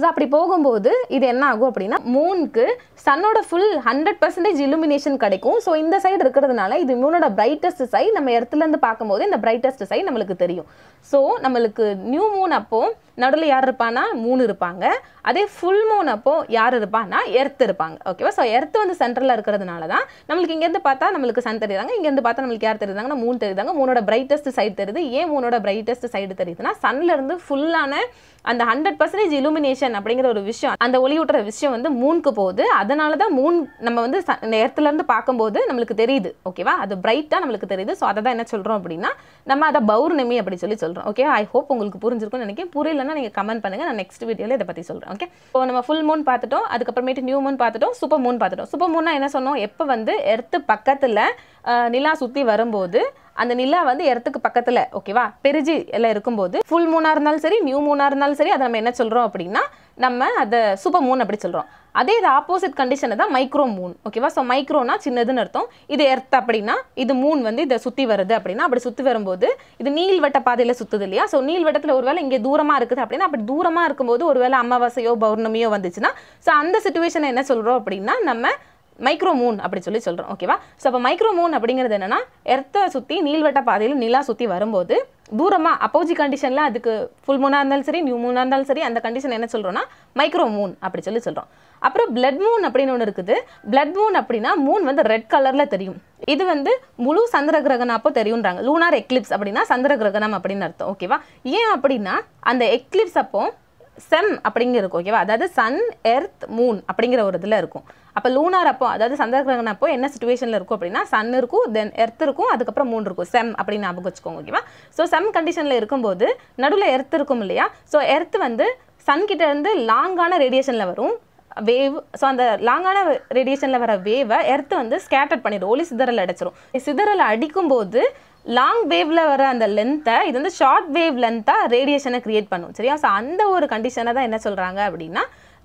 ஸோ அப்படி போகும்போது இது என்ன ஆகும் அப்படின்னா மூனுக்கு சன்னோட ஃபுல் ஹண்ட்ரட் பர்சன்டேஜ் இலுமினேஷன் கிடைக்கும் ஸோ இந்த சைடு இருக்கிறதுனால இது மூனோட பிரைட்டஸ்ட் சைட் நம்ம இடத்துலேருந்து பார்க்கும்போது இந்த பிரைட்டஸ்ட் சைட் நம்மளுக்கு தெரியும் ஸோ நம்மளுக்கு நியூ மூன் அப்போது நடுவில் யார் இருப்பான்னா மூணு இருப்பாங்க அதே ஃபுல் மூன் அப்போது யார் இருப்பான்னா எர்த் இருப்பாங்க ஓகேவா ஸோ எர்த் வந்து சென்ட்ரலில் இருக்கிறதுனால தான் நம்மளுக்கு இங்கேருந்து பார்த்தா நம்மளுக்கு சன் தெரியுதாங்க இங்கேருந்து பார்த்தா நம்மளுக்கு யார் தெரியுதாங்கன்னா மூணு தெரியுதாங்க மூணோட பிரைட்டஸ்ட் சைடு தெரியுது ஏன் மூணோட பிரைட்டஸ்ட் சைடு தெரியுதுன்னா சன்லேருந்து ஃபுல்லான அந்த ஹண்ட்ரட் பர்சன்டேஜ் இலுமினேஷன் அப்படிங்கிற ஒரு விஷயம் அந்த ஒளியூட்டுற விஷயம் வந்து மூனுக்கு போகுது அதனால தான் மூன் நம்ம வந்து இந்த இடத்துலேருந்து பார்க்கும்போது நம்மளுக்கு தெரியுது ஓகேவா அது பிரைட்டாக நம்மளுக்கு தெரியுது ஸோ அதை தான் என்ன சொல்கிறோம் அப்படின்னா நம்ம அதை பௌர்ணமி அப்படி சொல்லி சொல்கிறோம் ஓகே ஐ ஹோப் உங்களுக்கு புரிஞ்சிருக்கும்னு நினைக்கிறேன் புரியல இல்லைனா நீங்கள் கமெண்ட் பண்ணுங்கள் நான் நெக்ஸ்ட் வீடியோவில் இதை பற்றி சொல்கிறேன் ஓகே இப்போ நம்ம ஃபுல் மூன் பார்த்துட்டோம் அதுக்கப்புறமேட்டு நியூ மூன் பார்த்துட்டோம் சூப்பர் மூன் பார்த்துட்டோம் சூப்பர் மூன்னா என்ன சொன்னோம் எப்போ வந்து எர்த்து பக்கத்தில் நிலா சுற்றி வரும்போது அந்த நிலா வந்து இடத்துக்கு பக்கத்தில் ஓகேவா பெருஜி எல்லாம் இருக்கும்போது ஃபுல் மூணாக இருந்தாலும் சரி நியூ மூணாக இருந்தாலும் சரி அதை நம்ம என்ன சொல்கிறோம் அப்படின்னா நம்ம அதை சூப்பர் மூன் அப்படி சொல்கிறோம் அதே இது ஆப்போசிட் கண்டிஷனை தான் மைக்ரோ மூன் ஓகேவா ஸோ மைக்ரோனா சின்னதுன்னு அர்த்தம் இது எர்த் அப்படின்னா இது மூன் வந்து இதை சுற்றி வருது அப்படின்னா அப்படி சுற்றி வரும்போது இது நீள்வட்ட பாதையில் சுற்றுது இல்லையா ஸோ நீள்வட்டத்தில் ஒருவேளை இங்கே தூரமாக இருக்குது அப்படின்னா அப்படி தூரமாக இருக்கும்போது ஒருவேளை அமாவாசையோ பௌர்ணமியோ வந்துச்சுன்னா ஸோ அந்த சுச்சுவேஷனை என்ன சொல்கிறோம் அப்படின்னா நம்ம மைக்ரோ மூன் அப்படி சொல்லி சொல்கிறோம் ஓகேவா ஸோ அப்போ மைக்ரோ மூன் அப்படிங்கிறது என்னென்னா எர்த்தை சுற்றி நீள்வட்ட பாதையில் நிலா சுற்றி வரும்போது தூரமாக அப்போஜி கண்டிஷனில் அதுக்கு ஃபுல் மூனாக இருந்தாலும் சரி நியூ மூனாக இருந்தாலும் சரி அந்த கண்டிஷன் என்ன சொல்கிறோன்னா மைக்ரோ மூன் அப்படி சொல்லி சொல்கிறோம் அப்புறம் பிளட் மூன் அப்படின்னு ஒன்று இருக்குது பிளட் மூன் அப்படின்னா மூன் வந்து ரெட் கலரில் தெரியும் இது வந்து முழு சந்திர கிரகணம் அப்போ தெரியுன்றாங்க லூனார் எக்லிப்ஸ் அப்படின்னா சந்திர கிரகணம் அப்படின்னு அர்த்தம் ஓகேவா ஏன் அப்படின்னா அந்த எக்லிப்ஸ் அப்போ செம் அப்படிங்கிற இருக்கும் ஓகேவா அதாவது சன் எர்த் மூன் அப்படிங்கிற ஒரு இதில் இருக்கும் அப்போ லூனார் அப்போ அதாவது சந்திரகிரகணம் அப்போ என்ன சுச்சுவேஷனில் இருக்கும் அப்படின்னா சன் இருக்கும் தென் எர்த் இருக்கும் அதுக்கப்புறம் மூணு இருக்கும் செம் அப்படின்னு ஞாபகம் வச்சுக்கோங்க ஓகேவா ஸோ செம் கண்டிஷனில் இருக்கும்போது நடுவில் எர்த் இருக்கும் இல்லையா ஸோ எர்த் வந்து சன்கிட்ட இருந்து லாங்கான ரேடியேஷனில் வரும் வேவ் ஸோ அந்த லாங்கான ரேடியேஷனில் வர வேவை எர்த்து வந்து ஸ்கேட்டர் பண்ணிடும் ஒளி சிதறல் அடைச்சிரும் சிதறல் அடிக்கும்போது லாங் வேவில் வர அந்த லென்த்தை இது வந்து ஷார்ட் வேவ் லென்த்தாக ரேடியேஷனை க்ரியேட் பண்ணும் சரியா ஸோ அந்த ஒரு கண்டிஷனை தான் என்ன சொல்கிறாங்க அப்படின்னா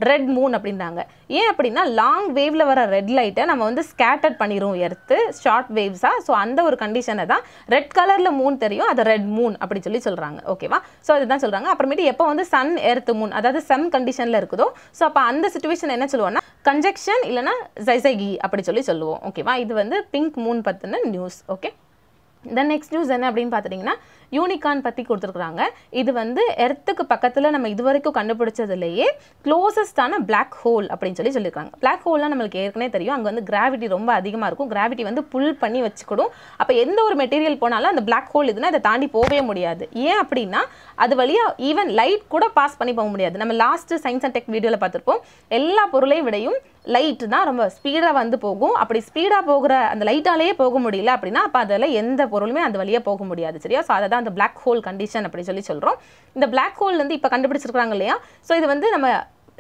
ரெட் மூன் அப்படின்றாங்க ஏன் அப்படின்னா லாங் வேவில் வர ரெட் லைட்டை நம்ம வந்து ஸ்கேட்டர்ட் பண்ணிடுவோம் எர்த்து ஷார்ட் வேவ்ஸாக ஸோ அந்த ஒரு கண்டிஷனை தான் ரெட் கலரில் மூன் தெரியும் அது ரெட் மூன் அப்படின்னு சொல்லி சொல்கிறாங்க ஓகேவா ஸோ அதுதான் சொல்கிறாங்க அப்புறமேட்டு எப்போ வந்து சன் எர்த்து மூன் அதாவது சன் கண்டிஷனில் இருக்குதோ ஸோ அப்போ அந்த சுச்சுவேஷன் என்ன சொல்லுவோம்னா கன்ஜெக்ஷன் இல்லைனா ஜைசகி அப்படி சொல்லி சொல்லுவோம் ஓகேவா இது வந்து பிங்க் மூன் பற்றின news okay then next news என்ன அப்படின்னு பார்த்துட்டிங்கன்னா யூனிகான் பற்றி கொடுத்துருக்குறாங்க இது வந்து எர்த்துக்கு பக்கத்தில் நம்ம இது வரைக்கும் கண்டுபிடிச்சதுலேயே க்ளோசஸ்டான பிளாக் ஹோல் அப்படின்னு சொல்லி சொல்லியிருக்காங்க பிளாக் ஹோல்லாம் நம்மளுக்கு ஏற்கனவே தெரியும் அங்கே வந்து கிராவிட்டி ரொம்ப அதிகமாக இருக்கும் கிராவிட்டி வந்து புல் பண்ணி வச்சுக்கிடும் அப்போ எந்த ஒரு மெட்டீரியல் போனாலும் அந்த பிளாக் ஹோல் இதுனா இதை தாண்டி போகவே முடியாது ஏன் அப்படின்னா அது வழியாக ஈவன் லைட் கூட பாஸ் பண்ணி போக முடியாது நம்ம லாஸ்ட்டு சயின்ஸ் அண்ட் டெக் வீடியோவில் பார்த்துருப்போம் எல்லா பொருளையும் விடையும் லைட் தான் ரொம்ப ஸ்பீடாக வந்து போகும் அப்படி ஸ்பீடாக போகிற அந்த லைட்டாலேயே போக முடியல அப்படின்னா அப்போ அதில் எந்த பொருளுமே அந்த வழியாக போக முடியாது சரியா ஸோ அதை தான் தான் அந்த பிளாக் ஹோல் கண்டிஷன் அப்படி சொல்லி சொல்கிறோம் இந்த பிளாக் ஹோல் வந்து இப்போ கண்டுபிடிச்சிருக்கிறாங்க இல்லையா ஸோ இது வந்து நம்ம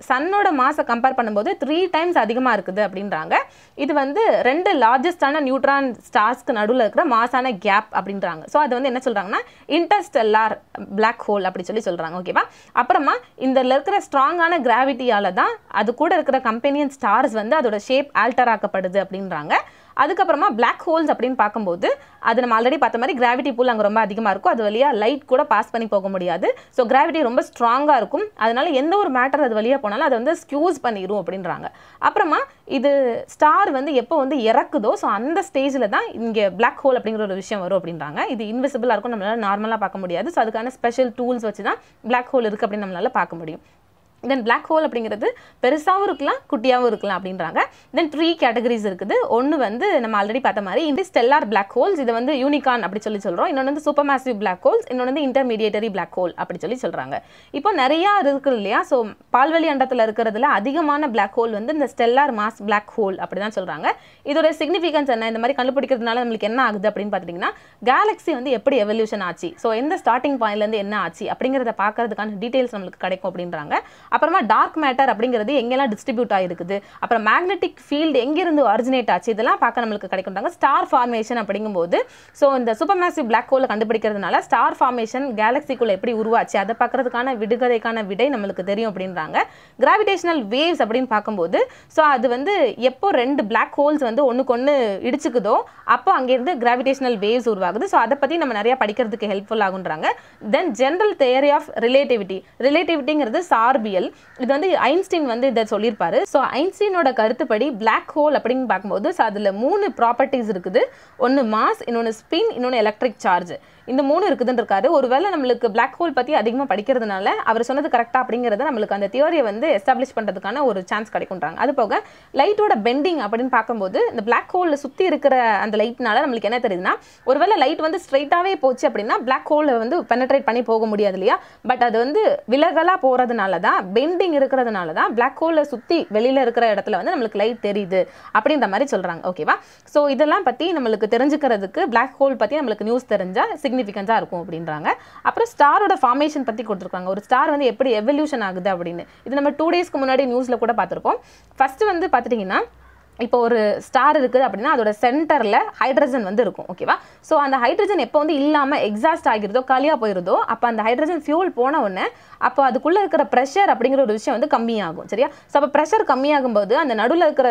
சன்னோட மாசை கம்பேர் பண்ணும்போது த்ரீ டைம்ஸ் அதிகமாக இருக்குது அப்படின்றாங்க இது வந்து ரெண்டு லார்ஜஸ்டான நியூட்ரான் ஸ்டார்ஸ்க்கு நடுவில் இருக்கிற மாசான கேப் அப்படின்றாங்க ஸோ அது வந்து என்ன சொல்கிறாங்கன்னா இன்டர்ஸ்டெல்லார் பிளாக் ஹோல் அப்படி சொல்லி சொல்கிறாங்க ஓகேவா அப்புறமா இந்த இருக்கிற ஸ்ட்ராங்கான கிராவிட்டியால் தான் அது கூட இருக்கிற கம்பெனியன் ஸ்டார்ஸ் வந்து அதோட ஷேப் ஆல்டர் ஆக்கப்படுது அப்படின்றாங்க அதுக்கப்புறமா பிளாக் ஹோல்ஸ் அப்படின்னு பார்க்கும்போது அது நம்ம ஆல்ரெடி பார்த்த மாதிரி கிராவிட்டி பூல் அங்கே ரொம்ப அதிகமாக இருக்கும் அது வழியாக லைட் கூட பாஸ் பண்ணி போக முடியாது ஸோ கிராவிட்டி ரொம்ப ஸ்ட்ராங்காக இருக்கும் அதனால் எந்த ஒரு மேட்டர் அது வழியாக போனாலும் அதை வந்து ஸ்க்யூஸ் பண்ணிடும் அப்படின்றாங்க அப்புறமா இது ஸ்டார் வந்து எப்போ வந்து இறக்குதோ ஸோ அந்த ஸ்டேஜில் தான் இங்கே பிளாக் ஹோல் அப்படிங்கிற ஒரு விஷயம் வரும் அப்படின்றாங்க இது இன்விசிபிளாக இருக்கும் நம்மளால் நார்மலாக பார்க்க முடியாது ஸோ அதுக்கான ஸ்பெஷல் டூல்ஸ் வச்சு தான் பிளாக் ஹோல் இருக்குது அப்படின்னு நம்மளால் பார்க்க முடியும் தென் பிளாக் ஹோல் அப்படிங்கிறது பெருசாகவும் இருக்கலாம் குட்டியாகவும் இருக்கலாம் அப்படின்றாங்க தென் த்ரீ கேட்டகரிஸ் இருக்குது ஒன்று வந்து நம்ம ஆல்ரெடி பார்த்த மாதிரி இந்த ஸ்டெல்லார் பிளாக் ஹோல்ஸ் இதை வந்து யூனிகான் அப்படி சொல்லி சொல்கிறோம் இன்னொன்று வந்து சூப்பர் மேசிவ் பிளாக் ஹோல்ஸ் இன்னொன்று வந்து இன்டர்மீடியேட்டரி பிளாக் ஹோல் அப்படி சொல்லி சொல்கிறாங்க இப்போ நிறையா இருக்குது இல்லையா ஸோ பால்வெளி அண்டத்தில் இருக்கிறதுல அதிகமான பிளாக் ஹோல் வந்து இந்த ஸ்டெல்லார் மாஸ் பிளாக் ஹோல் அப்படி தான் சொல்கிறாங்க இதோட சிக்னிஃபிகன்ஸ் என்ன இந்த மாதிரி கண்டுபிடிக்கிறதுனால நம்மளுக்கு என்ன ஆகுது அப்படின்னு பார்த்தீங்கன்னா கேலக்ஸி வந்து எப்படி எவல்யூஷன் ஆச்சு ஸோ எந்த ஸ்டார்டிங் பாயிண்ட்லேருந்து என்ன ஆச்சு அப்படிங்கிறத பார்க்கறதுக்கான டீட்டெயில்ஸ் நம்மளுக்கு கிடைக்கும் அப்படின்றாங்க அப்புறமா டார்க் மேட்டர் அப்படிங்கிறது எங்கெல்லாம் டிஸ்ட்ரிபியூட் ஆகிருக்குது அப்புறம் மேக்னெட்டிக் ஃபீல்டு எங்கேருந்து ஒரிஜினேட் ஆச்சு இதெல்லாம் பார்க்க நம்மளுக்கு கிடைக்கின்றாங்க ஸ்டார் ஃபார்மேஷன் அப்படிங்கும்போது ஸோ இந்த சூப்பர் மேசிவ் பிளாக் ஹோலில் கண்டுபிடிக்கிறதுனால ஸ்டார் ஃபார்மேஷன் கேலக்சிக்குள்ளே எப்படி உருவாச்சு அதை பார்க்குறதுக்கான விடுகதைக்கான விடை நம்மளுக்கு தெரியும் அப்படின்றாங்க கிராவிடேஷனல் வேவ்ஸ் அப்படின்னு பார்க்கும்போது ஸோ அது வந்து எப்போ ரெண்டு பிளாக் ஹோல்ஸ் வந்து ஒன்றுக்கு ஒன்று இடிச்சுக்குதோ அப்போ அங்கேருந்து கிராவிடேஷனல் வேவ்ஸ் உருவாகுது ஸோ அதை பற்றி நம்ம நிறையா படிக்கிறதுக்கு ஹெல்ப்ஃபுல் ஆகுன்றாங்க then general theory of relativity ரிலேட்டிவிட்டிங்கிறது சார்பியல் மெட்டீரியல் இது வந்து ஐன்ஸ்டீன் வந்து இதை சொல்லியிருப்பாரு ஸோ ஐன்ஸ்டீனோட கருத்துப்படி பிளாக் ஹோல் அப்படின்னு பார்க்கும்போது ஸோ அதில் மூணு ப்ராப்பர்ட்டிஸ் இருக்குது ஒன்று மாஸ் இன்னொன்று ஸ்பின் இன்னொன்று எலக்ட்ரிக் சார்ஜ் இந்த மூணு இருக்குதுன்னு இருக்காரு ஒருவேளை நம்மளுக்கு பிளாக் ஹோல் பற்றி அதிகமாக படிக்கிறதுனால அவர் சொன்னது கரெக்டாக அப்படிங்கறத நம்மளுக்கு அந்த தியோரியை வந்து எஸ்டாப்ளிஷ் பண்ணுறதுக்கான ஒரு சான்ஸ் கிடைக்கும்றாங்க அது போக லைட்டோட பெண்டிங் அப்படின்னு பார்க்கும்போது இந்த பிளாக் ஹோலில் சுற்றி இருக்கிற அந்த லைட்னால நம்மளுக்கு என்ன தெரியுதுன்னா ஒருவேளை லைட் வந்து ஸ்ட்ரைட்டாவே போச்சு அப்படின்னா பிளாக் ஹோலில் வந்து பெனட்ரேட் பண்ணி போக முடியாது இல்லையா பட் அது வந்து விலகலாக போகிறதுனால தான் பெண்டிங் இருக்கிறதுனால தான் பிளாக் ஹோல்ல சுற்றி வெளியில் இருக்கிற இடத்துல வந்து நம்மளுக்கு லைட் தெரியுது அப்படின்ற மாதிரி சொல்கிறாங்க ஓகேவா ஸோ இதெல்லாம் பற்றி நம்மளுக்கு தெரிஞ்சுக்கிறதுக்கு பிளாக் ஹோல் பற்றி நம்மளுக்கு நியூஸ் தெரிஞ்சால் சிக்னிஃபிகண்ட்டாக இருக்கும் அப்படின்றாங்க அப்புறம் ஸ்டாரோட ஃபார்மேஷன் பற்றி கொடுத்துருக்காங்க ஒரு ஸ்டார் வந்து எப்படி எவல்யூஷன் ஆகுது அப்படின்னு இது நம்ம டூ டேஸ்க்கு முன்னாடி நியூஸில் கூட பார்த்துருக்கோம் ஃபஸ்ட்டு வந்து பார்த்துட்டிங்கன்னா இப்போ ஒரு ஸ்டார் இருக்குது அப்படின்னா அதோட சென்டரில் ஹைட்ரஜன் வந்து இருக்கும் ஓகேவா ஸோ அந்த ஹைட்ரஜன் எப்போ வந்து இல்லாமல் எக்ஸாஸ்ட் ஆகிருதோ காலியாக போயிருதோ அப்போ அந்த ஹைட்ரஜன் ஃபியூல் போன உடனே அப்போ அதுக்குள்ளே இருக்கிற ப்ரெஷர் அப்படிங்கிற ஒரு விஷயம் வந்து கம்மியாகும் சரியா ஸோ அப்போ ப்ரெஷர் கம்மியாகும்போது அந்த நடுவில் இருக்கிற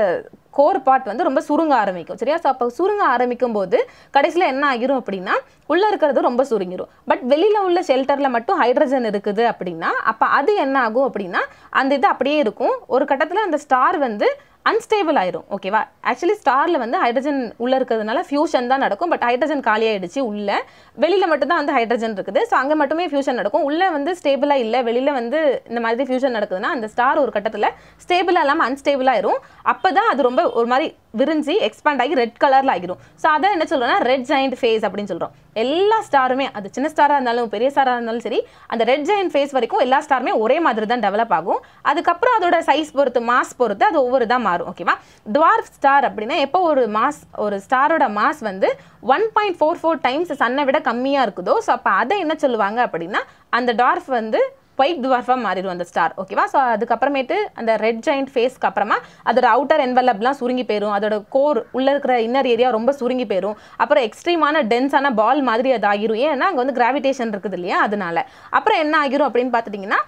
கோர் பார்ட் வந்து ரொம்ப சுருங்க ஆரம்பிக்கும் சரியா ஸோ அப்போ சுருங்க ஆரம்பிக்கும் போது கடைசியில் என்ன ஆகிரும் அப்படின்னா உள்ளே இருக்கிறது ரொம்ப சுருங்கிடும் பட் வெளியில் உள்ள ஷெல்டரில் மட்டும் ஹைட்ரஜன் இருக்குது அப்படின்னா அப்போ அது என்ன ஆகும் அப்படின்னா அந்த இது அப்படியே இருக்கும் ஒரு கட்டத்தில் அந்த ஸ்டார் வந்து அன்ஸ்டேபிள் ஆயிரும் ஓகேவா ஆக்சுவலி ஸ்டாரில் வந்து ஹைட்ரஜன் உள்ளே இருக்கிறதுனால ஃபியூஷன் தான் நடக்கும் பட் ஹைட்ரஜன் காலியாயிடுச்சு உள்ளே வெளியில் மட்டும்தான் வந்து ஹைட்ரஜன் இருக்குது ஸோ அங்கே மட்டுமே ஃபியூஷன் நடக்கும் உள்ளே வந்து ஸ்டேபிளாக இல்லை வெளியில் வந்து இந்த மாதிரி ஃபியூஷன் நடக்குதுன்னா அந்த ஸ்டார் ஒரு கட்டத்தில் ஸ்டேபிளாக இல்லாமல் அன்ஸ்டேபிள் ஆயிரும் அப்போ தான் அது ரொம்ப ஒரு மாதிரி விரிஞ்சு எக்ஸ்பேண்ட் ஆகி ரெட் கலரில் ஆகிரும் ஸோ அதான் என்ன சொல்கிறோம்னா ரெட் ஜாயிண்ட் ஃபேஸ் அப்படின்னு சொல்கிறோம் எல்லா ஸ்டாருமே அது சின்ன ஸ்டாராக இருந்தாலும் பெரிய ஸ்டாராக இருந்தாலும் சரி அந்த ரெட் ஜாயிண்ட் ஃபேஸ் வரைக்கும் எல்லா ஸ்டாருமே ஒரே மாதிரி தான் டெவலப் ஆகும் அதுக்கப்புறம் அதோட சைஸ் பொறுத்து மாஸ் பொறுத்து அது ஒவ்வொரு தான் மாறும் ஓகேவா துவார்ஃப் ஸ்டார் அப்படின்னா எப்போ ஒரு மாஸ் ஒரு ஸ்டாரோட மாஸ் வந்து one point four four times சன்னை விட கம்மியாக இருக்குதோ ஸோ அப்போ அதை என்ன சொல்லுவாங்க அப்படின்னா அந்த டார்ஃப் வந்து ஒயிட் துவார்ஃபாக மாறிடும் அந்த ஸ்டார் ஓகேவா ஸோ அதுக்கப்புறமேட்டு அந்த ரெட் ஜாயிண்ட் ஃபேஸ்க்கு அப்புறமா அதோட அவுட்டர் என்வெலப்லாம் சுருங்கி போயிடும் அதோட கோர் உள்ளே இருக்கிற இன்னர் ஏரியா ரொம்ப சுருங்கி போயிடும் அப்புறம் எக்ஸ்ட்ரீமான டென்ஸான பால் மாதிரி அது ஆகிரும் ஏன்னா அங்கே வந்து கிராவிடேஷன் இருக்குது இல்லையா அதனால அப்புறம் என்ன ஆகிரும் அப்படின்னு பார்த்துட்டிங்கன்னா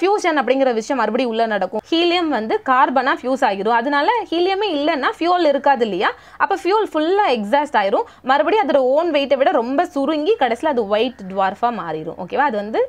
ஃபியூஷன் அப்படிங்கிற விஷயம் மறுபடியும் உள்ளே நடக்கும் ஹீலியம் வந்து கார்பனாக ஃபியூஸ் ஆகிரும் அதனால ஹீலியமே இல்லைன்னா ஃபியூல் இருக்காது இல்லையா அப்போ ஃபியூல் ஃபுல்லாக எக்ஸாஸ்ட் ஆயிரும் மறுபடியும் அதோட ஓன் வெயிட்டை விட ரொம்ப சுருங்கி கடைசியில் அது ஒயிட் டுவார்ஃபாக மாறிடும் ஓகேவா அது வந்து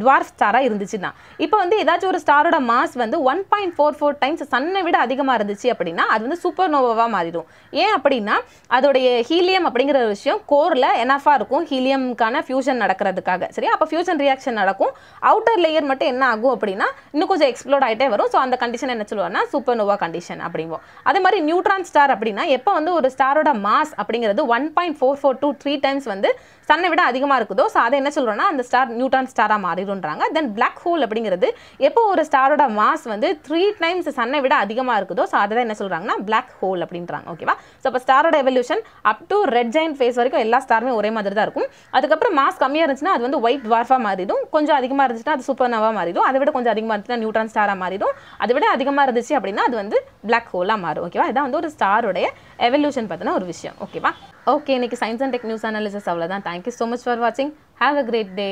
டுவார்ஃப் ஸ்டாராக இருந்துச்சுன்னா இப்போ வந்து ஏதாச்சும் ஒரு ஸ்டாரோட மாஸ் வந்து one point four four times சன்னை விட அதிகமாக இருந்துச்சு அப்படின்னா அது வந்து சூப்பர் நோவாவாக மாறிடும் ஏன் அப்படின்னா அதோடைய ஹீலியம் அப்படிங்கிற ஒரு விஷயம் கோரில் எனஃபாக இருக்கும் ஹீலியம்க்கான ஃபியூஷன் நடக்கிறதுக்காக சரி அப்போ ஃபியூஷன் ரியாக்ஷன் நடக்கும் அவுட்டர் லேயர் மட்டும் என்ன ஆகும் அப்படின்னா இன்னும் கொஞ்சம் எக்ஸ்ப்ளோர் ஆகிட்டே வரும் ஸோ அந்த கண்டிஷன் என்ன சொல்லுவோம்னா சூப்பர் நோவா கண்டிஷன் அப்படிங்கும் அதே மாதிரி நியூட்ரான் ஸ்டார் அப்படின்னா எப்போ வந்து ஒரு ஸ்டாரோட மாஸ் அப்படிங்கிறது one point four four two three times வந்து சன்னை விட அதிகமாக இருக்குதோ ஸோ அதை என்ன சொல்கிறோன்னா அந்த ஸ்டார் நியூட்ரான் ஸ்டாராக மாறிடும்ன்றாங்க தென் பிளாக் ஹோல் அப்படிங்கிறது எப்போ ஒரு ஸ்டாரோட மாஸ் வந்து த்ரீ டைம்ஸ் சன்னை விட அதிகமாக இருக்குதோ ஸோ அதை தான் என்ன சொல்கிறாங்கன்னா பிளாக் ஹோல் அப்படின்றாங்க ஓகேவா ஸோ அப்போ ஸ்டாரோட evolution up to red giant phase வரைக்கும் எல்லா ஸ்டாருமே ஒரே மாதிரி தான் இருக்கும் அதுக்கப்புறம் மாஸ் கம்மியாக இருந்துச்சுன்னா அது வந்து ஒயிட் வார்ஃபாக மாறிடும் கொஞ்சம் அதிகமாக இருந்துச்சுன்னா அது சூப்பர் நவாக மாறிடும் அதை விட கொஞ்சம் அதிகமாக இருந்துச்சுன்னா நியூட்ரான் ஸ்டாராக மாறிடும் அதை விட அதிகமாக இருந்துச்சு அப்படின்னா அது வந்து பிளாக் ஹோலாக மாறும் ஓகேவா இதான் வந்து ஒரு ஸ்டாரோட எவல்யூஷன் பார்த்தினா ஒரு விஷயம் ஓகேவா ஓகே இன்னைக்கு science and tech news analysis அவ்வளோதான் தேங்க்யூ ஸோ மச் ஃபார் வாட்சிங் ஹாவ் அ கிரேட் டே